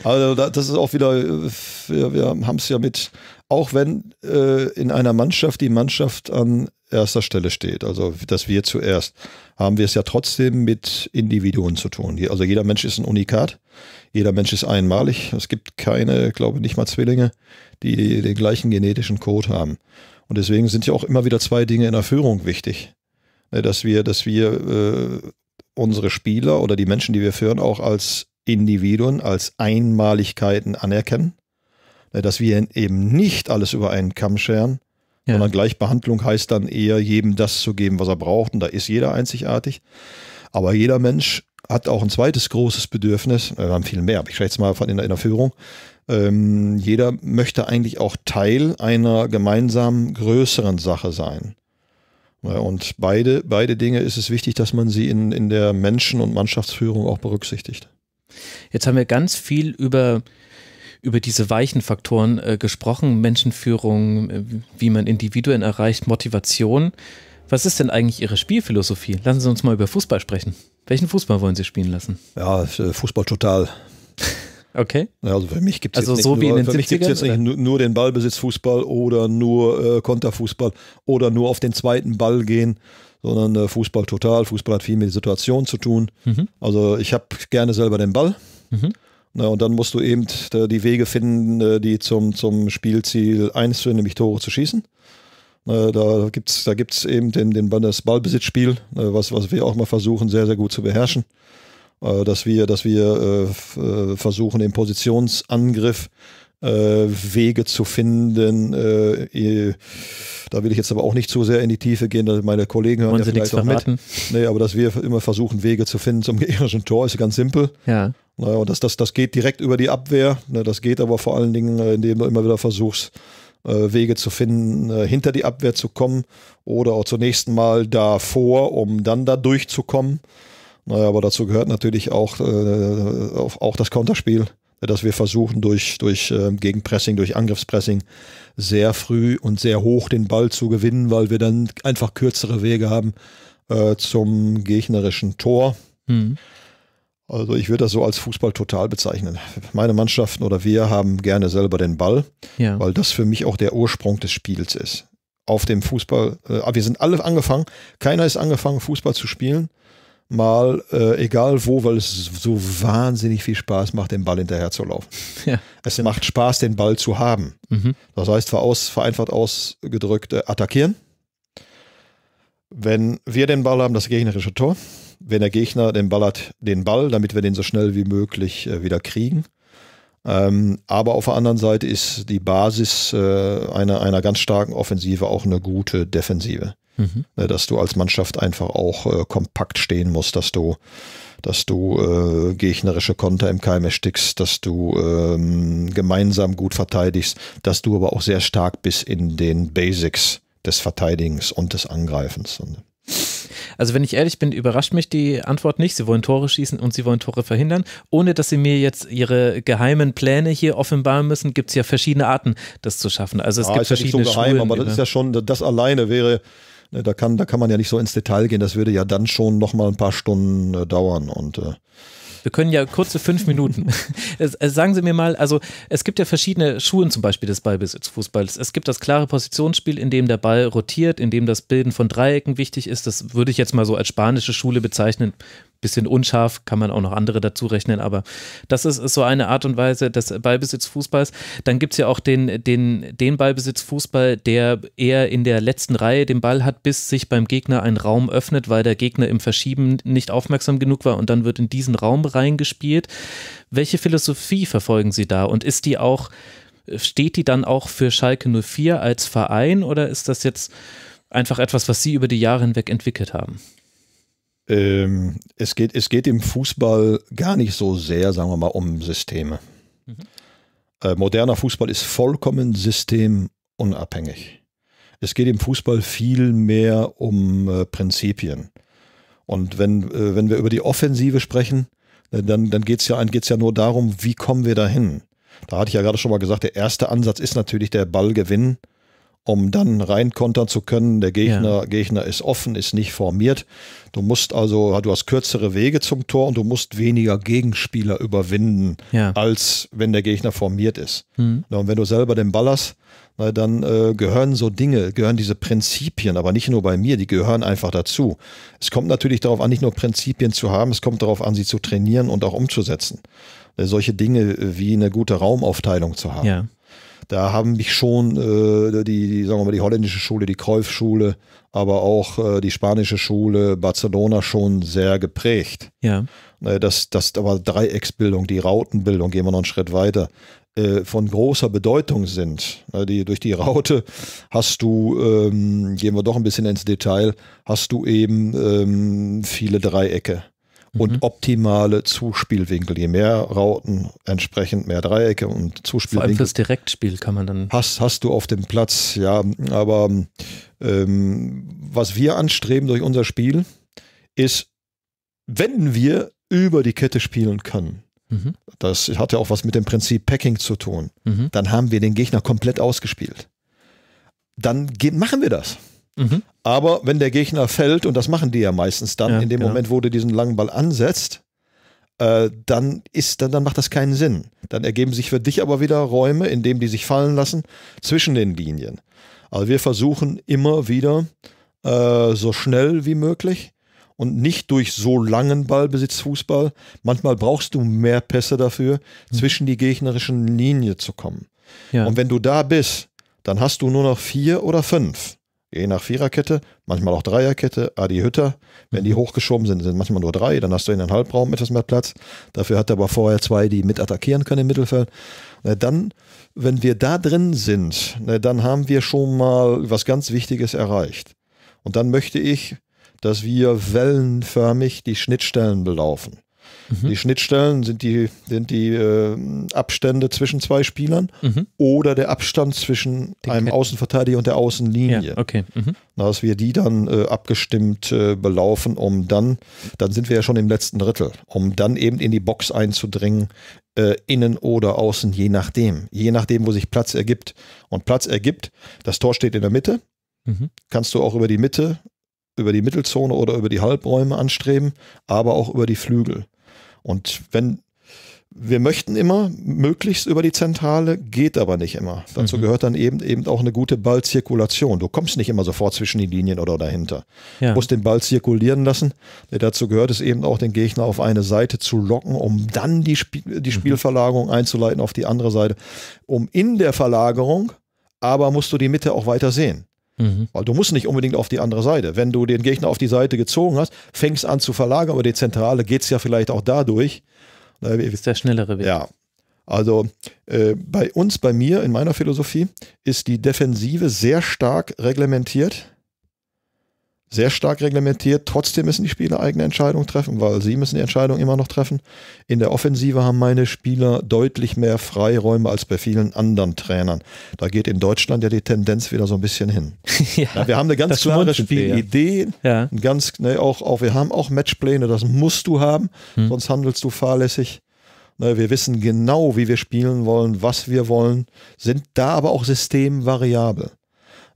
also das ist auch wieder, wir, wir haben es ja mit, auch wenn äh, in einer Mannschaft die Mannschaft an erster Stelle steht, also dass wir zuerst, haben wir es ja trotzdem mit Individuen zu tun. Also jeder Mensch ist ein Unikat, jeder Mensch ist einmalig. Es gibt keine, glaube ich, nicht mal Zwillinge, die den gleichen genetischen Code haben. Und deswegen sind ja auch immer wieder zwei Dinge in der Führung wichtig. Ne, dass wir, dass wir äh, unsere Spieler oder die Menschen, die wir führen, auch als Individuen, als Einmaligkeiten anerkennen. Ne, dass wir eben nicht alles über einen Kamm scheren, ja. sondern Gleichbehandlung heißt dann eher, jedem das zu geben, was er braucht. Und da ist jeder einzigartig. Aber jeder Mensch hat auch ein zweites großes Bedürfnis, wir haben viel mehr, aber ich schätze mal von in der, in der Führung, ähm, jeder möchte eigentlich auch Teil einer gemeinsamen größeren Sache sein. und beide, beide Dinge ist es wichtig, dass man sie in, in der Menschen- und Mannschaftsführung auch berücksichtigt. Jetzt haben wir ganz viel über über diese weichen Faktoren äh, gesprochen, Menschenführung, äh, wie man Individuen erreicht, Motivation. Was ist denn eigentlich Ihre Spielphilosophie? Lassen Sie uns mal über Fußball sprechen. Welchen Fußball wollen Sie spielen lassen? Ja, äh, Fußball total. Okay. Also für mich gibt es also jetzt, so nicht, nur, für mich gibt's jetzt nicht nur, den Ballbesitzfußball oder nur äh, Konterfußball oder nur auf den zweiten Ball gehen, sondern äh, Fußball total. Fußball hat viel mit der Situation zu tun. Mhm. Also ich habe gerne selber den Ball. Mhm. Na, und dann musst du eben äh, die Wege finden, äh, die zum, zum Spielziel einzuführen, nämlich Tore zu schießen. Da gibt es da gibt's eben den, den, das Ballbesitzspiel, äh, was, was wir auch mal versuchen, sehr, sehr gut zu beherrschen. Äh, dass wir, dass wir äh, äh versuchen, im Positionsangriff äh, Wege zu finden. Äh, eh, da will ich jetzt aber auch nicht zu sehr in die Tiefe gehen, meine Kollegen hören Wollen ja Sie vielleicht auch mit. Nee, aber dass wir immer versuchen, Wege zu finden zum gegnerischen Tor, ist ganz simpel. Ja. Naja, und das, das, das geht direkt über die Abwehr. Ne, das geht aber vor allen Dingen, äh, indem du immer wieder versuchst, Wege zu finden, hinter die Abwehr zu kommen oder auch zunächst mal davor, um dann da durchzukommen. Naja, aber dazu gehört natürlich auch, äh, auch, auch das Counterspiel, dass wir versuchen, durch, durch äh, Gegenpressing, durch Angriffspressing sehr früh und sehr hoch den Ball zu gewinnen, weil wir dann einfach kürzere Wege haben äh, zum gegnerischen Tor. Mhm. Also ich würde das so als Fußball total bezeichnen. Meine Mannschaften oder wir haben gerne selber den Ball, ja. weil das für mich auch der Ursprung des Spiels ist. Auf dem Fußball, äh, ah, wir sind alle angefangen, keiner ist angefangen, Fußball zu spielen, mal, äh, egal wo, weil es so wahnsinnig viel Spaß macht, den Ball hinterher zu laufen. Ja. Es macht Spaß, den Ball zu haben. Mhm. Das heißt, veraus, vereinfacht ausgedrückt, äh, attackieren. Wenn wir den Ball haben, das gegnerische Tor. Wenn der Gegner den Ball hat, den Ball, damit wir den so schnell wie möglich äh, wieder kriegen. Ähm, aber auf der anderen Seite ist die Basis äh, einer, einer ganz starken Offensive auch eine gute Defensive. Mhm. Ne, dass du als Mannschaft einfach auch äh, kompakt stehen musst, dass du, dass du äh, gegnerische Konter im Keim erstickst, dass du ähm, gemeinsam gut verteidigst, dass du aber auch sehr stark bist in den Basics des Verteidigens und des Angreifens. Also wenn ich ehrlich bin, überrascht mich die Antwort nicht. Sie wollen Tore schießen und sie wollen Tore verhindern. Ohne dass sie mir jetzt ihre geheimen Pläne hier offenbaren müssen, gibt es ja verschiedene Arten, das zu schaffen. Also es ah, gibt verschiedene ja so geheim, Schulen, aber das ist ja schon, das alleine wäre Ne, da, kann, da kann man ja nicht so ins Detail gehen. Das würde ja dann schon nochmal ein paar Stunden äh, dauern. Und äh, wir können ja kurze fünf Minuten. Sagen Sie mir mal, also es gibt ja verschiedene Schulen zum Beispiel des Ballbesitzfußballs. Es gibt das klare Positionsspiel, in dem der Ball rotiert, in dem das Bilden von Dreiecken wichtig ist. Das würde ich jetzt mal so als spanische Schule bezeichnen bisschen unscharf, kann man auch noch andere dazu rechnen, aber das ist, so eine Art und Weise des Ballbesitzfußballs. Dann gibt es ja auch den, den, den Ballbesitzfußball, der eher in der letzten Reihe den Ball hat, bis sich beim Gegner ein Raum öffnet, weil der Gegner im Verschieben nicht aufmerksam genug war und dann wird in diesen Raum reingespielt. Welche Philosophie verfolgen Sie da und ist die auch, steht die dann auch für Schalke 04 als Verein oder ist das jetzt einfach etwas, was Sie über die Jahre hinweg entwickelt haben? ähm, es, geht, es geht im Fußball gar nicht so sehr, sagen wir mal, um Systeme. Mhm. Äh, moderner Fußball ist vollkommen systemunabhängig. Es geht im Fußball viel mehr um äh, Prinzipien. Und wenn, äh, wenn wir über die Offensive sprechen, äh, dann, dann geht es ja, geht's ja nur darum, wie kommen wir dahin. Da hatte ich ja gerade schon mal gesagt, der erste Ansatz ist natürlich der Ballgewinn um dann reinkontern zu können. Der Gegner, ja. Gegner ist offen, ist nicht formiert. Du musst also, du hast kürzere Wege zum Tor und du musst weniger Gegenspieler überwinden, ja. als wenn der Gegner formiert ist. Mhm. Und wenn du selber den Ball hast, na, dann äh, gehören so Dinge, gehören diese Prinzipien, aber nicht nur bei mir, die gehören einfach dazu. Es kommt natürlich darauf an, nicht nur Prinzipien zu haben, es kommt darauf an, sie zu trainieren und auch umzusetzen. Äh, solche Dinge äh, wie eine gute Raumaufteilung zu haben. Ja. Da haben mich schon äh, die, die, sagen wir mal, die holländische Schule, die Kreuf-Schule, aber auch äh, die spanische Schule, Barcelona schon sehr geprägt. Ja. Äh, das, das aber Dreiecksbildung, die Rautenbildung, gehen wir noch einen Schritt weiter, äh, von großer Bedeutung sind. Äh, die, durch die Raute hast du, ähm, gehen wir doch ein bisschen ins Detail, hast du eben ähm, viele Dreiecke und mhm. optimale Zuspielwinkel. Je mehr Rauten, entsprechend mehr Dreiecke und Zuspielwinkel. Vor allem fürs Direktspiel kann man dann. Hast, hast du auf dem Platz, ja. Aber ähm, was wir anstreben durch unser Spiel, ist, wenn wir über die Kette spielen können, mhm. das hat ja auch was mit dem Prinzip Packing zu tun, mhm. dann haben wir den Gegner komplett ausgespielt. Dann machen wir das. Mhm. Aber wenn der Gegner fällt, und das machen die ja meistens dann, ja, in dem genau. Moment, wo du diesen langen Ball ansetzt, äh, dann, ist, dann, dann macht das keinen Sinn. Dann ergeben sich für dich aber wieder Räume, in denen die sich fallen lassen, zwischen den Linien. Also wir versuchen immer wieder äh, so schnell wie möglich und nicht durch so langen Ballbesitz Fußball. Manchmal brauchst du mehr Pässe dafür, mhm. zwischen die gegnerischen Linie zu kommen. Ja. Und wenn du da bist, dann hast du nur noch vier oder fünf je nach Viererkette, manchmal auch Dreierkette, Adi Hütter. Wenn die mhm. hochgeschoben sind, sind manchmal nur drei, dann hast du in den Halbraum etwas mehr Platz. Dafür hat er aber vorher zwei, die mit attackieren können im Mittelfeld. Dann, wenn wir da drin sind, dann haben wir schon mal was ganz Wichtiges erreicht. Und dann möchte ich, dass wir wellenförmig die Schnittstellen belaufen. Mhm. Die Schnittstellen sind die, sind die äh, Abstände zwischen zwei Spielern mhm. oder der Abstand zwischen Den einem Ketten. Außenverteidiger und der Außenlinie. Ja, okay. Mhm. Dass wir die dann äh, abgestimmt äh, belaufen, um dann, dann sind wir ja schon im letzten Drittel, um dann eben in die Box einzudringen, äh, innen oder außen, je nachdem. Je nachdem, wo sich Platz ergibt. Und Platz ergibt, das Tor steht in der Mitte. Mhm. Kannst du auch über die Mitte über die Mittelzone oder über die Halbräume anstreben, aber auch über die Flügel. Und wenn wir möchten immer möglichst über die Zentrale, geht aber nicht immer. Dazu mhm. gehört dann eben, eben auch eine gute Ballzirkulation. Du kommst nicht immer sofort zwischen die Linien oder dahinter. Ja. Du musst den Ball zirkulieren lassen. Dazu gehört es eben auch, den Gegner auf eine Seite zu locken, um dann die, Sp die mhm. Spielverlagerung einzuleiten auf die andere Seite. Um in der Verlagerung, aber musst du die Mitte auch weiter sehen. Mhm. Weil du musst nicht unbedingt auf die andere Seite. Wenn du den Gegner auf die Seite gezogen hast, fängst an zu verlagern, aber die Zentrale geht es ja vielleicht auch dadurch. Das ist der schnellere Weg. Ja. Also äh, bei uns, bei mir, in meiner Philosophie, ist die Defensive sehr stark reglementiert sehr stark reglementiert. Trotzdem müssen die Spieler eigene Entscheidungen treffen, weil sie müssen die Entscheidung immer noch treffen. In der Offensive haben meine Spieler deutlich mehr Freiräume als bei vielen anderen Trainern. Da geht in Deutschland ja die Tendenz wieder so ein bisschen hin. ja, ja, wir haben eine ganz klare Spielidee, ja. ganz ne, auch, auch wir haben auch Matchpläne, das musst du haben, hm. sonst handelst du fahrlässig. Ne, wir wissen genau, wie wir spielen wollen, was wir wollen, sind da aber auch systemvariabel.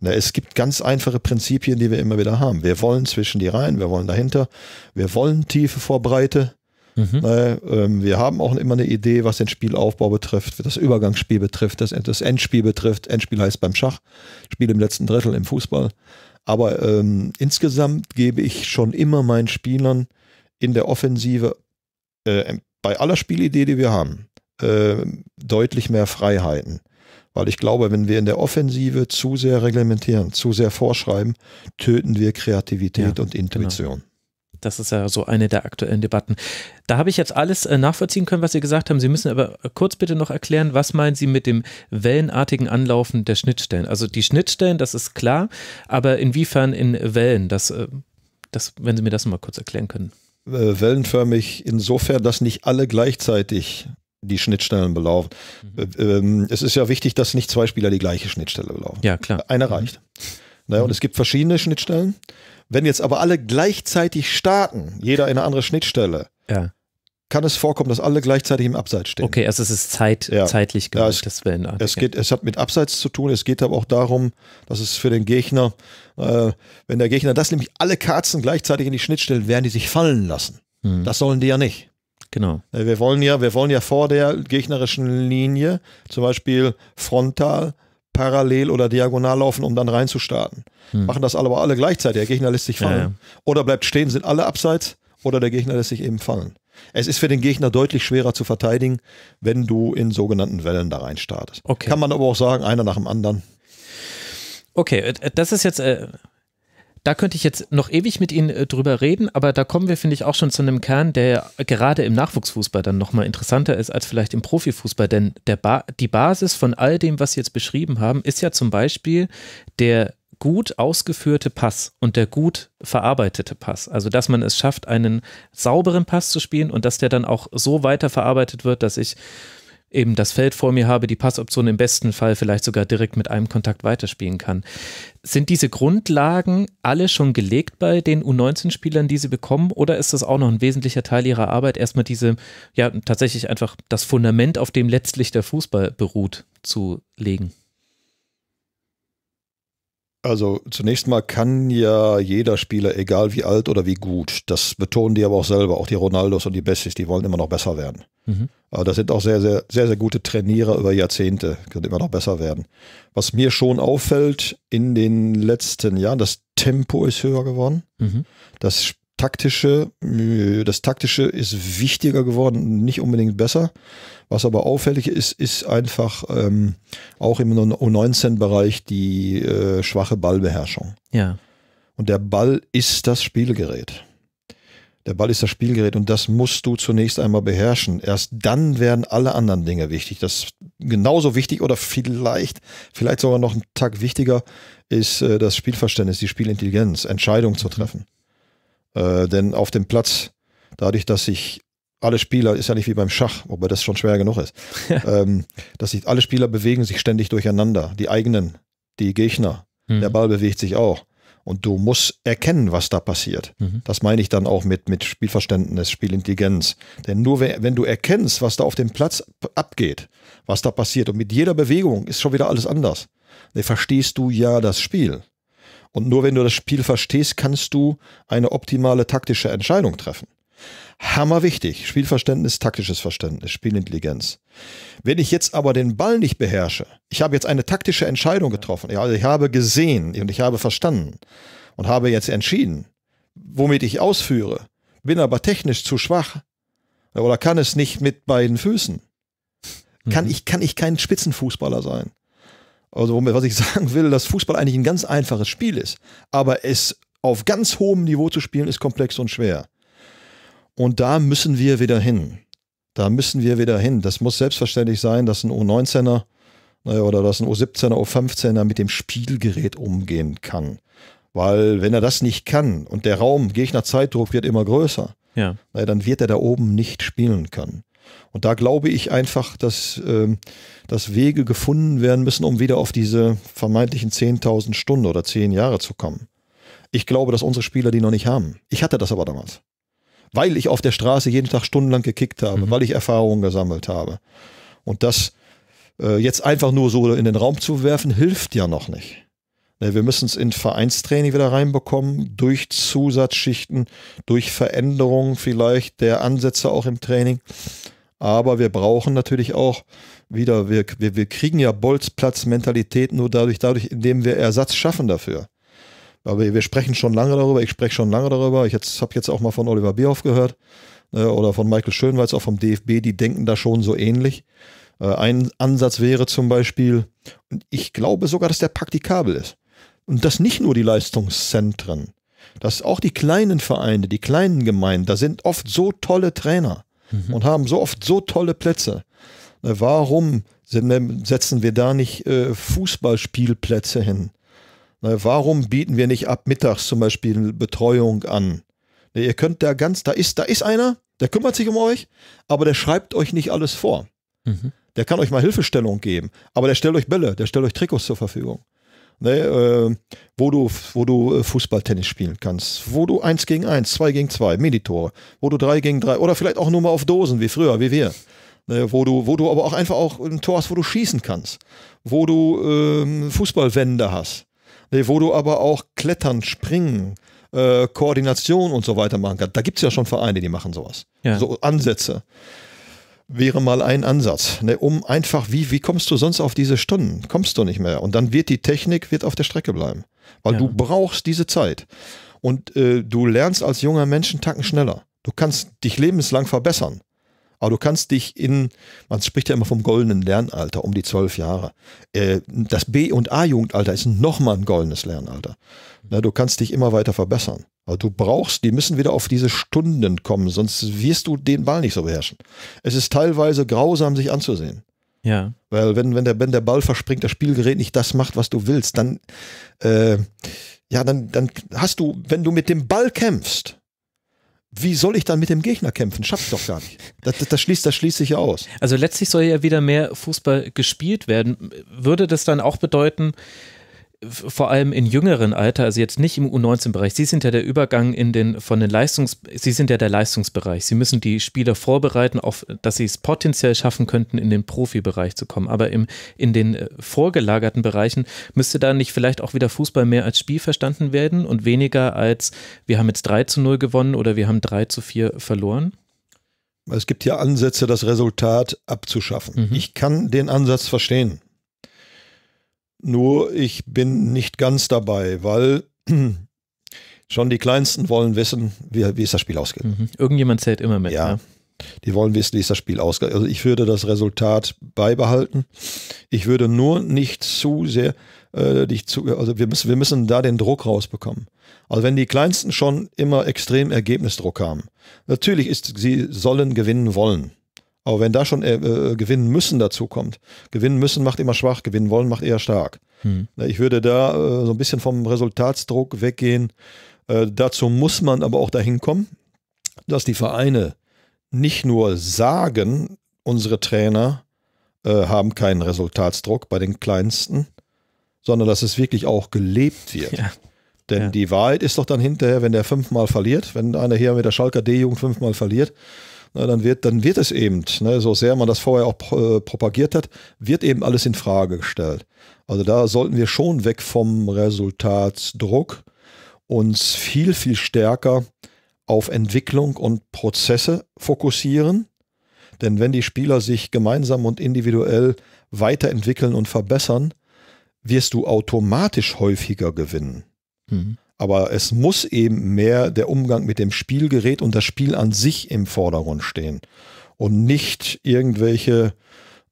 Na, es gibt ganz einfache Prinzipien, die wir immer wieder haben. Wir wollen zwischen die Reihen, wir wollen dahinter, wir wollen Tiefe vor Breite. Mhm. Na, ähm, wir haben auch immer eine Idee, was den Spielaufbau betrifft, das Übergangsspiel betrifft, das, das Endspiel betrifft. Endspiel heißt beim Schach, Spiel im letzten Drittel im Fußball. Aber ähm, insgesamt gebe ich schon immer meinen Spielern in der Offensive äh, bei aller Spielidee, die wir haben, äh, deutlich mehr Freiheiten. Weil ich glaube, wenn wir in der Offensive zu sehr reglementieren, zu sehr vorschreiben, töten wir Kreativität ja, und Intuition. Genau. Das ist ja so eine der aktuellen Debatten. Da habe ich jetzt alles äh, nachvollziehen können, was Sie gesagt haben. Sie müssen aber äh, kurz bitte noch erklären, was meinen Sie mit dem wellenartigen Anlaufen der Schnittstellen? Also die Schnittstellen, das ist klar, aber inwiefern in Wellen? Das, äh, das, wenn Sie mir das mal kurz erklären können wellenförmig insofern, dass nicht alle gleichzeitig die Schnittstellen belaufen. Mhm. Äh, ähm, es ist ja wichtig, dass nicht zwei Spieler die gleiche Schnittstelle belaufen. Ja, klar. Eine mhm. reicht. Naja, und es gibt verschiedene Schnittstellen. Wenn jetzt aber alle gleichzeitig starten, jeder in eine andere Schnittstelle, ja. kann es vorkommen, dass alle gleichzeitig im Abseits stehen. Okay, also es ist Zeit, ja. zeitlich gemacht, ja, es, das Wellenartig. Es, geht, es hat mit Abseits zu tun, es geht aber auch darum, dass es für den Gegner, äh, wenn der Gegner das nämlich alle Karten gleichzeitig in die Schnittstelle, werden die sich fallen lassen. Mhm. Das sollen die ja nicht. Genau. Äh, wir wollen ja, wir wollen ja vor der gegnerischen Linie zum Beispiel frontal, parallel oder diagonal laufen, um dann reinzustarten. Hm. Machen das aber alle gleichzeitig. Der Gegner lässt sich fallen. Ja, ja. Oder bleibt stehen, sind alle abseits oder der Gegner lässt sich eben fallen. Es ist für den Gegner deutlich schwerer zu verteidigen, wenn du in sogenannten Wellen da rein startest. Okay. Kann man aber auch sagen, einer nach dem anderen. Okay, äh, das ist jetzt, äh, da könnte ich jetzt noch ewig mit Ihnen äh, drüber reden, aber da kommen wir, finde ich, auch schon zu einem Kern, der gerade im Nachwuchsfußball dann nochmal interessanter ist als vielleicht im Profifußball. Denn ba die Basis von all dem, was Sie jetzt beschrieben haben, ist ja zum Beispiel der gut ausgeführte Pass und der gut verarbeitete Pass. Also, dass man es schafft, einen sauberen Pass zu spielen und dass der dann auch so weiter verarbeitet wird, dass ich eben das Feld vor mir habe, die Passoption im besten Fall vielleicht sogar direkt mit einem Kontakt weiterspielen kann. Sind diese Grundlagen alle schon gelegt bei den U19-Spielern, die sie bekommen, oder ist das auch noch ein wesentlicher Teil ihrer Arbeit, erstmal diese, ja, tatsächlich einfach das Fundament, auf dem letztlich der Fußball beruht, zu legen? Also zunächst mal kann ja jeder Spieler, egal wie alt oder wie gut, das betonen die aber auch selber, auch die Ronaldos und die Bessis, die wollen immer noch besser werden. Mhm. Aber das sind auch sehr, sehr, sehr, sehr gute Trainierer über Jahrzehnte, können immer noch besser werden. Was mir schon auffällt in den letzten Jahren, das Tempo ist höher geworden. Mhm. Das taktische, äh, das taktische ist wichtiger geworden, nicht unbedingt besser. Was aber auffällig ist, ist einfach ähm, auch im U19-Bereich die äh, schwache Ballbeherrschung. Ja. Und der Ball ist das Spielgerät. Der Ball ist das Spielgerät und das musst du zunächst einmal beherrschen. Erst dann werden alle anderen Dinge wichtig. Das genauso wichtig oder vielleicht, vielleicht sogar noch ein Tag wichtiger ist äh, das Spielverständnis, die Spielintelligenz, Entscheidungen zu treffen. Äh, denn auf dem Platz, dadurch, dass ich alle Spieler, ist ja nicht wie beim Schach, wobei das schon schwer genug ist, ähm, dass sich alle Spieler bewegen sich ständig durcheinander. Die eigenen, die Gegner. Mhm. Der Ball bewegt sich auch. Und du musst erkennen, was da passiert. Mhm. Das meine ich dann auch mit, mit Spielverständnis, Spielintelligenz. Denn nur wenn du erkennst, was da auf dem Platz abgeht, was da passiert, und mit jeder Bewegung ist schon wieder alles anders, dann verstehst du ja das Spiel. Und nur wenn du das Spiel verstehst, kannst du eine optimale taktische Entscheidung treffen. Hammer wichtig. Spielverständnis, taktisches Verständnis, Spielintelligenz. Wenn ich jetzt aber den Ball nicht beherrsche, ich habe jetzt eine taktische Entscheidung getroffen. Also ich habe gesehen und ich habe verstanden und habe jetzt entschieden, womit ich ausführe, bin aber technisch zu schwach oder kann es nicht mit beiden Füßen. Kann, mhm. ich, kann ich kein Spitzenfußballer sein? Also, was ich sagen will, dass Fußball eigentlich ein ganz einfaches Spiel ist. Aber es auf ganz hohem Niveau zu spielen, ist komplex und schwer. Und da müssen wir wieder hin. Da müssen wir wieder hin. Das muss selbstverständlich sein, dass ein U19er naja, ne, oder dass ein U17er, U15er mit dem Spielgerät umgehen kann. Weil wenn er das nicht kann und der Raum Gegner Zeitdruck wird immer größer, ja. naja, ne, dann wird er da oben nicht spielen können. Und da glaube ich einfach, dass, ähm, dass Wege gefunden werden müssen, um wieder auf diese vermeintlichen 10.000 Stunden oder 10 Jahre zu kommen. Ich glaube, dass unsere Spieler die noch nicht haben. Ich hatte das aber damals. Weil ich auf der Straße jeden Tag stundenlang gekickt habe, mhm. weil ich Erfahrungen gesammelt habe. Und das äh, jetzt einfach nur so in den Raum zu werfen, hilft ja noch nicht. Ne, wir müssen es in Vereinstraining wieder reinbekommen, durch Zusatzschichten, durch Veränderungen vielleicht der Ansätze auch im Training. Aber wir brauchen natürlich auch wieder, wir, wir, wir kriegen ja Bolzplatz-Mentalität nur dadurch, dadurch, indem wir Ersatz schaffen dafür. Aber wir sprechen schon lange darüber, ich spreche schon lange darüber. Ich jetzt, habe jetzt auch mal von Oliver Bierhoff gehört äh, oder von Michael Schönweiz, auch vom DFB, die denken da schon so ähnlich. Äh, ein Ansatz wäre zum Beispiel, und ich glaube sogar, dass der praktikabel ist. Und das nicht nur die Leistungszentren, dass auch die kleinen Vereine, die kleinen Gemeinden, da sind oft so tolle Trainer mhm. und haben so oft so tolle Plätze. Ne, warum ne, setzen wir da nicht äh, Fußballspielplätze hin? Ne, warum bieten wir nicht ab mittags zum Beispiel Betreuung an? Ihr könnt da ganz, da ist, da ist einer, der kümmert sich um euch, aber der schreibt euch nicht alles vor. Mhm. Der kann euch mal Hilfestellung geben, aber der stellt euch Bälle, der stellt euch Trikots zur Verfügung ne, äh, wo du, wo du äh, Fußballtennis spielen kannst, wo du 1 gegen 1, 2 gegen 2, Meditor, wo du 3 gegen 3 oder vielleicht auch nur mal auf Dosen wie früher, wie wir. Ne, wo, du, wo du aber auch einfach auch ein Tor hast, wo du schießen kannst, wo du ähm, Fußballwände hast, ne, wo du aber auch klettern, springen, äh, Koordination und so weiter machen kannst. Da gibt es ja schon Vereine, die machen sowas. Ja. So Ansätze wäre mal ein Ansatz, ne, um einfach, wie, wie kommst du sonst auf diese Stunden? Kommst du nicht mehr. Und dann wird die Technik wird auf der Strecke bleiben, weil ja. du brauchst diese Zeit. Und äh, du lernst als junger Mensch einen Tacken schneller. Du kannst dich lebenslang verbessern. Aber du kannst dich in, man spricht ja immer vom goldenen Lernalter, um die zwölf Jahre. Äh, das B- und A-Jugendalter ist nochmal ein goldenes Lernalter. Ne, du kannst dich immer weiter verbessern. Aber du brauchst, die müssen wieder auf diese Stunden kommen, sonst wirst du den Ball nicht so beherrschen. Es ist teilweise grausam, sich anzusehen. Ja. Weil wenn, wenn, der, wenn der Ball verspringt, das Spielgerät nicht das macht, was du willst, dann, äh, ja, dann, dann hast du, wenn du mit dem Ball kämpfst, wie soll ich dann mit dem Gegner kämpfen? Schaff ich doch gar nicht. Das, das, das, schließt, das schließt sich ja aus. Also letztlich soll ja wieder mehr Fußball gespielt werden. Würde das dann auch bedeuten, vor allem in jüngeren Alter, also jetzt nicht im U19-Bereich, Sie sind ja der Übergang in den, von den Leistungs, Sie sind ja der Leistungsbereich. Sie müssen die Spieler vorbereiten, auf, dass sie es potenziell schaffen könnten, in den Profibereich zu kommen. Aber im, in den äh, vorgelagerten Bereichen müsste da nicht vielleicht auch wieder Fußball mehr als Spiel verstanden werden und weniger als, wir haben jetzt 3 zu 0 gewonnen oder wir haben 3 zu 4 verloren? Es gibt ja Ansätze, das Resultat abzuschaffen. Mhm. Ich kann den Ansatz verstehen. Nur ich bin nicht ganz dabei, weil schon die Kleinsten wollen wissen, wie, wie ist das Spiel ausgeht. Mhm. Irgendjemand zählt immer mit. Ja. ja. Die wollen wissen, wie ist das Spiel ausgeht. Also ich würde das Resultat beibehalten. Ich würde nur nicht zu sehr, äh, nicht zu, also wir müssen, wir müssen da den Druck rausbekommen. Also wenn die Kleinsten schon immer extrem Ergebnisdruck haben. Natürlich ist, sie sollen gewinnen wollen. Aber wenn da schon äh, äh gewinnen müssen dazu kommt, gewinnen müssen macht immer schwach, gewinnen wollen macht eher stark. Hm. Ne, ich würde da äh, so ein bisschen vom Resultatsdruck weggehen. Äh, dazu muss man aber auch dahin kommen, dass die Vereine nicht nur sagen, unsere Trainer äh, haben keinen Resultatsdruck bei den kleinsten, sondern dass es wirklich auch gelebt wird. Ja. Denn ja. die Wahrheit ist doch dann hinterher, wenn der fünfmal verliert, wenn einer hier mit der Schalker D-Jugend fünfmal verliert, na, dann wird, dann wird es eben, ne, so sehr man das vorher auch äh, propagiert hat, wird eben alles in Frage gestellt. Also da sollten wir schon weg vom Resultatsdruck uns viel, viel stärker auf Entwicklung und Prozesse fokussieren. Denn wenn die Spieler sich gemeinsam und individuell weiterentwickeln und verbessern, wirst du automatisch häufiger gewinnen. Mhm. Aber es muss eben mehr der Umgang mit dem Spielgerät und das Spiel an sich im Vordergrund stehen und nicht irgendwelche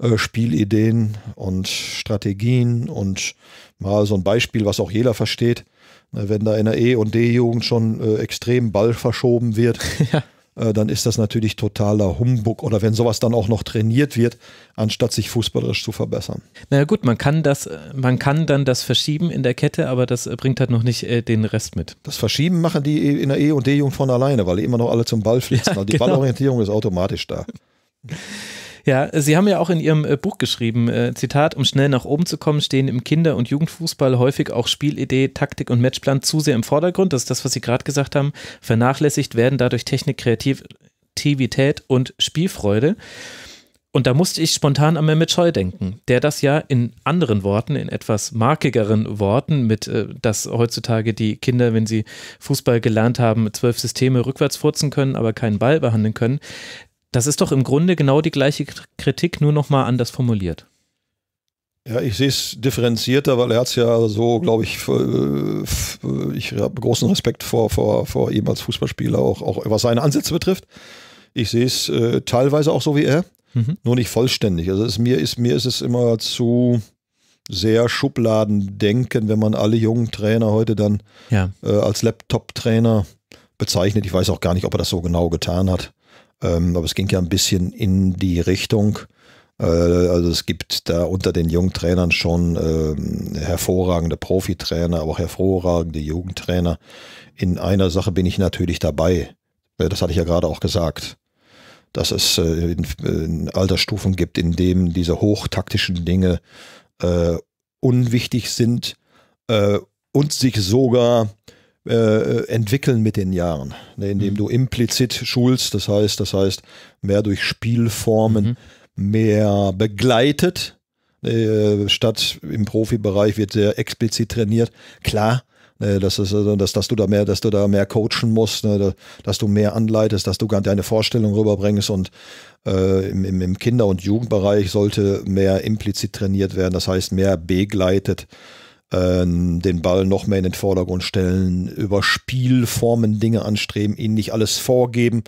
äh, Spielideen und Strategien und mal so ein Beispiel, was auch jeder versteht, ne, wenn da in der E- und D-Jugend schon äh, extrem Ball verschoben wird. Ja. Äh, dann ist das natürlich totaler Humbug. Oder wenn sowas dann auch noch trainiert wird, anstatt sich fußballerisch zu verbessern. Na gut, man kann das, äh, man kann dann das Verschieben in der Kette, aber das äh, bringt halt noch nicht äh, den Rest mit. Das Verschieben machen die e- in der E und D-Jugend von alleine, weil die immer noch alle zum Ball fließen. Ja, also die genau. Ballorientierung ist automatisch da. Ja, Sie haben ja auch in Ihrem äh, Buch geschrieben, äh, Zitat, um schnell nach oben zu kommen, stehen im Kinder- und Jugendfußball häufig auch Spielidee, Taktik und Matchplan zu sehr im Vordergrund. Das ist das, was Sie gerade gesagt haben. Vernachlässigt werden dadurch Technik, Kreativität und Spielfreude. Und da musste ich spontan an Mehmet Scholl denken, der das ja in anderen Worten, in etwas markigeren Worten, mit äh, dass heutzutage die Kinder, wenn sie Fußball gelernt haben, zwölf Systeme rückwärts furzen können, aber keinen Ball behandeln können, das ist doch im Grunde genau die gleiche Kritik, nur nochmal anders formuliert. Ja, ich sehe es differenzierter, weil er hat es ja so, glaube ich, äh, äh, ich habe großen Respekt vor, vor, vor ihm als Fußballspieler, auch, auch was seine Ansätze betrifft. Ich sehe es äh, teilweise auch so wie er, mhm. nur nicht vollständig. Also es, mir, ist, mir ist es immer zu sehr Schubladendenken, wenn man alle jungen Trainer heute dann ja. äh, als Laptop-Trainer bezeichnet. Ich weiß auch gar nicht, ob er das so genau getan hat. Ähm, aber es ging ja ein bisschen in die Richtung. Äh, also es gibt da unter den jungen Trainern schon äh, hervorragende Profitrainer, aber auch hervorragende Jugendtrainer. In einer Sache bin ich natürlich dabei. Das hatte ich ja gerade auch gesagt dass es äh, in, in Altersstufen gibt, in denen diese hochtaktischen Dinge äh, unwichtig sind äh, und sich sogar äh, entwickeln mit den Jahren, ne, indem mhm. du implizit schulst, das heißt, das heißt, mehr durch Spielformen, mhm. mehr begleitet, ne, äh, statt im Profibereich wird sehr explizit trainiert. Klar, ne, dass, es, also, dass, dass du da mehr, dass du da mehr coachen musst, ne, dass du mehr anleitest, dass du deine Vorstellung rüberbringst und äh, im, im Kinder- und Jugendbereich sollte mehr implizit trainiert werden, das heißt mehr begleitet ähm, den Ball noch mehr in den Vordergrund stellen, über Spielformen Dinge anstreben, ihnen nicht alles vorgeben.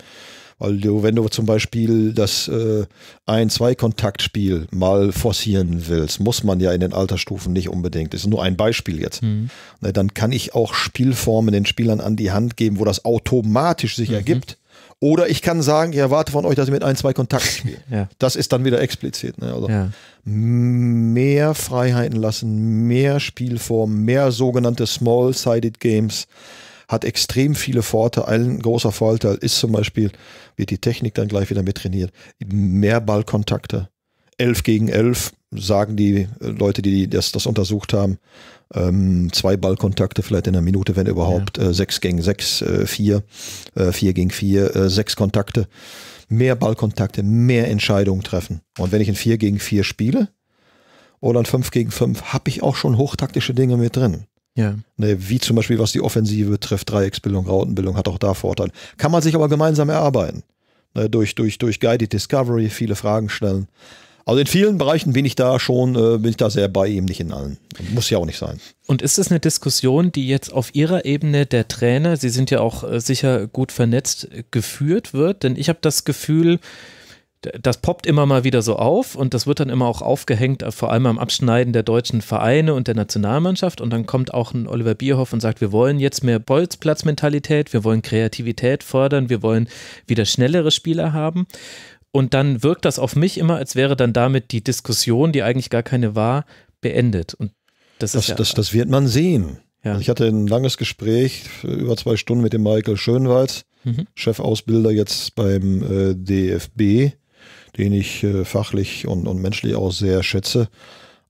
Weil du, wenn du zum Beispiel das äh, Ein-Zwei-Kontaktspiel mal forcieren willst, muss man ja in den Altersstufen nicht unbedingt. Das ist nur ein Beispiel jetzt. Mhm. Na, ne, dann kann ich auch Spielformen den Spielern an die Hand geben, wo das automatisch sich mhm. ergibt. Oder ich kann sagen, ich erwarte von euch, dass ihr mit ein, zwei Kontakten spielt. ja. Das ist dann wieder explizit. Ne? Also ja. Mehr Freiheiten lassen, mehr Spielformen, mehr sogenannte Small-Sided Games hat extrem viele Vorteile. Ein großer Vorteil ist zum Beispiel, wird die Technik dann gleich wieder mit trainiert. Mehr Ballkontakte. 11 gegen 11, sagen die Leute, die das, das untersucht haben, ähm, zwei Ballkontakte vielleicht in einer Minute, wenn überhaupt, ja. äh, sechs gegen sechs, äh, vier, äh, vier gegen vier, äh, sechs Kontakte, mehr Ballkontakte, mehr Entscheidungen treffen. Und wenn ich ein vier gegen vier spiele oder ein fünf gegen fünf, habe ich auch schon hochtaktische Dinge mit drin. Ja. Ne, wie zum Beispiel, was die Offensive betrifft, Dreiecksbildung, Rautenbildung, hat auch da Vorteile. Kann man sich aber gemeinsam erarbeiten. Ne, durch, durch, durch Guided Discovery, viele Fragen stellen. Also in vielen Bereichen bin ich da schon, äh, bin ich da sehr bei ihm, nicht in allen. Muss ja auch nicht sein. Und ist das eine Diskussion, die jetzt auf Ihrer Ebene der Trainer, Sie sind ja auch äh, sicher gut vernetzt, geführt wird? Denn ich habe das Gefühl, das poppt immer mal wieder so auf und das wird dann immer auch aufgehängt, äh, vor allem am Abschneiden der deutschen Vereine und der Nationalmannschaft. Und dann kommt auch ein Oliver Bierhoff und sagt, wir wollen jetzt mehr Bolzplatzmentalität, wir wollen Kreativität fördern, wir wollen wieder schnellere Spieler haben. Und dann wirkt das auf mich immer, als wäre dann damit die Diskussion, die eigentlich gar keine war, beendet. Und das, das, ja das, das wird man sehen. Ja. Also ich hatte ein langes Gespräch äh, über zwei Stunden mit dem Michael Schönwald, mhm. Chefausbilder jetzt beim äh, DFB, den ich äh, fachlich und, und menschlich auch sehr schätze.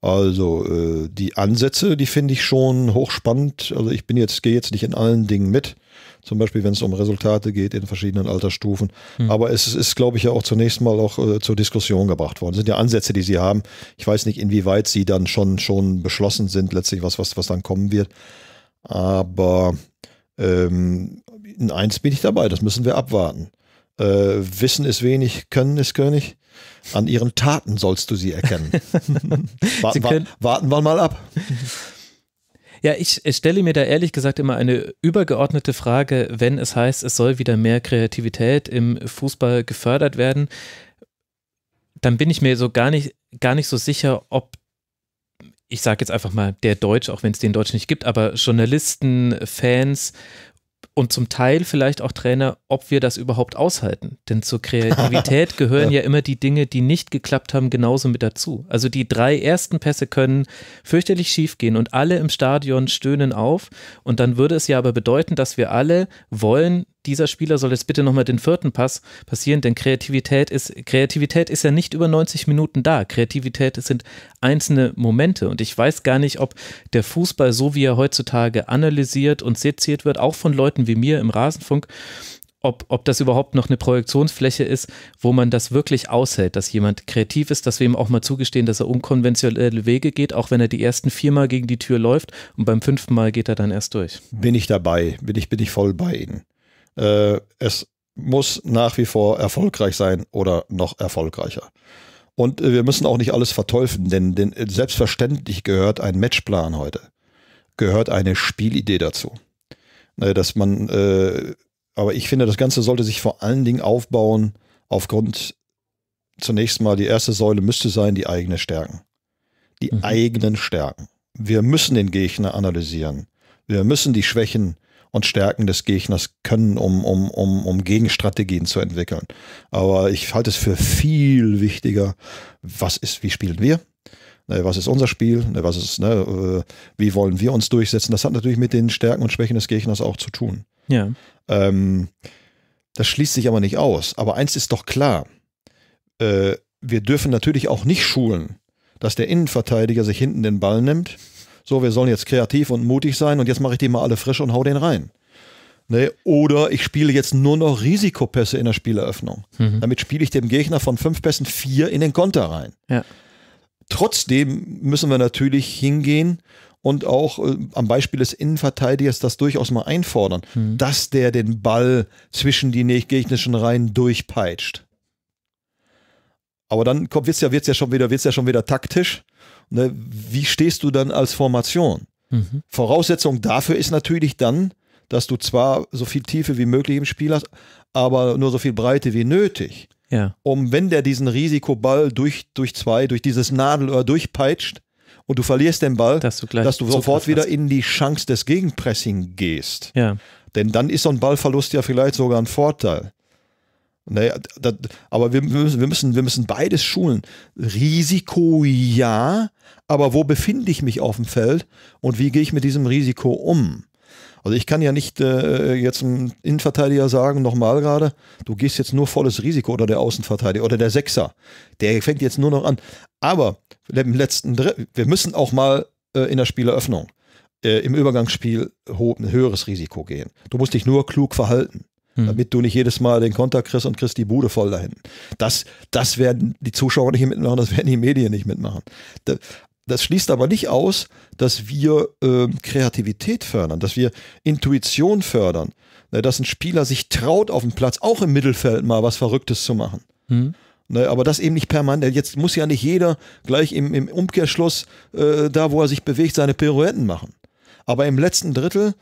Also äh, die Ansätze, die finde ich schon hochspannend. Also ich bin jetzt gehe jetzt nicht in allen Dingen mit, zum Beispiel wenn es um Resultate geht in verschiedenen Altersstufen. Mhm. Aber es ist, glaube ich, ja auch zunächst mal auch äh, zur Diskussion gebracht worden. Es sind ja Ansätze, die Sie haben. Ich weiß nicht, inwieweit sie dann schon, schon beschlossen sind, letztlich was, was, was dann kommen wird. Aber ähm, in eins bin ich dabei, das müssen wir abwarten. Äh, Wissen ist wenig, Können ist König. An ihren Taten sollst du sie erkennen. warten, warten wir mal ab. Ja, ich, stelle mir da ehrlich gesagt immer eine übergeordnete Frage, wenn es heißt, es soll wieder mehr Kreativität im Fußball gefördert werden, dann bin ich mir so gar nicht, gar nicht so sicher, ob ich sage jetzt einfach mal der Deutsch, auch wenn es den Deutsch nicht gibt, aber Journalisten, Fans und zum Teil vielleicht auch Trainer, ob wir das überhaupt aushalten. Denn zur Kreativität gehören ja. ja immer die Dinge, die nicht geklappt haben, genauso mit dazu. Also die drei ersten Pässe können fürchterlich schief gehen und alle im Stadion stöhnen auf. Und dann würde es ja aber bedeuten, dass wir alle wollen, dieser Spieler soll jetzt bitte nochmal den vierten Pass passieren, denn Kreativität ist, Kreativität ist ja nicht über 90 Minuten da. Kreativität sind einzelne Momente. Und ich weiß gar nicht, ob der Fußball, so wie er heutzutage analysiert und seziert wird, auch von Leuten wie mir im Rasenfunk, ob, ob das überhaupt noch eine Projektionsfläche ist, wo man das wirklich aushält, dass jemand kreativ ist, dass wir ihm auch mal zugestehen, dass er unkonventionelle Wege geht, auch wenn er die ersten viermal gegen die Tür läuft und beim fünften Mal geht er dann erst durch. Bin ich dabei, bin ich, bin ich voll bei Ihnen. Äh, es muss nach wie vor erfolgreich sein oder noch erfolgreicher. Und äh, wir müssen auch nicht alles verteufeln, denn, denn selbstverständlich gehört ein Matchplan heute, gehört eine Spielidee dazu. Ne, dass man, äh, aber ich finde, das Ganze sollte sich vor allen Dingen aufbauen aufgrund zunächst mal die erste Säule müsste sein die eigene Stärken, die mhm. eigenen Stärken. Wir müssen den Gegner analysieren, wir müssen die Schwächen und Stärken des Gegners können, um, um, um, um Gegenstrategien zu entwickeln. Aber ich halte es für viel wichtiger, was ist, wie spielen wir? Ne, was ist unser Spiel, ne, was ist, ne, äh, wie wollen wir uns durchsetzen. Das hat natürlich mit den Stärken und Schwächen des Gegners auch zu tun. Ja. Ähm, das schließt sich aber nicht aus. Aber eins ist doch klar: äh, Wir dürfen natürlich auch nicht schulen, dass der Innenverteidiger sich hinten den Ball nimmt so, wir sollen jetzt kreativ und mutig sein und jetzt mache ich die mal alle frisch und hau den rein. Ne? Oder ich spiele jetzt nur noch Risikopässe in der Spieleröffnung. Mhm. Damit spiele ich dem Gegner von fünf Pässen vier in den Konter rein. Ja. Trotzdem müssen wir natürlich hingehen und auch äh, am Beispiel des Innenverteidigers das durchaus mal einfordern, mhm. dass der den Ball zwischen die gegnerischen Reihen durchpeitscht. Aber dann kommt, es ja, wird's ja schon wieder, wird's ja schon wieder taktisch ne, wie stehst du dann als Formation? Mhm. Voraussetzung dafür ist natürlich dann, dass du zwar so viel Tiefe wie möglich im Spiel hast, aber nur so viel Breite wie nötig. Ja. Um, wenn der diesen Risikoball durch, durch zwei, durch dieses Nadelöhr durchpeitscht und du verlierst den Ball, dass du, dass du sofort wieder in die Chance des Gegenpressing gehst. Ja. Denn dann ist so ein Ballverlust ja vielleicht sogar ein Vorteil. Naja, das, aber wir, wir, müssen, wir, müssen, beides schulen. Risiko ja, aber wo befinde ich mich auf dem Feld und wie gehe ich mit diesem Risiko um? Also ich kann ja nicht äh, jetzt einem Innenverteidiger sagen, nochmal gerade, du gehst jetzt nur volles Risiko oder der Außenverteidiger oder der Sechser. Der fängt jetzt nur noch an. Aber im letzten Drittel, wir müssen auch mal äh, in der Spieleröffnung, äh, im Übergangsspiel ein höheres Risiko gehen. Du musst dich nur klug verhalten. Mhm. Damit du nicht jedes Mal den Konter kriegst und kriegst die Bude voll dahin. Das, das werden die Zuschauer nicht mitmachen, das werden die Medien nicht mitmachen. Das, das schließt aber nicht aus, dass wir äh, Kreativität fördern, dass wir Intuition fördern, ne, dass ein Spieler sich traut, auf dem Platz auch im Mittelfeld mal was Verrücktes zu machen. Mhm. Ne, aber das eben nicht permanent. Jetzt muss ja nicht jeder gleich im, im Umkehrschluss, äh, da wo er sich bewegt, seine Pirouetten machen. Aber im letzten Drittel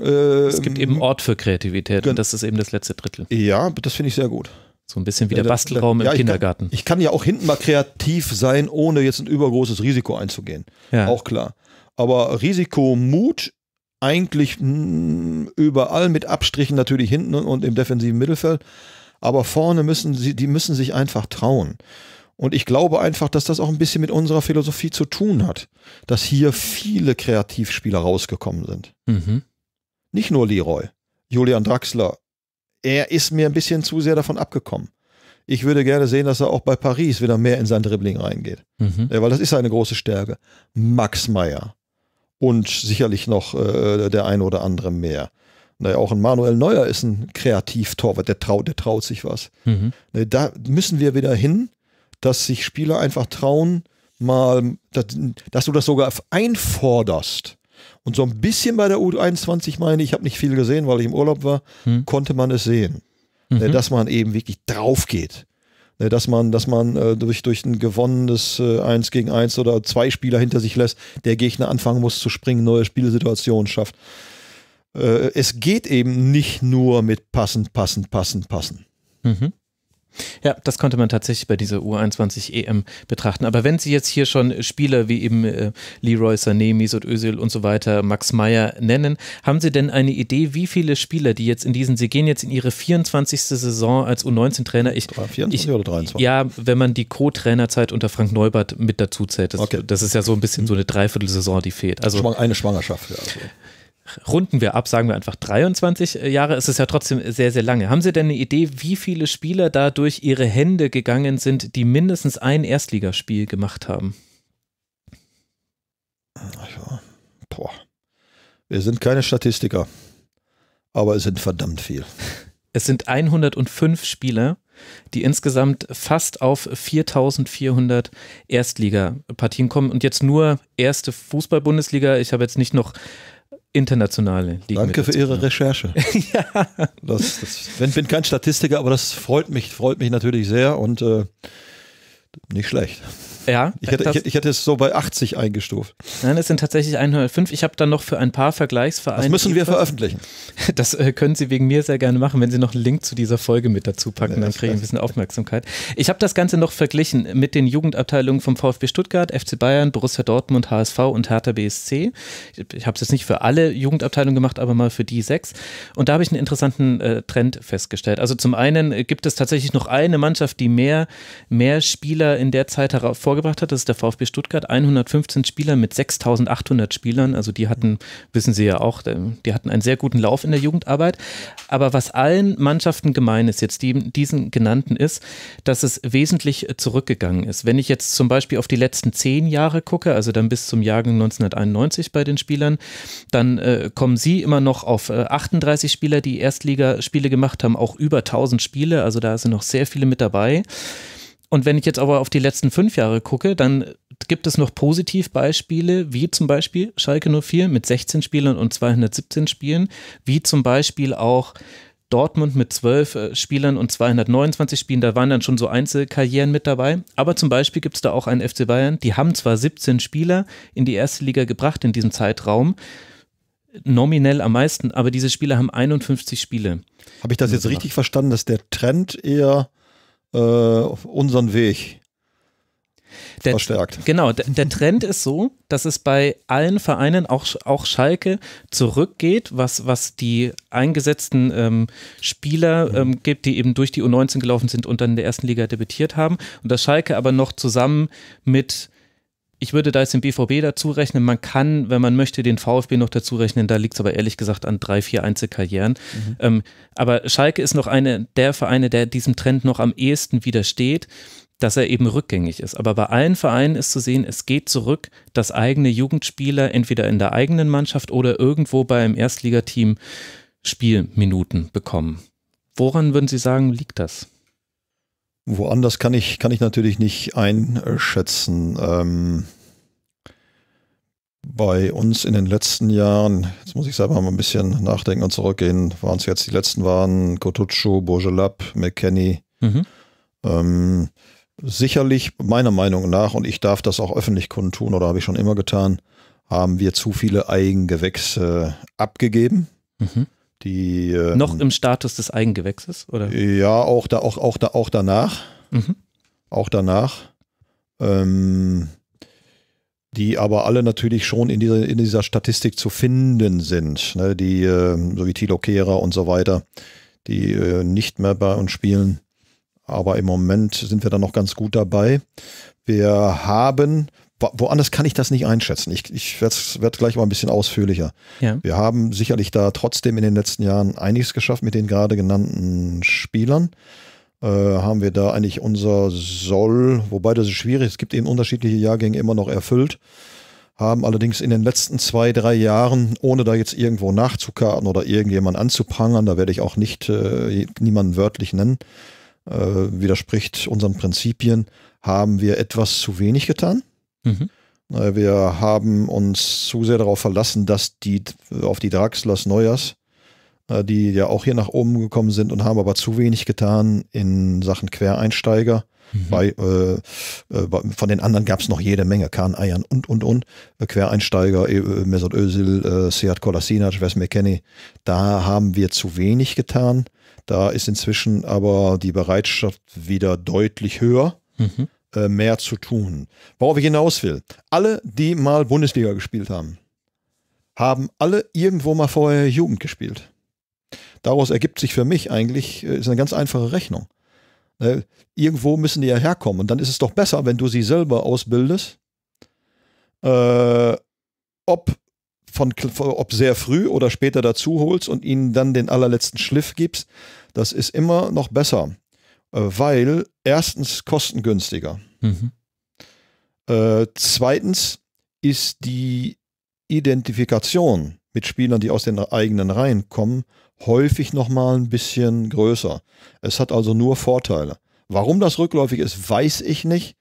ähm, es gibt eben Ort für Kreativität und das ist eben das letzte Drittel. Ja, das finde ich sehr gut. So ein bisschen wie der äh, Bastelraum ja, im Kindergarten. Kann, ich kann ja auch hinten mal kreativ sein, ohne jetzt ein übergroßes Risiko einzugehen. Ja. Auch klar. Aber Risikomut eigentlich mh, mm, überall mit Abstrichen natürlich hinten und im defensiven Mittelfeld. Aber vorne müssen sie, die müssen sich einfach trauen. Und ich glaube einfach, dass das auch ein bisschen mit unserer Philosophie zu tun hat, dass hier viele Kreativspieler rausgekommen sind. Mhm. Nicht nur Leroy, Julian Draxler. Er ist mir ein bisschen zu sehr davon abgekommen. Ich würde gerne sehen, dass er auch bei Paris wieder mehr in sein Dribbling reingeht. Mhm. Ja, weil das ist seine große Stärke. Max Meyer. Und sicherlich noch äh, der ein oder andere mehr. Naja, auch ein Manuel Neuer ist ein Kreativtorwart, der traut, der traut sich was. Mhm. Da müssen wir wieder hin, dass sich Spieler einfach trauen, mal, dass, dass du das sogar einforderst. Und so ein bisschen bei der U21 meine ich, habe nicht viel gesehen, weil ich im Urlaub war, hm. konnte man es sehen, ne, mhm. dass man eben wirklich drauf geht. Ne, dass man, dass man äh, durch, durch ein gewonnenes äh, 1 gegen 1 oder zwei Spieler hinter sich lässt, der Gegner anfangen muss zu springen, neue Spielsituationen schafft. Äh, es geht eben nicht nur mit passen, passen, passen, passen. Mhm. Ja, das konnte man tatsächlich bei dieser U21 EM e betrachten. Aber wenn Sie jetzt hier schon Spieler wie eben äh, Leroy Sané, Mesut Özil und so weiter, Max Meyer nennen, haben Sie denn eine Idee, wie viele Spieler, die jetzt in diesen, Sie gehen jetzt in Ihre 24. Saison als U19-Trainer. 24 ich, oder 23? Ja, wenn man die Co-Trainerzeit unter Frank Neubert mit dazu zählt. Das, okay. das ist ja so ein bisschen mhm. so eine Dreiviertelsaison, die fehlt. Also eine Schwangerschaft. Ja, also runden wir ab, sagen wir einfach 23 äh, Jahre, ist es ja trotzdem sehr, sehr lange. Haben Sie denn eine Idee, wie viele Spieler da durch Ihre Hände gegangen sind, die mindestens ein Erstligaspiel gemacht haben? Ja. Boah. Wir sind keine Statistiker, aber es sind verdammt viel. Es sind 105 Spieler, die insgesamt fast auf 4400 Erstligapartien kommen und jetzt nur erste Fußball-Bundesliga. Ich habe jetzt nicht noch internationale Ligen. Danke für Ihre Recherche. ja. das, das, ich bin kein Statistiker, aber das freut mich, freut mich natürlich sehr und äh, nicht schlecht. Ja. Ich hätte, ich, ich hätte es so bei 80 eingestuft. Nein, es sind tatsächlich 105. Ich habe dann noch für ein paar Vergleichsvereine. Das müssen wir veröffentlichen. Das äh, können Sie wegen mir sehr gerne machen, wenn Sie noch einen Link zu dieser Folge mit dazu packen, ja, dann kriege ich ein bisschen Aufmerksamkeit. Ich habe das Ganze noch verglichen mit den Jugendabteilungen vom VfB Stuttgart, FC Bayern, Borussia Dortmund, HSV und Hertha BSC. Ich, habe es jetzt nicht für alle Jugendabteilungen gemacht, aber mal für die sechs. Und da habe ich einen interessanten äh, Trend festgestellt. Also zum einen äh, gibt es tatsächlich noch eine Mannschaft, die mehr, mehr Spieler in der Zeit hervorgeht hervorgebracht hat, das ist der VfB Stuttgart, 115 Spieler mit 6800 Spielern. Also die hatten, wissen Sie ja auch, äh, die hatten einen sehr guten Lauf in der Jugendarbeit. Aber was allen Mannschaften gemein ist, jetzt die, diesen genannten ist, dass es wesentlich zurückgegangen ist. Wenn ich jetzt zum Beispiel auf die letzten zehn Jahre gucke, also dann bis zum Jahr 1991 bei den Spielern, dann äh, kommen sie immer noch auf äh, 38 Spieler, die Erstligaspiele gemacht haben, auch über 1000 Spiele. Also da sind noch sehr viele mit dabei. Und wenn ich jetzt aber auf die letzten fünf Jahre gucke, dann gibt es noch Positivbeispiele, wie zum Beispiel Schalke 04 mit 16 Spielern und 217 Spielen, wie zum Beispiel auch Dortmund mit 12 äh, Spielern und 229 Spielen, da waren dann schon so Einzelkarrieren mit dabei. Aber zum Beispiel gibt es da auch einen FC Bayern, die haben zwar 17 Spieler in die erste Liga gebracht in diesem Zeitraum, nominell am meisten, aber diese Spieler haben 51 Spiele. Habe ich das jetzt genau. richtig verstanden, dass der Trend eher äh, unseren Weg der, verstärkt. Genau, der, der, Trend ist so, dass es bei allen Vereinen, auch, auch Schalke, zurückgeht, was, was die eingesetzten ähm, Spieler ähm, gibt, die eben durch die U19 gelaufen sind und dann in der ersten Liga debütiert haben. Und dass Schalke aber noch zusammen mit ich würde da jetzt den BVB dazu rechnen. Man kann, wenn man möchte, den VfB noch dazu rechnen. Da liegt es aber ehrlich gesagt an drei, vier Einzelkarrieren. Mhm. Ähm, aber Schalke ist noch eine der Vereine, der diesem Trend noch am ehesten widersteht dass er eben rückgängig ist. Aber bei allen Vereinen ist zu sehen, es geht zurück, dass eigene Jugendspieler entweder in der eigenen Mannschaft oder irgendwo beim Erstligateam Spielminuten bekommen. Woran würden Sie sagen, liegt das? Woanders kann ich, kann ich natürlich nicht einschätzen. Ähm, bei uns in den letzten Jahren, jetzt muss ich selber mal ein bisschen nachdenken und zurückgehen, waren es jetzt die letzten waren Cotuccio, Bourgelab, McKenny. Mhm. Ähm, sicherlich meiner Meinung nach, und ich darf das auch öffentlich kundtun oder habe ich schon immer getan, haben wir zu viele Eigengewächse abgegeben. Mhm. Die, ähm, Noch im Status des Eigengewächses, oder? Ja, auch, da, auch, auch, da, auch danach. Mhm. Auch danach. Ähm, die aber alle natürlich schon in dieser, in dieser Statistik zu finden sind, ne? die, äh, so wie Thilo Kehrer und so weiter, die äh, nicht mehr bei uns spielen. Aber im Moment sind wir da noch ganz gut dabei. Wir haben, woanders kann ich das nicht einschätzen. Ich, ich werde gleich mal ein bisschen ausführlicher. Ja. Wir haben sicherlich da trotzdem in den letzten Jahren einiges geschafft mit den gerade genannten Spielern. Äh, haben wir da eigentlich unser Soll, wobei das ist schwierig, es gibt eben unterschiedliche Jahrgänge immer noch erfüllt, haben allerdings in den letzten zwei, drei Jahren, ohne da jetzt irgendwo nachzukarten oder irgendjemand anzuprangern, da werde ich auch nicht äh, niemanden wörtlich nennen, äh, widerspricht unseren Prinzipien, haben wir etwas zu wenig getan. Mhm. Äh, wir haben uns zu sehr darauf verlassen, dass die auf die Draxlers Neujahrs äh, die ja auch hier nach oben gekommen sind und haben aber zu wenig getan in Sachen Quereinsteiger. Mhm. Bei, äh, äh von den anderen gab es noch jede Menge, Kahn, Eiern und, und, und. Äh, Quereinsteiger, Mesut Özil, äh, Seat Kolasinac, Wes McKenney. Da haben wir zu wenig getan. Da ist inzwischen aber die Bereitschaft wieder deutlich höher, mhm. äh, mehr zu tun. Worauf ich hinaus will, alle, die mal Bundesliga gespielt haben, haben alle irgendwo mal vorher Jugend gespielt daraus ergibt sich für mich eigentlich äh, ist eine ganz einfache Rechnung. Äh, irgendwo müssen die ja herkommen. Und dann ist es doch besser, wenn du sie selber ausbildest. Äh, ob, von, ob sehr früh oder später dazu holst und ihnen dann den allerletzten Schliff gibst, das ist immer noch besser. Äh, weil erstens kostengünstiger. Mhm. Äh, zweitens ist die Identifikation mit Spielern, die aus den eigenen Reihen kommen, häufig nochmal ein bisschen größer. Es hat also nur Vorteile. Warum das rückläufig ist, weiß ich nicht.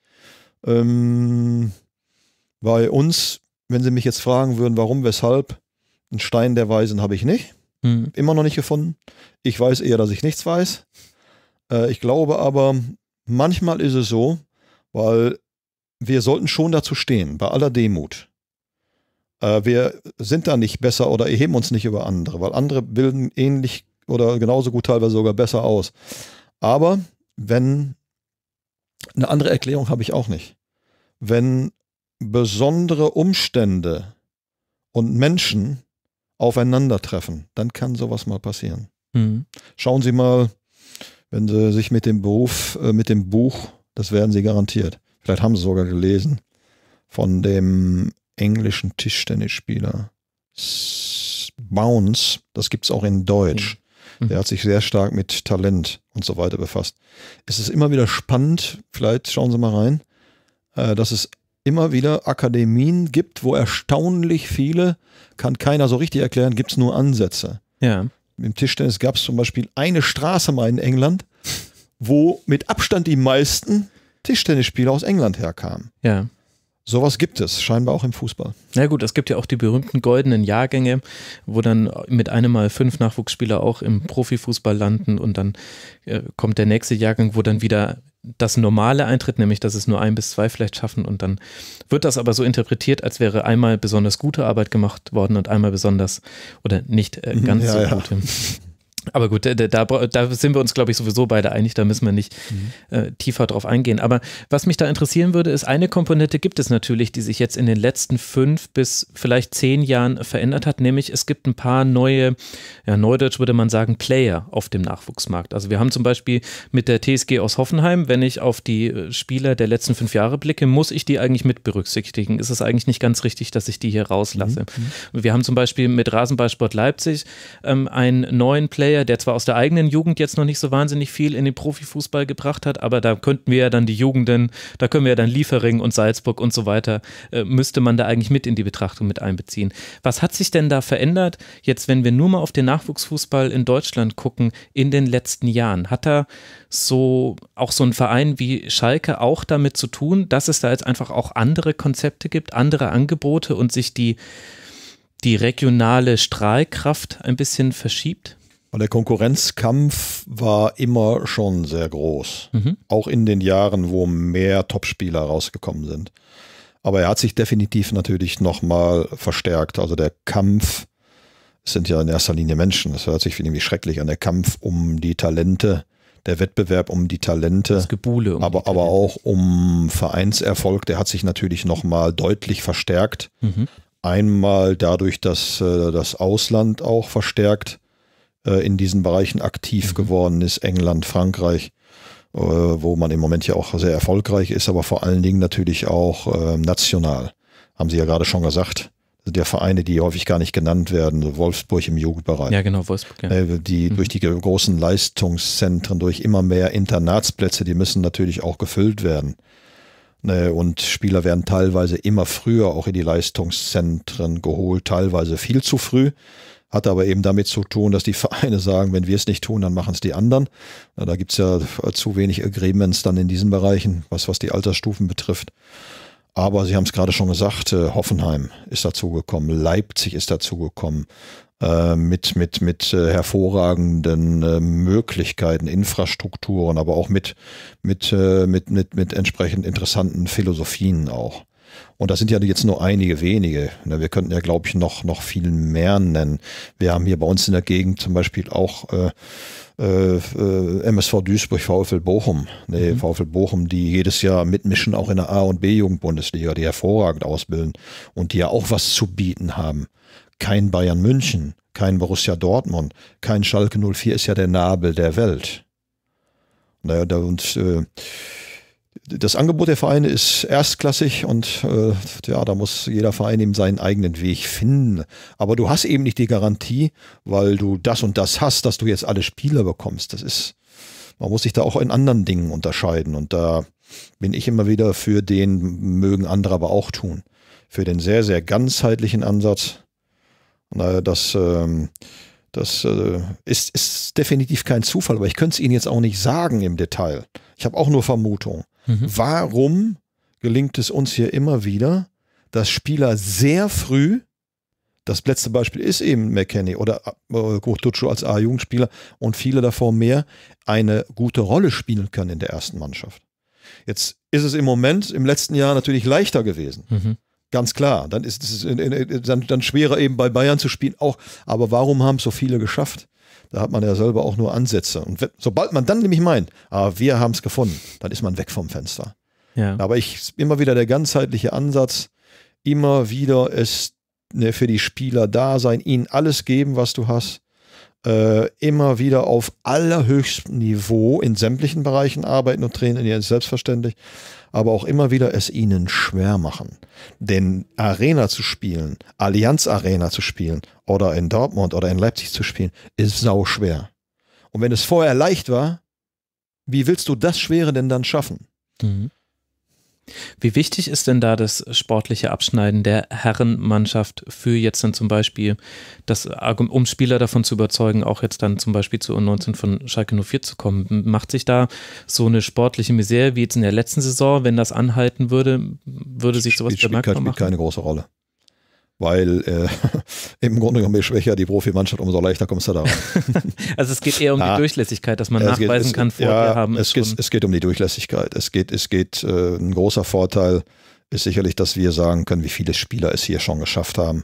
Ähm, bei uns, wenn Sie mich jetzt fragen würden, warum, weshalb, einen Stein der Weisen habe ich nicht. Hm. Immer noch nicht gefunden. Ich weiß eher, dass ich nichts weiß. Äh, ich glaube aber, manchmal ist es so, weil wir sollten schon dazu stehen, bei aller Demut. Äh, wir sind da nicht besser oder erheben uns nicht über andere, weil andere bilden ähnlich oder genauso gut teilweise sogar besser aus. Aber wenn eine andere Erklärung habe ich auch nicht. Wenn besondere Umstände und Menschen aufeinandertreffen, dann kann sowas mal passieren. Mhm. Schauen Sie mal, wenn Sie sich mit dem Beruf, äh, mit dem Buch, das werden Sie garantiert. Vielleicht haben Sie sogar gelesen von dem englischen Tischtennisspieler Bounce, das gibt es auch in Deutsch. Mhm. mhm. Der hat sich sehr stark mit Talent und so weiter befasst. Es ist immer wieder spannend, vielleicht schauen Sie mal rein, äh, dass es immer wieder Akademien gibt, wo erstaunlich viele, kann keiner so richtig erklären, gibt es nur Ansätze. Ja. Im Tischtennis gab es zum Beispiel eine Straße mal in England, wo mit Abstand die meisten Tischtennisspieler aus England herkamen. Ja. Sowas gibt es, scheinbar auch im Fußball. Na gut, es gibt ja auch die berühmten goldenen Jahrgänge, wo dann mit einem Mal fünf Nachwuchsspieler auch im Profifußball landen und dann äh, kommt der nächste Jahrgang, wo dann wieder das normale eintritt, nämlich dass es nur ein bis zwei vielleicht schaffen und dann wird das aber so interpretiert, als wäre einmal besonders gute Arbeit gemacht worden und einmal besonders oder nicht äh, mhm. ganz ja, so ja. gute. Aber gut, da, da, da sind wir uns, glaube ich, sowieso beide einig, da müssen wir nicht mhm. äh, tiefer drauf eingehen. Aber was mich da interessieren würde, ist, eine Komponente gibt es natürlich, die sich jetzt in den letzten fünf bis vielleicht zehn Jahren verändert hat, nämlich es gibt ein paar neue, ja, neudeutsch würde man sagen, Player auf dem Nachwuchsmarkt. Also wir haben zum Beispiel mit der TSG aus Hoffenheim, wenn ich auf die äh, Spieler der letzten fünf Jahre blicke, muss ich die eigentlich mit berücksichtigen. Ist es eigentlich nicht ganz richtig, dass ich die hier rauslasse? Mhm. mhm. Wir haben zum Beispiel mit Rasenballsport Leipzig ähm, einen neuen Player, Breyer, der zwar aus der eigenen Jugend jetzt noch nicht so wahnsinnig viel in den Profifußball gebracht hat, aber da könnten wir ja dann die Jugenden, da können wir ja dann Liefering und Salzburg und so weiter, äh, müsste man da eigentlich mit in die Betrachtung mit einbeziehen. Was hat sich denn da verändert, jetzt wenn wir nur mal auf den Nachwuchsfußball in Deutschland gucken, in den letzten Jahren? Hat da so auch so ein Verein wie Schalke auch damit zu tun, dass es da jetzt einfach auch andere Konzepte gibt, andere Angebote und sich die die regionale Strahlkraft ein bisschen verschiebt? Und der Konkurrenzkampf war immer schon sehr groß. Mhm. Auch in den Jahren, wo mehr Topspieler rausgekommen sind. Aber er hat sich definitiv natürlich nochmal verstärkt. Also der Kampf es sind ja in erster Linie Menschen. Das hört sich irgendwie schrecklich an. Der Kampf um die Talente, der Wettbewerb um die Talente, das Gebule um aber, Talente. aber auch um Vereinserfolg, der hat sich natürlich nochmal deutlich verstärkt. Mhm. Einmal dadurch, dass äh, das Ausland auch verstärkt äh, in diesen Bereichen aktiv mhm. geworden ist, England, Frankreich, äh, wo man im Moment ja auch sehr erfolgreich ist, aber vor allen Dingen natürlich auch ähm, national. Haben Sie ja gerade schon gesagt der Vereine, die häufig gar nicht genannt werden, Wolfsburg im Jugendbereich. Ja, genau, Wolfsburg. Ja. Äh, die mhm. durch die großen Leistungszentren, durch immer mehr Internatsplätze, die müssen natürlich auch gefüllt werden. Ne, und Spieler werden teilweise immer früher auch in die Leistungszentren geholt, teilweise viel zu früh. Hat aber eben damit zu tun, dass die Vereine sagen, wenn wir es nicht tun, dann machen es die anderen. Na, da gibt es ja zu wenig Agreements dann in diesen Bereichen, was, was die Altersstufen betrifft. Aber Sie haben es gerade schon gesagt, äh, Hoffenheim ist dazugekommen, Leipzig ist dazugekommen, äh, mit, mit, mit äh, hervorragenden äh, Möglichkeiten, Infrastrukturen, aber auch mit, mit, äh, mit, mit, mit entsprechend interessanten Philosophien auch. Und das sind ja jetzt nur einige wenige. Wir könnten ja, glaube ich, noch, noch viel mehr nennen. Wir haben hier bei uns in der Gegend zum Beispiel auch äh, äh, äh MSV Duisburg, VfL Bochum. Nee, mhm. VfL Bochum, die jedes Jahr mitmischen, auch in der A- und b jugendbundesliga die hervorragend ausbilden und die ja auch was zu bieten haben. Kein Bayern München, kein Borussia Dortmund, kein Schalke 04 ist ja der Nabel der Welt. Naja, da und äh, das Angebot der Vereine ist erstklassig und äh, ja, da muss jeder Verein eben seinen eigenen Weg finden. Aber du hast eben nicht die Garantie, weil du das und das hast, dass du jetzt alle Spieler bekommst. Das ist, man muss sich da auch in anderen Dingen unterscheiden und da bin ich immer wieder für den, mögen andere aber auch tun, für den sehr, sehr ganzheitlichen Ansatz. Naja, das, ähm, das äh, ist, ist definitiv kein Zufall, aber ich könnte es Ihnen jetzt auch nicht sagen im Detail. Ich habe auch nur Vermutungen. Mhm. Warum gelingt es uns hier immer wieder, dass Spieler sehr früh, das letzte Beispiel ist eben McKenny oder äh, Kurtuccio als A-Jugendspieler und viele davor mehr, eine gute Rolle spielen können in der ersten Mannschaft. Jetzt ist es im Moment, im letzten Jahr natürlich leichter gewesen. Mhm. Ganz klar, dann ist es dann, dann schwerer eben bei Bayern zu spielen auch. Aber warum haben es so viele geschafft? Da hat man ja selber auch nur Ansätze. Und sobald man dann nämlich meint, ah, wir haben es gefunden, dann ist man weg vom Fenster. Ja. Aber ich immer wieder der ganzheitliche Ansatz, immer wieder es ne, für die Spieler da sein, ihnen alles geben, was du hast. Äh, immer wieder auf allerhöchstem Niveau in sämtlichen Bereichen arbeiten und trainieren, selbstverständlich aber auch immer wieder es ihnen schwer machen. Denn Arena zu spielen, Allianz Arena zu spielen oder in Dortmund oder in Leipzig zu spielen, ist sau schwer. Und wenn es vorher leicht war, wie willst du das Schwere denn dann schaffen? Mhm. Wie wichtig ist denn da das sportliche Abschneiden der Herrenmannschaft für jetzt dann zum Beispiel, das, um Spieler davon zu überzeugen, auch jetzt dann zum Beispiel zu U19 von Schalke 04 zu kommen? Macht sich da so eine sportliche Misere wie jetzt in der letzten Saison, wenn das anhalten würde, würde sich sowas spielt, bemerkbar spielt, machen? Spielt keine große Rolle weil äh, im Grunde genommen je schwächer die Profimannschaft, umso leichter kommst du da rein. also es geht eher um ja. die Durchlässigkeit, dass man es nachweisen geht, es, kann, vorher ja, haben es geht, es geht um die Durchlässigkeit. Es geht, es geht äh, ein großer Vorteil ist sicherlich, dass wir sagen können, wie viele Spieler es hier schon geschafft haben.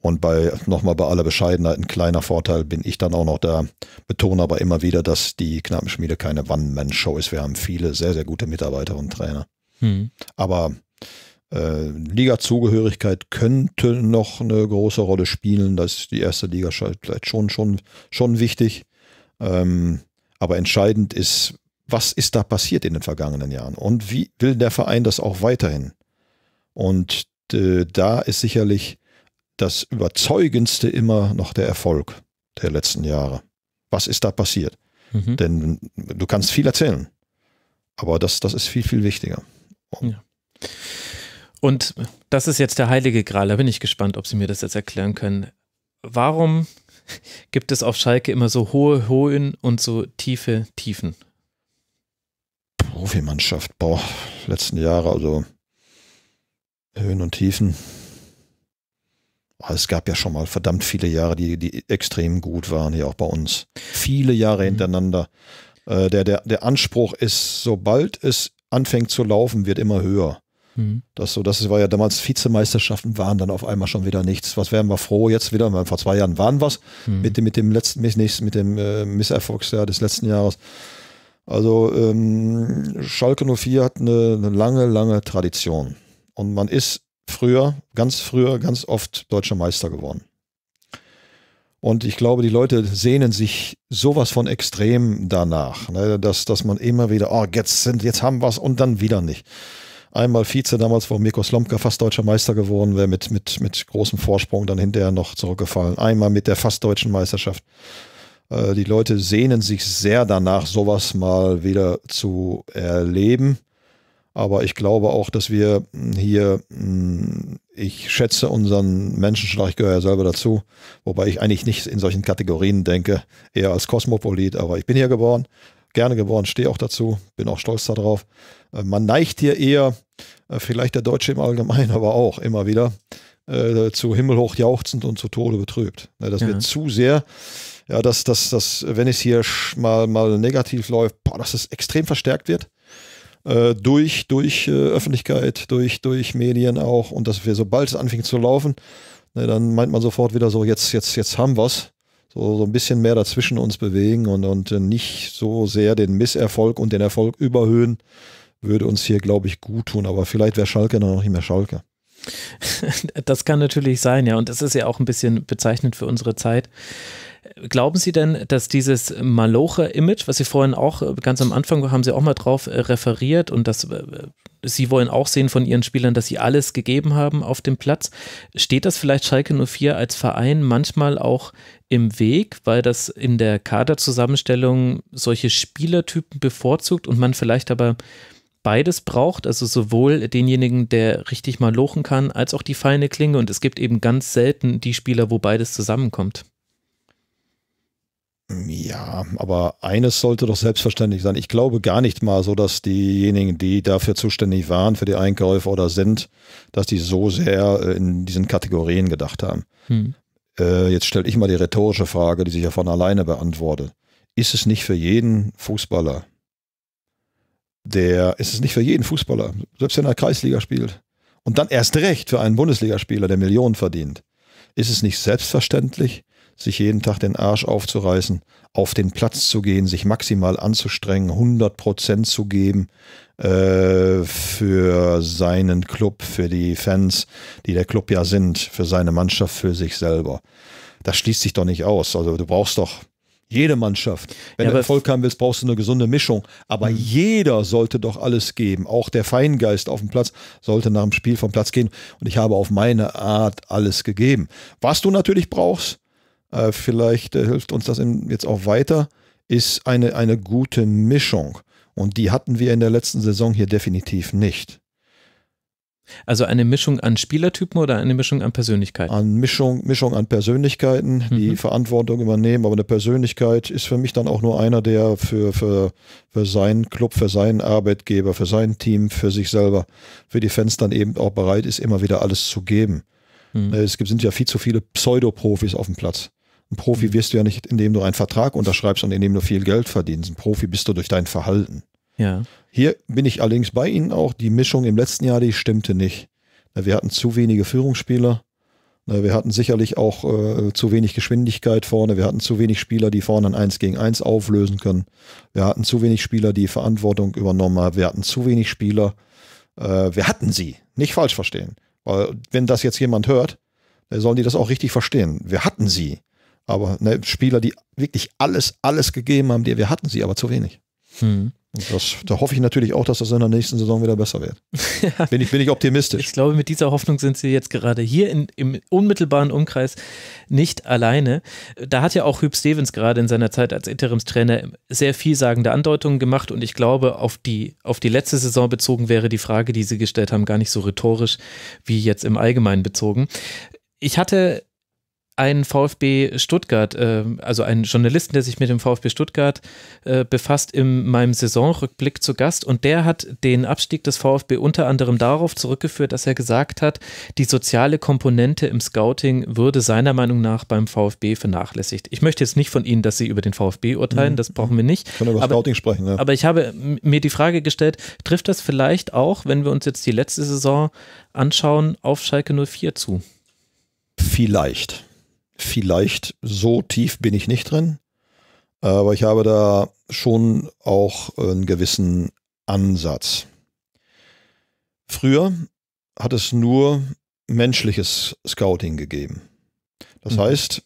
Und bei, nochmal bei aller Bescheidenheit, ein kleiner Vorteil bin ich dann auch noch da. Betone aber immer wieder, dass die Knappenschmiede keine One-Man-Show ist. Wir haben viele sehr, sehr gute Mitarbeiter und Trainer. Hm. Aber äh, Liga-Zugehörigkeit könnte noch eine große Rolle spielen. Da ist die erste Liga vielleicht schon, schon, schon wichtig. Ähm, aber entscheidend ist, was ist da passiert in den vergangenen Jahren und wie will der Verein das auch weiterhin? Und äh, da ist sicherlich das Überzeugendste immer noch der Erfolg der letzten Jahre. Was ist da passiert? Mhm. Denn du kannst viel erzählen, aber das, das ist viel, viel wichtiger. Ja. Und das ist jetzt der heilige Gral. Da bin ich gespannt, ob Sie mir das jetzt erklären können. Warum gibt es auf Schalke immer so hohe Höhen und so tiefe Tiefen? Profimannschaft, boah, letzten Jahre, also Höhen und Tiefen. Es gab ja schon mal verdammt viele Jahre, die, die extrem gut waren, hier auch bei uns. Viele Jahre mhm. hintereinander. Mhm. der, der, der Anspruch ist, sobald es anfängt zu laufen, wird immer höher. Mhm. Das, so, das war ja damals Vizemeisterschaften waren dann auf einmal schon wieder nichts. Was wären wir froh jetzt wieder? Weil vor zwei Jahren waren was mhm. mit, dem, mit dem letzten mit, mit dem äh, Misserfolgsjahr des letzten Jahres. Also ähm, Schalke 04 hat eine, eine lange, lange Tradition. Und man ist früher, ganz früher, ganz oft deutscher Meister geworden. Und ich glaube, die Leute sehnen sich sowas von extrem danach, ne? dass, dass man immer wieder, oh, jetzt, sind, jetzt haben wir es und dann wieder nicht einmal Vize damals, wo Mirko Slomka fast deutscher Meister geworden wäre, mit, mit, mit großem Vorsprung dann hinterher noch zurückgefallen. Einmal mit der fast deutschen Meisterschaft. Äh, die Leute sehnen sich sehr danach, sowas mal wieder zu erleben. Aber ich glaube auch, dass wir hm, hier, hm, ich schätze unseren Menschenschlag, ich gehöre ja selber dazu, wobei ich eigentlich nicht in solchen Kategorien denke, eher als Kosmopolit, aber ich bin hier geboren gerne geworden, stehe auch dazu, bin auch stolz darauf. Äh, man neigt hier eher, äh, vielleicht der Deutsche im Allgemeinen, aber auch immer wieder, äh, zu himmelhoch jauchzend und zu Tode betrübt. Ne, dass ja. wir zu sehr, ja, dass, dass, dass wenn es hier mal, mal negativ läuft, boah, dass es extrem verstärkt wird durch, durch Öffentlichkeit, durch, durch Medien auch und dass wir, sobald es anfing zu laufen, ne, dann meint man sofort wieder so, jetzt, jetzt, jetzt haben wir's so, so ein bisschen mehr dazwischen uns bewegen und, und äh, nicht so sehr den Misserfolg und den Erfolg überhöhen, würde uns hier, glaube ich, gut tun. Aber vielleicht wäre Schalke dann noch nicht mehr Schalke. Das kann natürlich sein, ja. Und das ist ja auch ein bisschen bezeichnend für unsere Zeit. Glauben Sie denn, dass dieses Malocher-Image, was Sie vorhin auch äh, ganz am Anfang haben Sie auch mal drauf äh, referiert und das Sie wollen auch sehen von Ihren Spielern, dass sie alles gegeben haben auf dem Platz. Steht das vielleicht Schalke 04 als Verein manchmal auch im Weg, weil das in der Kaderzusammenstellung solche Spielertypen bevorzugt und man vielleicht aber beides braucht, also sowohl denjenigen, der richtig mal lochen kann, als auch die feine Klinge. Und es gibt eben ganz selten die Spieler, wo beides zusammenkommt. Ja, aber eines sollte doch selbstverständlich sein. Ich glaube gar nicht mal so, dass diejenigen, die dafür zuständig waren, für die Einkäufe oder sind, dass die so sehr äh, in diesen Kategorien gedacht haben. Hm. Äh, jetzt stelle ich mal die rhetorische Frage, die sich ja von alleine beantwortet. Ist es nicht für jeden Fußballer, der, ist es nicht für jeden Fußballer, selbst wenn er Kreisliga spielt und dann erst recht für einen Bundesligaspieler, der Millionen verdient, ist es nicht selbstverständlich, sich jeden Tag den Arsch aufzureißen, auf den Platz zu gehen, sich maximal anzustrengen, 100 Prozent zu geben äh, für seinen Club, für die Fans, die der Club ja sind, für seine Mannschaft, für sich selber. Das schließt sich doch nicht aus. Also du brauchst doch jede Mannschaft. Wenn ja, du Erfolg haben willst, brauchst du eine gesunde Mischung. Aber mhm. jeder sollte doch alles geben. Auch der Feingeist auf dem Platz sollte nach dem Spiel vom Platz gehen. Und ich habe auf meine Art alles gegeben. Was du natürlich brauchst, äh, vielleicht äh, hilft uns das jetzt auch weiter, ist eine, eine gute Mischung. Und die hatten wir in der letzten Saison hier definitiv nicht. Also eine Mischung an Spielertypen oder eine Mischung an Persönlichkeiten? An Mischung, Mischung an Persönlichkeiten, die mhm. Verantwortung übernehmen, aber eine Persönlichkeit ist für mich dann auch nur einer, der für, für, für seinen Club, für seinen Arbeitgeber, für sein Team, für sich selber, für die Fans dann eben auch bereit ist, immer wieder alles zu geben. Mhm. Äh, es gibt, sind ja viel zu viele Pseudoprofis auf dem Platz. Ein Profi wirst du ja nicht, indem du einen Vertrag unterschreibst und indem du viel Geld verdienst. Ein Profi bist du durch dein Verhalten. Ja. Hier bin ich allerdings bei Ihnen auch. Die Mischung im letzten Jahr, die stimmte nicht. Wir hatten zu wenige Führungsspieler. Wir hatten sicherlich auch äh, zu wenig Geschwindigkeit vorne. Wir hatten zu wenig Spieler, die vorne ein 1 gegen 1 auflösen können. Wir hatten zu wenig Spieler, die Verantwortung übernommen haben. Wir hatten zu wenig Spieler. Äh, wir hatten sie. Nicht falsch verstehen. Weil wenn das jetzt jemand hört, dann sollen die das auch richtig verstehen. Wir hatten sie. Aber ne, Spieler, die wirklich alles, alles gegeben haben, die wir hatten sie, aber zu wenig. Hm. Das, da hoffe ich natürlich auch, dass das in der nächsten Saison wieder besser wird. Bin, ich, bin ich optimistisch. Ich glaube, mit dieser Hoffnung sind Sie jetzt gerade hier in, im unmittelbaren Umkreis nicht alleine. Da hat ja auch Hüb Stevens gerade in seiner Zeit als Interimstrainer sehr vielsagende Andeutungen gemacht und ich glaube, auf die, auf die letzte Saison bezogen wäre die Frage, die Sie gestellt haben, gar nicht so rhetorisch wie jetzt im Allgemeinen bezogen. Ich hatte einen VfB Stuttgart, äh, also einen Journalisten, der sich mit dem VfB Stuttgart äh, befasst, in meinem Saisonrückblick zu Gast. Und der hat den Abstieg des VfB unter anderem darauf zurückgeführt, dass er gesagt hat, die soziale Komponente im Scouting würde seiner Meinung nach beim VfB vernachlässigt. Ich möchte jetzt nicht von Ihnen, dass Sie über den VfB urteilen, mhm. das brauchen wir nicht. Ich kann über aber, Scouting sprechen, ja. Aber ich habe mir die Frage gestellt, trifft das vielleicht auch, wenn wir uns jetzt die letzte Saison anschauen, auf Schalke 04 zu? Vielleicht vielleicht so tief bin ich nicht drin, aber ich habe da schon auch einen gewissen Ansatz. Früher hat es nur menschliches Scouting gegeben. Das mhm. heißt,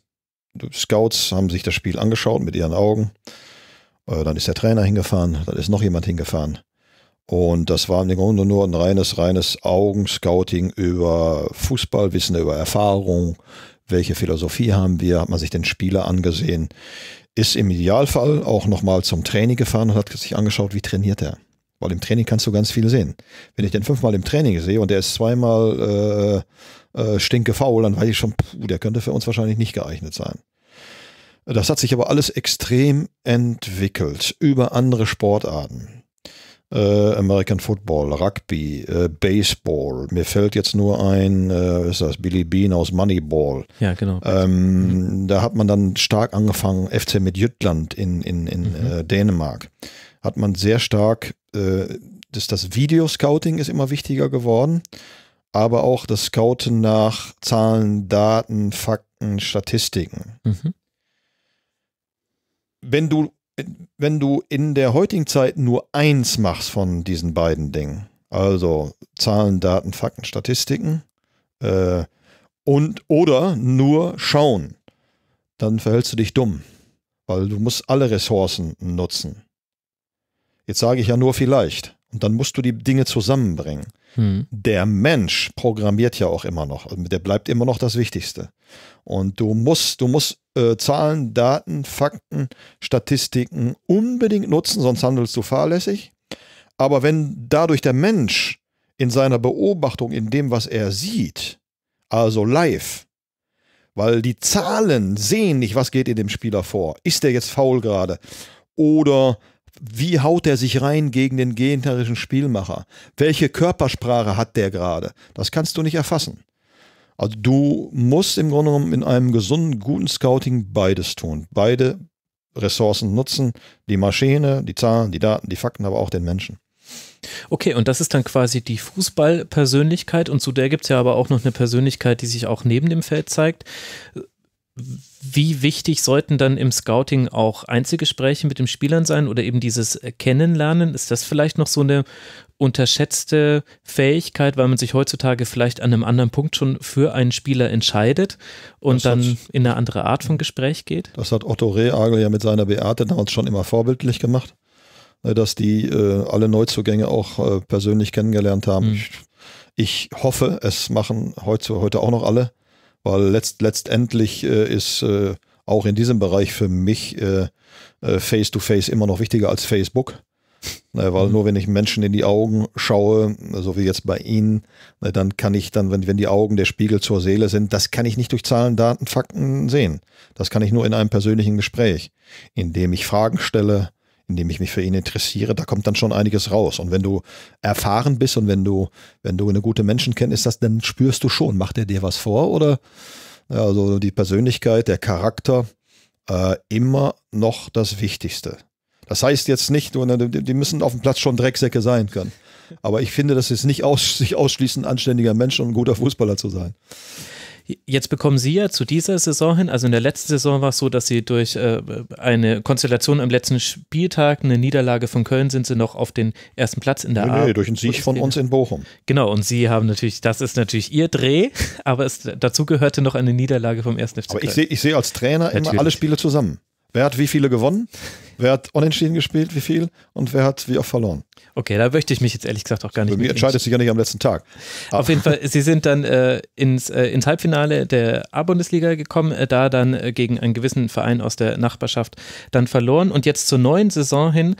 Scouts haben sich das Spiel angeschaut mit ihren Augen. Äh, dann ist der Trainer hingefahren, dann ist noch jemand hingefahren. Und das war im Grunde nur ein reines, reines Augenscouting über Fußballwissen, über Erfahrung, welche Philosophie haben wir, hat man sich den Spieler angesehen, ist im Idealfall auch nochmal zum Training gefahren und hat sich angeschaut, wie trainiert er. Weil im Training kannst du ganz viel sehen. Wenn ich den fünfmal im Training sehe und der ist zweimal äh, äh, stinkefaul, dann weiß ich schon, puh, der könnte für uns wahrscheinlich nicht geeignet sein. Das hat sich aber alles extrem entwickelt über andere Sportarten äh, American Football, Rugby, äh, Baseball. Mir fällt jetzt nur ein, äh, ist das Billy Bean aus Moneyball. Ja, genau. Ähm, mhm. Da hat man dann stark angefangen, FC Midtjylland in, in, in mhm. Äh, Dänemark. Hat man sehr stark, äh, das, das Video-Scouting ist immer wichtiger geworden, aber auch das Scouten nach Zahlen, Daten, Fakten, Statistiken. Mhm. Wenn du wenn du in der heutigen Zeit nur eins machst von diesen beiden Dingen, also Zahlen, Daten, Fakten, Statistiken, äh, und oder nur schauen, dann verhältst du dich dumm, weil du musst alle Ressourcen nutzen. Jetzt sage ich ja nur vielleicht. Und dann musst du die Dinge zusammenbringen. Hm. Der Mensch programmiert ja auch immer noch. Also der bleibt immer noch das Wichtigste. Und du musst, du musst äh, Zahlen, Daten, Fakten, Statistiken unbedingt nutzen, sonst handelst du fahrlässig. Aber wenn dadurch der Mensch in seiner Beobachtung, in dem, was er sieht, also live, weil die Zahlen sehen nicht, was geht in dem Spieler vor. Ist der jetzt faul gerade? Oder wie haut er sich rein gegen den gegnerischen Spielmacher? Welche Körpersprache hat der gerade? Das kannst du nicht erfassen. Also du musst im Grunde genommen in einem gesunden, guten Scouting beides tun. Beide Ressourcen nutzen, die Maschine, die Zahlen, die Daten, die Fakten, aber auch den Menschen. Okay, und das ist dann quasi die Fußballpersönlichkeit und zu der gibt es ja aber auch noch eine Persönlichkeit, die sich auch neben dem Feld zeigt. Wie wichtig sollten dann im Scouting auch Einzelgespräche mit den Spielern sein oder eben dieses Kennenlernen? Ist das vielleicht noch so eine unterschätzte Fähigkeit, weil man sich heutzutage vielleicht an einem anderen Punkt schon für einen Spieler entscheidet und das dann in eine andere Art von Gespräch geht. Das hat Otto Rehagel ja mit seiner Beate damals schon immer vorbildlich gemacht, ne, dass die äh, alle Neuzugänge auch äh, persönlich kennengelernt haben. Mhm. Ich hoffe, es machen heute, heute auch noch alle, weil letzt, letztendlich äh, ist äh, auch in diesem Bereich für mich face to -face immer noch wichtiger als Facebook weil mhm. nur wenn ich Menschen in die Augen schaue, so wie jetzt bei Ihnen, dann kann ich dann, wenn, wenn die Augen der Spiegel zur Seele sind, das kann ich nicht durch Zahlen, Daten, Fakten sehen. Das kann ich nur in einem persönlichen Gespräch, in dem ich Fragen stelle, in dem ich mich für ihn interessiere, da kommt dann schon einiges raus. Und wenn du erfahren bist und wenn du, wenn du eine gute Menschenkenntnis hast, dann spürst du schon, macht er dir was vor oder also die Persönlichkeit, der Charakter, äh, immer noch das Wichtigste. Das heißt jetzt nicht, ne, die müssen auf dem Platz schon Drecksäcke sein können. Aber ich finde, das ist nicht aus, sich ausschließend anständiger Mensch und ein guter Fußballer zu sein. Jetzt bekommen Sie ja zu dieser Saison hin, also in der letzten Saison war es so, dass Sie durch äh, eine Konstellation am letzten Spieltag, eine Niederlage von Köln, sind Sie noch auf den ersten Platz in der nee, A. Nee, durch einen Sieg von uns in Bochum. Genau, und Sie haben natürlich, das ist natürlich Ihr Dreh, aber es, dazu gehörte noch eine Niederlage vom ersten FC Köln. Aber ich sehe ich seh als Trainer natürlich. immer alle Spiele zusammen. Wer hat wie viele gewonnen? Wer hat unentschieden gespielt? Wie viel? Und wer hat wie oft verloren? Okay, da möchte ich mich jetzt ehrlich gesagt auch gar nicht. Bei mir entscheidet sich ja nicht am letzten Tag. Auf jeden Fall, Sie sind dann äh, ins, äh, ins Halbfinale der A-Bundesliga gekommen, äh, da dann äh, gegen einen gewissen Verein aus der Nachbarschaft dann verloren und jetzt zur neuen Saison hin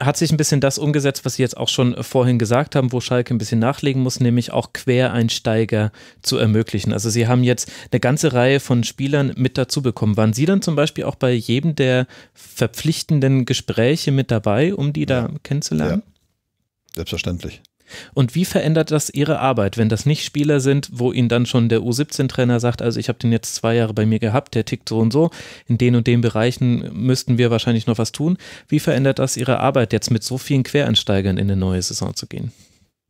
hat sich ein bisschen das umgesetzt, was Sie jetzt auch schon äh, vorhin gesagt haben, wo Schalke ein bisschen nachlegen muss, nämlich auch Quereinsteiger zu ermöglichen. Also Sie haben jetzt eine ganze Reihe von Spielern mit dazu bekommen. Waren Sie dann zum Beispiel auch bei jedem der verpflichtenden Gespräche mit dabei, um die da kennenzulernen? Ja. Selbstverständlich. Und wie verändert das Ihre Arbeit, wenn das nicht Spieler sind, wo Ihnen dann schon der U17-Trainer sagt, also ich habe den jetzt zwei Jahre bei mir gehabt, der tickt so und so, in den und den Bereichen müssten wir wahrscheinlich noch was tun. Wie verändert das Ihre Arbeit, jetzt mit so vielen Quereinsteigern in eine neue Saison zu gehen?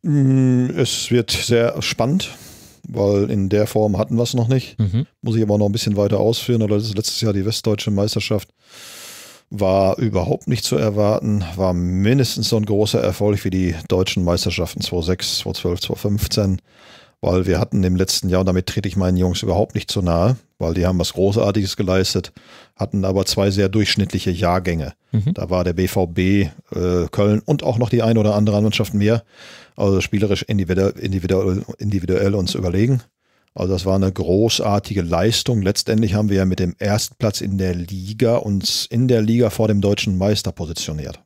Mm, es wird sehr spannend, weil in der Form hatten wir es noch nicht. Mhm. Muss ich aber noch ein bisschen weiter ausführen, oder das ist letztes Jahr die Westdeutsche Meisterschaft war überhaupt nicht zu erwarten, war mindestens so ein großer Erfolg wie die deutschen Meisterschaften 2006, 2012, 2015, weil wir hatten im letzten Jahr, und damit trete ich meinen Jungs überhaupt nicht zu nahe, weil die haben was Großartiges geleistet, hatten aber zwei sehr durchschnittliche Jahrgänge. Mhm. Da war der BVB, äh, Köln und auch noch die ein oder andere Mannschaft mehr, also spielerisch individuell, individuell, individuell uns überlegen. Also das war eine großartige Leistung. Letztendlich haben wir ja mit dem Erstplatz in der Liga uns in der Liga vor dem deutschen Meister positioniert.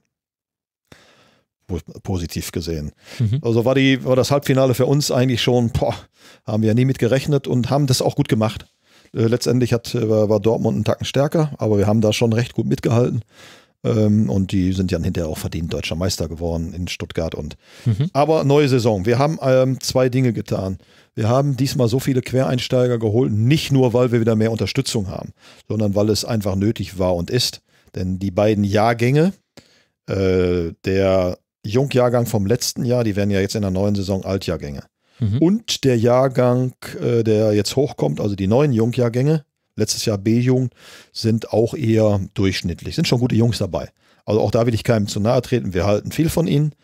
Positiv gesehen. Mhm. Also war, die, war das Halbfinale für uns eigentlich schon, boah, haben wir ja nie mit gerechnet und haben das auch gut gemacht. Äh, letztendlich hat, äh, war Dortmund einen Tacken stärker, aber wir haben da schon recht gut mitgehalten ähm, und die sind ja hinterher auch verdient deutscher Meister geworden in Stuttgart. Und mhm. aber neue Saison. Wir haben ähm, zwei Dinge getan wir haben diesmal so viele Quereinsteiger geholt, nicht nur, weil wir wieder mehr Unterstützung haben, sondern weil es einfach nötig war und ist. Denn die beiden Jahrgänge, äh, der Jungjahrgang vom letzten Jahr, die werden ja jetzt in der neuen Saison Altjahrgänge. Mhm. Und der Jahrgang, äh, der jetzt hochkommt, also die neuen Jungjahrgänge, letztes Jahr b jung sind auch eher durchschnittlich. Sind schon gute Jungs dabei. Also auch da will ich keinem zu nahe treten. Wir halten viel von ihnen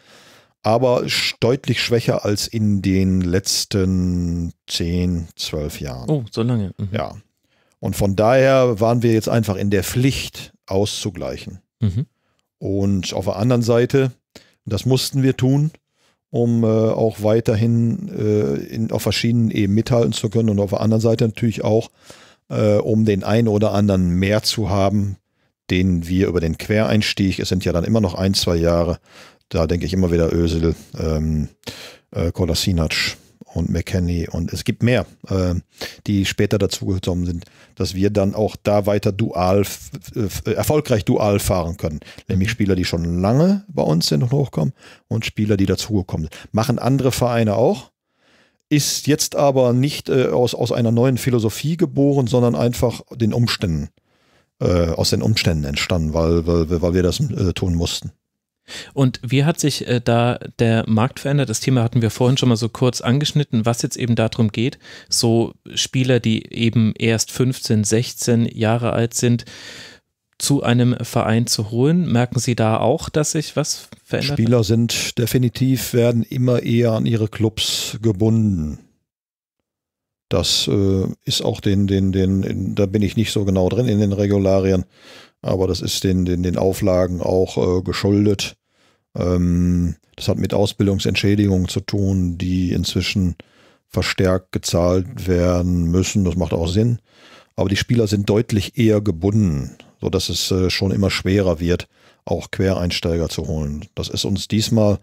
aber deutlich schwächer als in den letzten 10, 12 Jahren. Oh, so lange. Mhm. Ja. Und von daher waren wir jetzt einfach in der Pflicht, auszugleichen. Mhm. Und auf der anderen Seite, das mussten wir tun, um äh, auch weiterhin äh, in, auf verschiedenen Ebenen mithalten zu können und auf der anderen Seite natürlich auch, äh, um den einen oder anderen mehr zu haben, den wir über den Quereinstieg, es sind ja dann immer noch ein, zwei Jahre, da denke ich immer wieder Ösel, ähm, äh, Kolasinac und McKenny und es gibt mehr, äh, die später dazugekommen sind, dass wir dann auch da weiter dual, äh, erfolgreich dual fahren können. Nämlich mhm. Spieler, die schon lange bei uns sind und hochkommen und Spieler, die dazugekommen sind. Machen andere Vereine auch, ist jetzt aber nicht äh, aus, aus einer neuen Philosophie geboren, sondern einfach den Umständen, äh, aus den Umständen entstanden, weil, weil, weil wir das äh, tun mussten. Und wie hat sich äh, da der Markt verändert? Das Thema hatten wir vorhin schon mal so kurz angeschnitten, was jetzt eben darum geht, so Spieler, die eben erst 15, 16 Jahre alt sind, zu einem Verein zu holen. Merken Sie da auch, dass sich was verändert? Spieler sind definitiv, werden immer eher an ihre Clubs gebunden. Das äh, ist auch den, den, den, in, da bin ich nicht so genau drin in den Regularien aber das ist den, den, den Auflagen auch äh, geschuldet. Ähm, das hat mit Ausbildungsentschädigungen zu tun, die inzwischen verstärkt gezahlt werden müssen. Das macht auch Sinn. Aber die Spieler sind deutlich eher gebunden, sodass es äh, schon immer schwerer wird, auch Quereinsteiger zu holen. Das ist uns diesmal,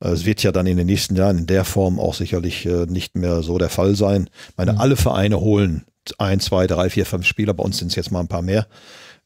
äh, es wird ja dann in den nächsten Jahren in der Form auch sicherlich äh, nicht mehr so der Fall sein. Ich meine, mhm. alle Vereine holen ein, zwei, drei, vier, fünf Spieler. Bei uns sind es jetzt mal ein paar mehr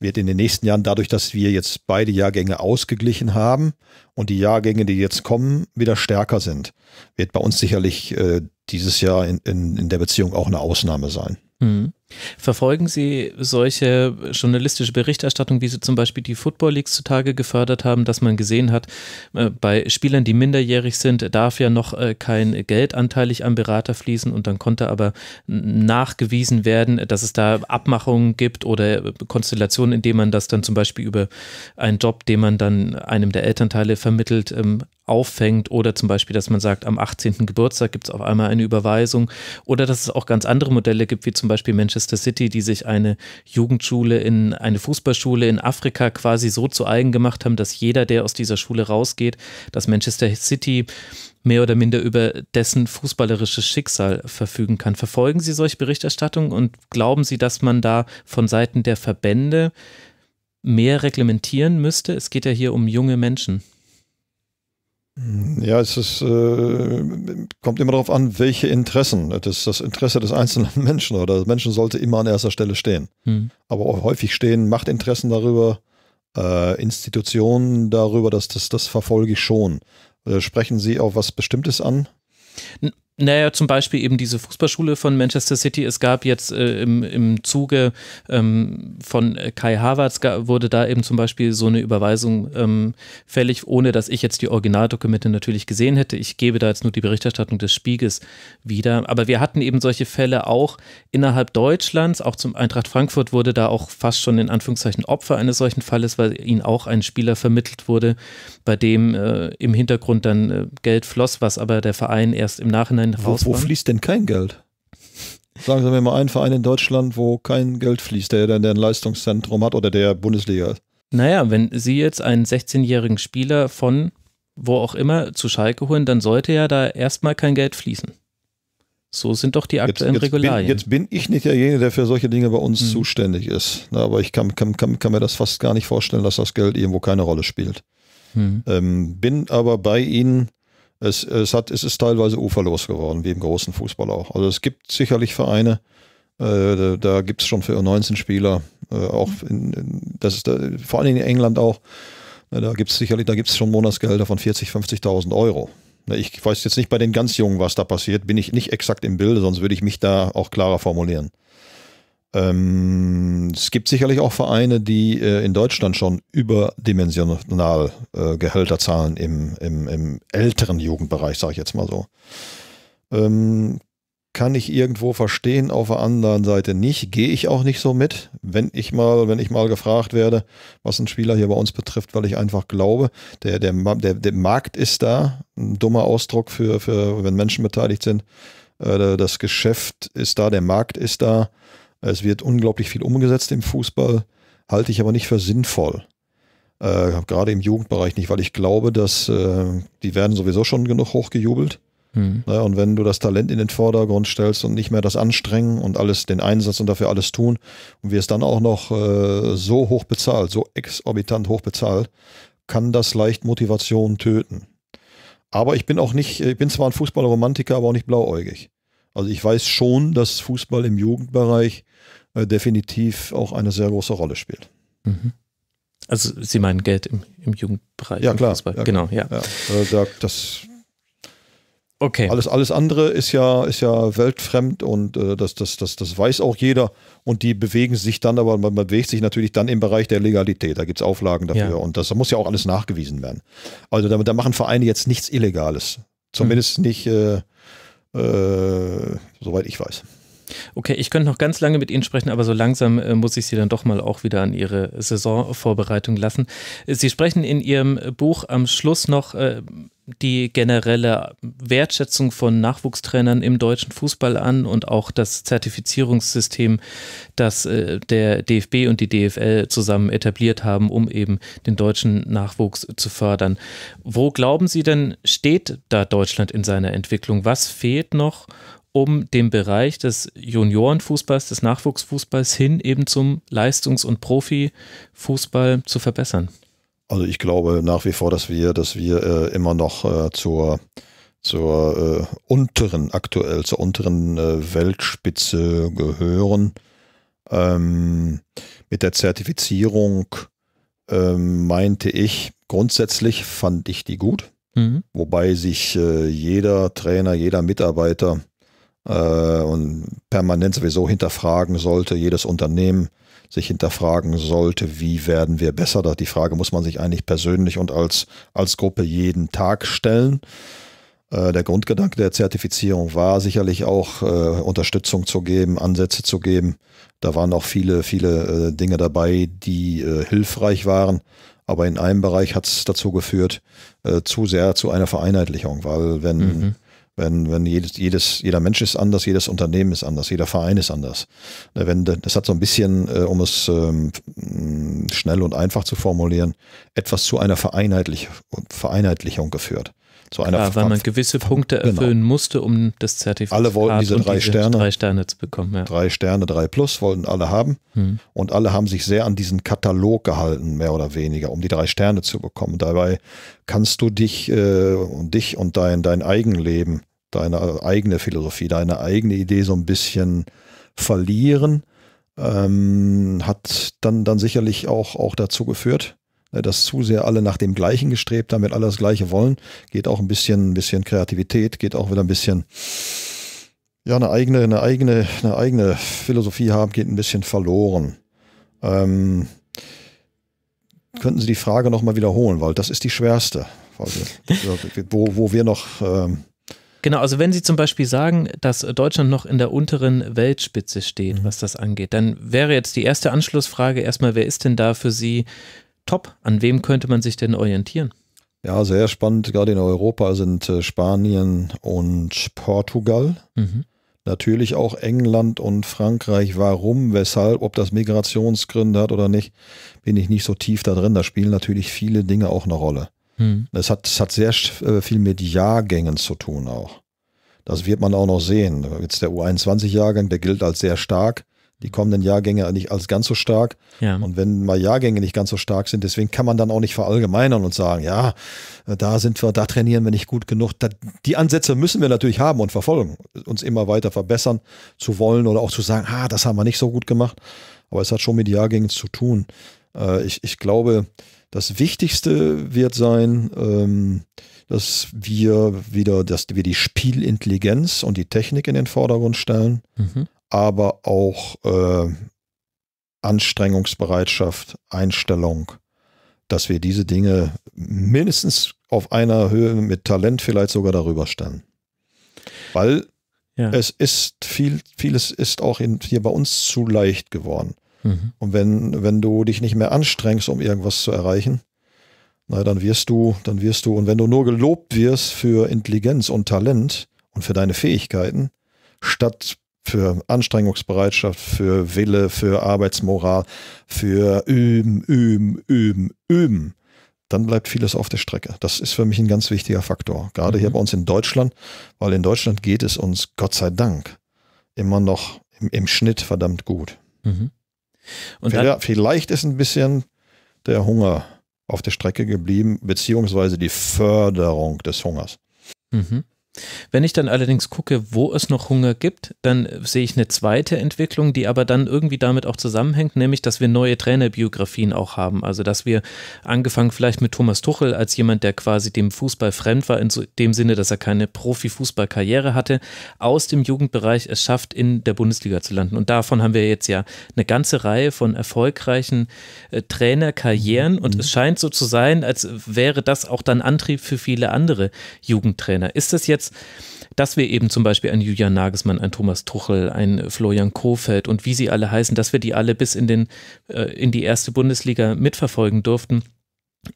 wird in den nächsten Jahren dadurch, dass wir jetzt beide Jahrgänge ausgeglichen haben und die Jahrgänge, die jetzt kommen, wieder stärker sind, wird bei uns sicherlich äh, dieses Jahr in, in, in der Beziehung auch eine Ausnahme sein. Mhm. Verfolgen Sie solche journalistische Berichterstattung, wie sie zum Beispiel die Football Leagues zutage gefördert haben, dass man gesehen hat, äh, bei Spielern, die minderjährig sind, darf ja noch äh, kein Geld anteilig am Berater fließen und dann konnte aber nachgewiesen werden, dass es da Abmachungen gibt oder äh, Konstellationen, indem man das dann zum Beispiel über einen Job, den man dann einem der Elternteile vermittelt, ähm, auffängt oder zum Beispiel, dass man sagt, am 18. Geburtstag gibt es auf einmal eine Überweisung oder dass es auch ganz andere Modelle gibt, wie zum Beispiel Manchester Manchester City, die sich eine Jugendschule in eine Fußballschule in Afrika quasi so zu eigen gemacht haben, dass jeder, der aus dieser Schule rausgeht, dass Manchester City mehr oder minder über dessen fußballerisches Schicksal verfügen kann. Verfolgen Sie solche Berichterstattungen und glauben Sie, dass man da von Seiten der Verbände mehr reglementieren müsste? Es geht ja hier um junge Menschen. Hm, ja, es ist, äh, kommt immer darauf an, welche Interessen. Das, das Interesse des einzelnen Menschen oder der Menschen sollte immer an erster Stelle stehen. Hm. Aber häufig stehen Machtinteressen darüber, äh, Institutionen darüber, dass das, das verfolge ich schon. Äh, sprechen Sie auf was Bestimmtes an? Naja, zum Beispiel eben diese Fußballschule von Manchester City. Es gab jetzt äh, im, im Zuge ähm, von äh, Kai Havertz wurde da eben zum Beispiel so eine Überweisung ähm, fällig, ohne dass ich jetzt die Originaldokumente natürlich gesehen hätte. Ich gebe da jetzt nur die Berichterstattung des Spiegels wieder. Aber wir hatten eben solche Fälle auch innerhalb Deutschlands. Auch zum Eintracht Frankfurt wurde da auch fast schon in Anführungszeichen Opfer eines solchen Falles, weil ihnen auch ein Spieler vermittelt wurde, bei dem äh, im Hintergrund dann äh, Geld floss, was aber der Verein erst im Nachhinein Verein raus. Wo, wo fließt denn kein Geld? Sagen Sie mir mal einen Verein in Deutschland, wo kein Geld fließt, der dann ein Leistungszentrum hat oder der Bundesliga ist. Naja, wenn Sie jetzt einen 16-jährigen Spieler von wo auch immer zu Schalke holen, dann sollte ja da erstmal kein Geld fließen. So sind doch die aktuellen jetzt, jetzt Regularien. Bin, jetzt bin ich nicht derjenige, der für solche Dinge bei uns hm. zuständig ist. Na, aber ich kann, kann, kann, kann, mir das fast gar nicht vorstellen, dass das Geld irgendwo keine Rolle spielt. Hm. Ähm, bin aber bei Ihnen, es, es, hat, es ist teilweise uferlos geworden, wie im großen Fußball auch. Also es gibt sicherlich Vereine, äh, da, da gibt es schon für 19 Spieler, äh, auch mhm. in, in, das ist da, vor allem in England auch, na, ne, da gibt es sicherlich, da gibt es schon Monatsgehälter von 40, 50.000 Euro. Na, ne, ich weiß jetzt nicht bei den ganz Jungen, was da passiert, bin ich nicht exakt im Bilde, sonst würde ich mich da auch klarer formulieren. Ähm, es gibt sicherlich auch Vereine, die äh, in Deutschland schon überdimensional äh, Gehälter zahlen im, im, im älteren Jugendbereich, sage ich jetzt mal so. Ähm, kann ich irgendwo verstehen, auf der anderen Seite nicht, gehe ich auch nicht so mit, wenn ich mal, wenn ich mal gefragt werde, was ein Spieler hier bei uns betrifft, weil ich einfach glaube, der, der, der, der Markt ist da, ein dummer Ausdruck für, für wenn Menschen beteiligt sind, äh, das Geschäft ist da, der Markt ist da es wird unglaublich viel umgesetzt im Fußball, halte ich aber nicht für sinnvoll. Äh, gerade im Jugendbereich nicht, weil ich glaube, dass äh, die werden sowieso schon genug hochgejubelt. Mhm. Naja, ne, und wenn du das Talent in den Vordergrund stellst und nicht mehr das Anstrengen und alles, den Einsatz und dafür alles tun und wir es dann auch noch äh, so hoch bezahlt, so exorbitant hoch bezahlt, kann das leicht Motivation töten. Aber ich bin auch nicht, ich bin zwar ein Fußballromantiker, aber auch nicht blauäugig. Also ich weiß schon, dass Fußball im Jugendbereich äh, definitiv auch eine sehr große Rolle spielt. Mhm. Also Sie meinen Geld im, im Jugendbereich? Ja, im klar. Ja, genau, ja. ja. Äh, das Okay. Alles, alles andere ist ja, ist ja weltfremd und äh, das, das, das, das weiß auch jeder. Und die bewegen sich dann, aber man bewegt sich natürlich dann im Bereich der Legalität. Da gibt es Auflagen dafür ja. und das, muss ja auch alles nachgewiesen werden. Also da, da machen Vereine jetzt nichts Illegales. Zumindest hm. nicht, äh, äh, soweit ich weiß. Okay, ich könnte noch ganz lange mit Ihnen sprechen, aber so langsam äh, muss ich Sie dann doch mal auch wieder an Ihre Saisonvorbereitung lassen. Sie sprechen in Ihrem Buch am Schluss noch äh, die generelle Wertschätzung von Nachwuchstrainern im deutschen Fußball an und auch das Zertifizierungssystem, das äh, der DFB und die DFL zusammen etabliert haben, um eben den deutschen Nachwuchs zu fördern. Wo glauben Sie denn, steht da Deutschland in seiner Entwicklung? Was fehlt noch? um den Bereich des Juniorenfußballs, des Nachwuchsfußballs hin eben zum Leistungs- und Profifußball zu verbessern? Also ich glaube nach wie vor, dass wir, dass wir äh, immer noch äh, zur zur äh, unteren aktuell zur unteren äh, Weltspitze gehören. Ähm, mit der Zertifizierung ähm, meinte ich grundsätzlich fand ich die gut, mhm. wobei sich äh, jeder Trainer, jeder Mitarbeiter äh, und permanent sowieso hinterfragen sollte, jedes Unternehmen sich hinterfragen sollte, wie werden wir besser. Die Frage muss man sich eigentlich persönlich und als, als Gruppe jeden Tag stellen. Äh, der Grundgedanke der Zertifizierung war sicherlich auch, äh, Unterstützung zu geben, Ansätze zu geben. Da waren auch viele, viele äh, Dinge dabei, die äh, hilfreich waren. Aber in einem Bereich hat es dazu geführt, äh, zu sehr zu einer Vereinheitlichung, weil wenn mhm wenn, wenn jedes, jedes, jeder Mensch ist anders, jedes Unternehmen ist anders, jeder Verein ist anders. Ne, wenn, das hat so ein bisschen, äh, um es ähm, schnell und einfach zu formulieren, etwas zu einer Vereinheitlich Vereinheitlichung geführt zu einer Klar, Ver weil man gewisse Punkte genau. erfüllen genau. musste, um das Zertifikat alle wollten diese, drei, diese Sterne, drei Sterne zu bekommen. Ja. Drei Sterne, drei Plus wollten alle haben. Hm. Und alle haben sich sehr an diesen Katalog gehalten, mehr oder weniger, um die drei Sterne zu bekommen. Dabei kannst du dich, äh, und dich und dein, dein Eigenleben, deine eigene Philosophie, deine eigene Idee so ein bisschen verlieren. Ähm, hat dann, dann sicherlich auch, auch dazu geführt, äh, dass zu sehr alle nach dem Gleichen gestrebt haben, wenn alle das Gleiche wollen, geht auch ein bisschen, ein bisschen Kreativität, geht auch wieder ein bisschen, ja, eine eigene, eine eigene, eine eigene Philosophie haben, geht ein bisschen verloren. Ähm, könnten Sie die Frage nochmal wiederholen, weil das ist die schwerste, wo, wo wir noch, ähm, Genau, also wenn Sie zum Beispiel sagen, dass Deutschland noch in der unteren Weltspitze steht, mhm. was das angeht, dann wäre jetzt die erste Anschlussfrage erstmal, wer ist denn da für Sie top. An wem könnte man sich denn orientieren? Ja, sehr spannend, gerade in Europa sind äh, Spanien und Portugal. Mhm. Natürlich auch England und Frankreich. Warum, weshalb, ob das Migrationsgründe hat oder nicht, bin ich nicht so tief da drin. Da spielen natürlich viele Dinge auch eine Rolle. Es mhm. Das, hat, hat sehr äh, viel mit Jahrgängen zu tun auch. Das wird man auch noch sehen. Jetzt der U21-Jahrgang, der gilt als sehr stark die kommenden Jahrgänge nicht als ganz so stark. Ja. Und wenn mal Jahrgänge nicht ganz so stark sind, deswegen kann man dann auch nicht verallgemeinern und sagen, ja, da sind wir, da trainieren wir nicht gut genug. Da, die Ansätze müssen wir natürlich haben und verfolgen, uns immer weiter verbessern zu wollen oder auch zu sagen, ah, das haben wir nicht so gut gemacht. Aber es hat schon mit Jahrgängen zu tun. Äh, ich, ich glaube, das Wichtigste wird sein, ähm, dass wir wieder, dass wir die Spielintelligenz und die Technik in den Vordergrund stellen. Mhm aber auch äh, Anstrengungsbereitschaft, Einstellung, dass wir diese Dinge mindestens auf einer Höhe mit Talent vielleicht sogar darüber stellen. Weil ja. es ist viel, vieles ist auch in, hier bei uns zu leicht geworden. Mhm. Und wenn, wenn du dich nicht mehr anstrengst, um irgendwas zu erreichen, na, dann wirst du, dann wirst du, und wenn du nur gelobt wirst für Intelligenz und Talent und für deine Fähigkeiten, statt für Anstrengungsbereitschaft, für Wille, für Arbeitsmoral, für Üben, Üben, Üben, Üben, dann bleibt vieles auf der Strecke. Das ist für mich ein ganz wichtiger Faktor, gerade mhm. hier bei uns in Deutschland, weil in Deutschland geht es uns, Gott sei Dank, immer noch im, im Schnitt verdammt gut. Mhm. Vielleicht, vielleicht ist ein bisschen der Hunger auf der Strecke geblieben, beziehungsweise die Förderung des Hungers. Mhm. Wenn ich dann allerdings gucke, wo es noch Hunger gibt, dann sehe ich eine zweite Entwicklung, die aber dann irgendwie damit auch zusammenhängt, nämlich, dass wir neue Trainerbiografien auch haben. Also, dass wir angefangen vielleicht mit Thomas Tuchel als jemand, der quasi dem Fußball fremd war, in dem Sinne, dass er keine Profifußballkarriere hatte, aus dem Jugendbereich es schafft, in der Bundesliga zu landen. Und davon haben wir jetzt ja eine ganze Reihe von erfolgreichen äh, Trainerkarrieren. Und mhm. es scheint so zu sein, als wäre das auch dann Antrieb für viele andere Jugendtrainer. Ist das jetzt jetzt, dass wir eben zum Beispiel einen Julian Nagelsmann, einen Thomas Tuchel, einen Florian Kofeld und wie sie alle heißen, dass wir die alle bis in, den, äh, in die erste Bundesliga mitverfolgen durften.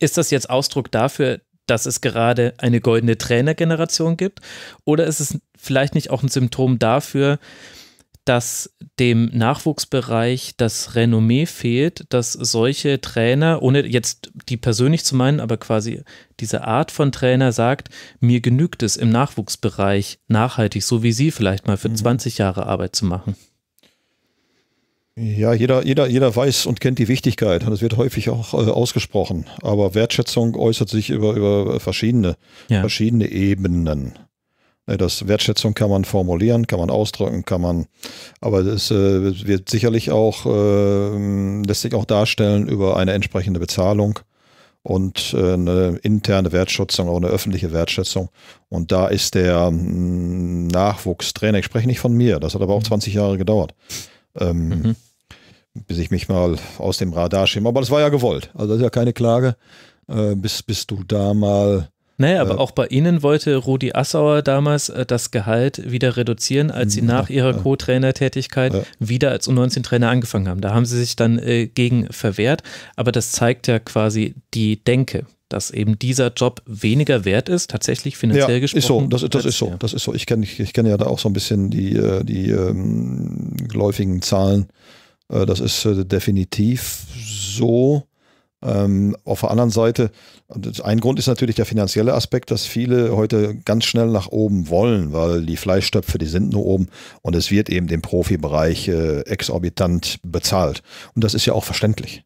Ist das jetzt Ausdruck dafür, dass es gerade eine goldene Trainergeneration gibt? Oder ist es vielleicht nicht auch ein Symptom dafür, dass dass dem Nachwuchsbereich das Renommee fehlt, dass solche Trainer, ohne jetzt die persönlich zu meinen, aber quasi diese Art von Trainer sagt, mir genügt es im Nachwuchsbereich nachhaltig, so wie Sie vielleicht mal für mhm. 20 Jahre Arbeit zu machen. Ja, jeder, jeder, jeder weiß und kennt die Wichtigkeit. Das wird häufig auch äh, ausgesprochen. Aber Wertschätzung äußert sich über, über verschiedene, ja. verschiedene Ebenen. Ne, das Wertschätzung kann man formulieren, kann man ausdrücken, kann man, aber es äh, wird sicherlich auch, äh, lässt sich auch darstellen über eine entsprechende Bezahlung und äh, eine interne Wertschätzung, auch eine öffentliche Wertschätzung. Und da ist der hm, Nachwuchstrainer, ich spreche nicht von mir, das hat aber auch 20 mhm. Jahre gedauert. Ähm, mhm. Bis ich mich mal aus dem Radar schäme. Aber das war ja gewollt. Also das ist ja keine Klage. bis, bis du da mal naja, aber äh, auch bei Ihnen wollte Rudi Assauer damals äh, das Gehalt wieder reduzieren, als Sie mhm. nach Ihrer äh, co trainertätigkeit tätigkeit wieder als U19-Trainer angefangen haben. Da haben Sie sich dann äh, gegen verwehrt, aber das zeigt ja quasi die Denke, dass eben dieser Job weniger wert ist, tatsächlich finanziell ja, gesprochen. Ist so, das, das ist so, das ist so. Ich kenne ich, ich kenn ja da auch so ein bisschen die, äh, die ähm, geläufigen Zahlen. Äh, das ist definitiv so. Ähm, auf der anderen Seite, ein Grund ist natürlich der finanzielle Aspekt, dass viele heute ganz schnell nach oben wollen, weil die Fleischstöpfe, die sind nur oben und es wird eben dem Profibereich äh, exorbitant bezahlt. Und das ist ja auch verständlich.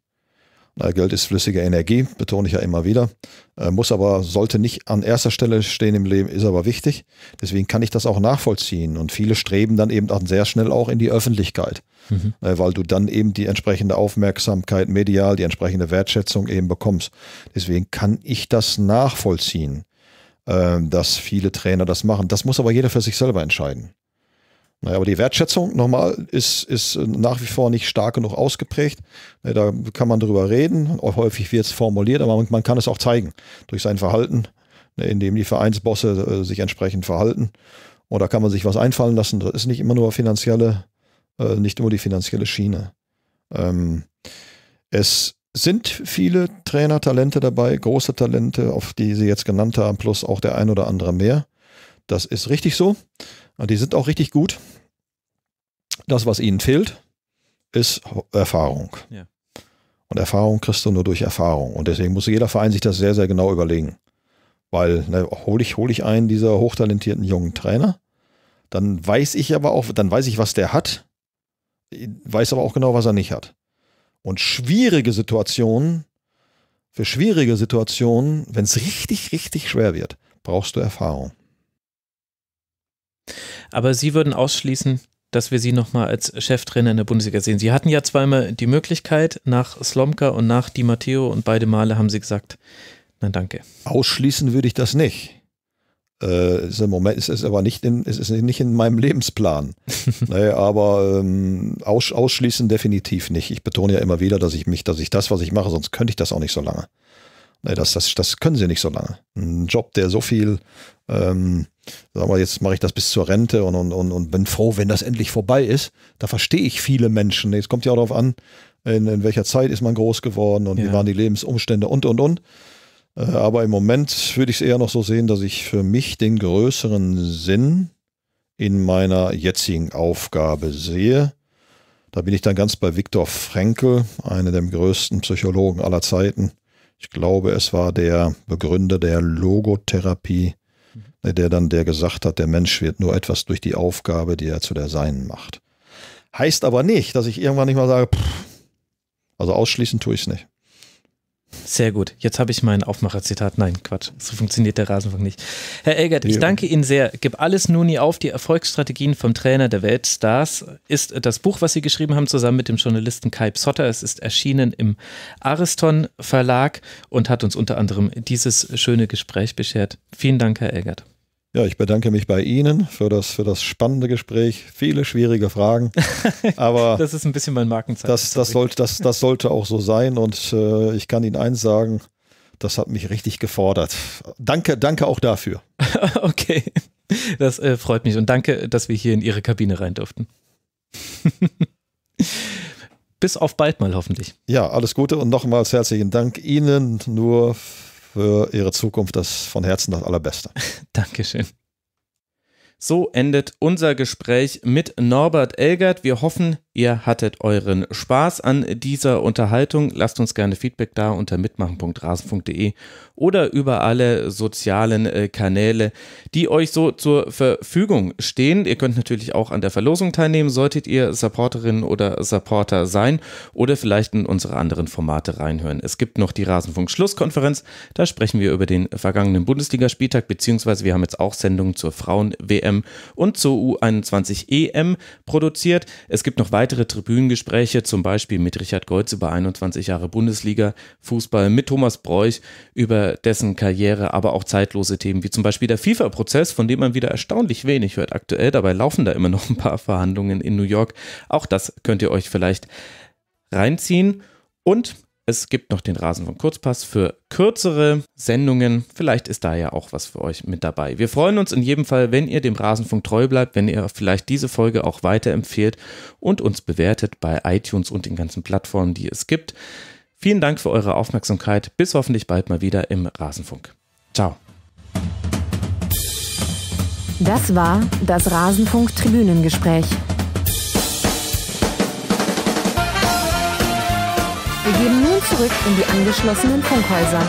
Geld ist flüssige Energie, betone ich ja immer wieder. Äh, muss aber, sollte nicht an erster Stelle stehen im Leben, ist aber wichtig. Deswegen kann ich das auch nachvollziehen. Und viele streben dann eben auch sehr schnell auch in die Öffentlichkeit mhm. Äh, weil du dann eben die entsprechende Aufmerksamkeit medial, die entsprechende Wertschätzung eben bekommst. Deswegen kann ich das nachvollziehen, ähm, dass viele Trainer das machen. Das muss aber jeder für sich selber entscheiden. Naja, aber die Wertschätzung nochmal ist, ist nach wie vor nicht stark genug ausgeprägt. Äh, da kann man drüber reden. häufig wird es formuliert, aber man kann es auch zeigen durch sein Verhalten, ne, indem die Vereinsbosse äh, sich entsprechend verhalten. Und da kann man sich was einfallen lassen. Das ist nicht immer nur finanzielle äh, nicht immer die finanzielle Schiene. Ähm, es sind viele Trainertalente dabei, große Talente, auf die Sie jetzt genannt haben, plus auch der ein oder andere mehr. Das ist richtig so. Die sind auch richtig gut. Das, was ihnen fehlt, ist Erfahrung. Ja. Und Erfahrung kriegst du nur durch Erfahrung. Und deswegen muss jeder Verein sich das sehr, sehr genau überlegen. Weil ne, hole ich, hol ich einen dieser hochtalentierten jungen Trainer, dann weiß ich aber auch, dann weiß ich, was der hat weiß aber auch genau, was er nicht hat. Und schwierige Situationen, für schwierige Situationen, wenn es richtig, richtig schwer wird, brauchst du Erfahrung. Aber Sie würden ausschließen, dass wir Sie nochmal als Cheftrainer in der Bundesliga sehen. Sie hatten ja zweimal die Möglichkeit, nach Slomka und nach Di Matteo und beide Male haben Sie gesagt, nein, danke. Ausschließen würde ich das nicht. Äh, ist im Moment ist es aber nicht in, ist es nicht in meinem Lebensplan. naja, aber ähm, aus, ausschließen definitiv nicht. Ich betone ja immer wieder, dass ich mich, dass ich das, was ich mache, sonst könnte ich das auch nicht so lange. Naja, das, das, das können sie nicht so lange. Ein Job, der so viel, ähm, sagen wir, jetzt mache ich das bis zur Rente und, und, und, und bin froh, wenn das endlich vorbei ist. Da verstehe ich viele Menschen. Es kommt ja auch darauf an, in, in welcher Zeit ist man groß geworden und ja. wie waren die Lebensumstände und und und. Äh, aber im Moment würde ich es eher noch so sehen, dass ich für mich den größeren Sinn in meiner jetzigen Aufgabe sehe. Da bin ich dann ganz bei Viktor Frankl, einer der größten Psychologen aller Zeiten. Ich glaube, es war der Begründer der Logotherapie, mhm. der dann der gesagt hat, der Mensch wird nur etwas durch die Aufgabe, die er zu der Seinen macht. Heißt aber nicht, dass ich irgendwann nicht mal sage, pff, also ausschließen tue ich es nicht. Sehr gut. Jetzt habe ich mein Aufmacherzitat. Nein, Quatsch. So funktioniert der Rasenfunk nicht. Herr Elgert, ich danke Ihnen sehr. Gib alles nun nie auf. Die Erfolgsstrategien vom Trainer der Weltstars ist das Buch, was Sie geschrieben haben, zusammen mit dem Journalisten Kai Psotter. Es ist erschienen im Ariston Verlag und hat uns unter anderem dieses schöne Gespräch beschert. Vielen Dank, Herr Elgert. Ja, ich bedanke mich bei Ihnen für das, für das spannende Gespräch. Viele schwierige Fragen. Aber das ist ein bisschen mein Markenzeichen. Das, das, sollte, das, das sollte auch so sein. Und äh, ich kann Ihnen eins sagen, das hat mich richtig gefordert. Danke, danke auch dafür. okay, das äh, freut mich. Und danke, dass wir hier in Ihre Kabine rein durften. Bis auf bald mal hoffentlich. Ja, alles Gute und nochmals herzlichen Dank Ihnen. Nur für Ihre Zukunft das von Herzen das Allerbeste. Dankeschön. So endet unser Gespräch mit Norbert Elgert. Wir hoffen, ihr hattet euren Spaß an dieser Unterhaltung. Lasst uns gerne Feedback da unter mitmachen.rasen.de oder über alle sozialen äh, Kanäle, die euch so zur Verfügung stehen. Ihr könnt natürlich auch an der Verlosung teilnehmen, solltet ihr Supporterinnen oder Supporter sein oder vielleicht in unsere anderen Formate reinhören. Es gibt noch die Rasenfunk-Schlusskonferenz. Da sprechen wir über den vergangenen Bundesligaspieltag, beziehungsweise wir haben jetzt auch Sendungen zur Frauen-WM WM und zur U21 EM produziert. Es gibt noch weitere Tribünengespräche, zum Beispiel mit Richard Goltz über 21 Jahre Bundesliga, Fußball, mit Thomas Bräuch über dessen Karriere, aber auch zeitlose Themen wie zum Beispiel der FIFA-Prozess, von dem man wieder erstaunlich wenig hört aktuell. Dabei laufen da immer noch ein paar Verhandlungen in New York. Auch das könnt ihr euch vielleicht reinziehen. Und es gibt noch den Rasen von Kurzpass für kürzere Sendungen. Vielleicht ist da ja auch was für euch mit dabei. Wir freuen uns in jedem Fall, wenn ihr dem Rasenfunk treu bleibt, wenn ihr vielleicht diese Folge auch weiterempfehlt und uns bewertet bei iTunes und den ganzen Plattformen, die es gibt. Vielen Dank für eure Aufmerksamkeit. Bis hoffentlich bald mal wieder im Rasenfunk. Ciao. Das war das Rasenfunk-Tribünengespräch. Wir gehen nun zurück in die angeschlossenen Funkhäuser.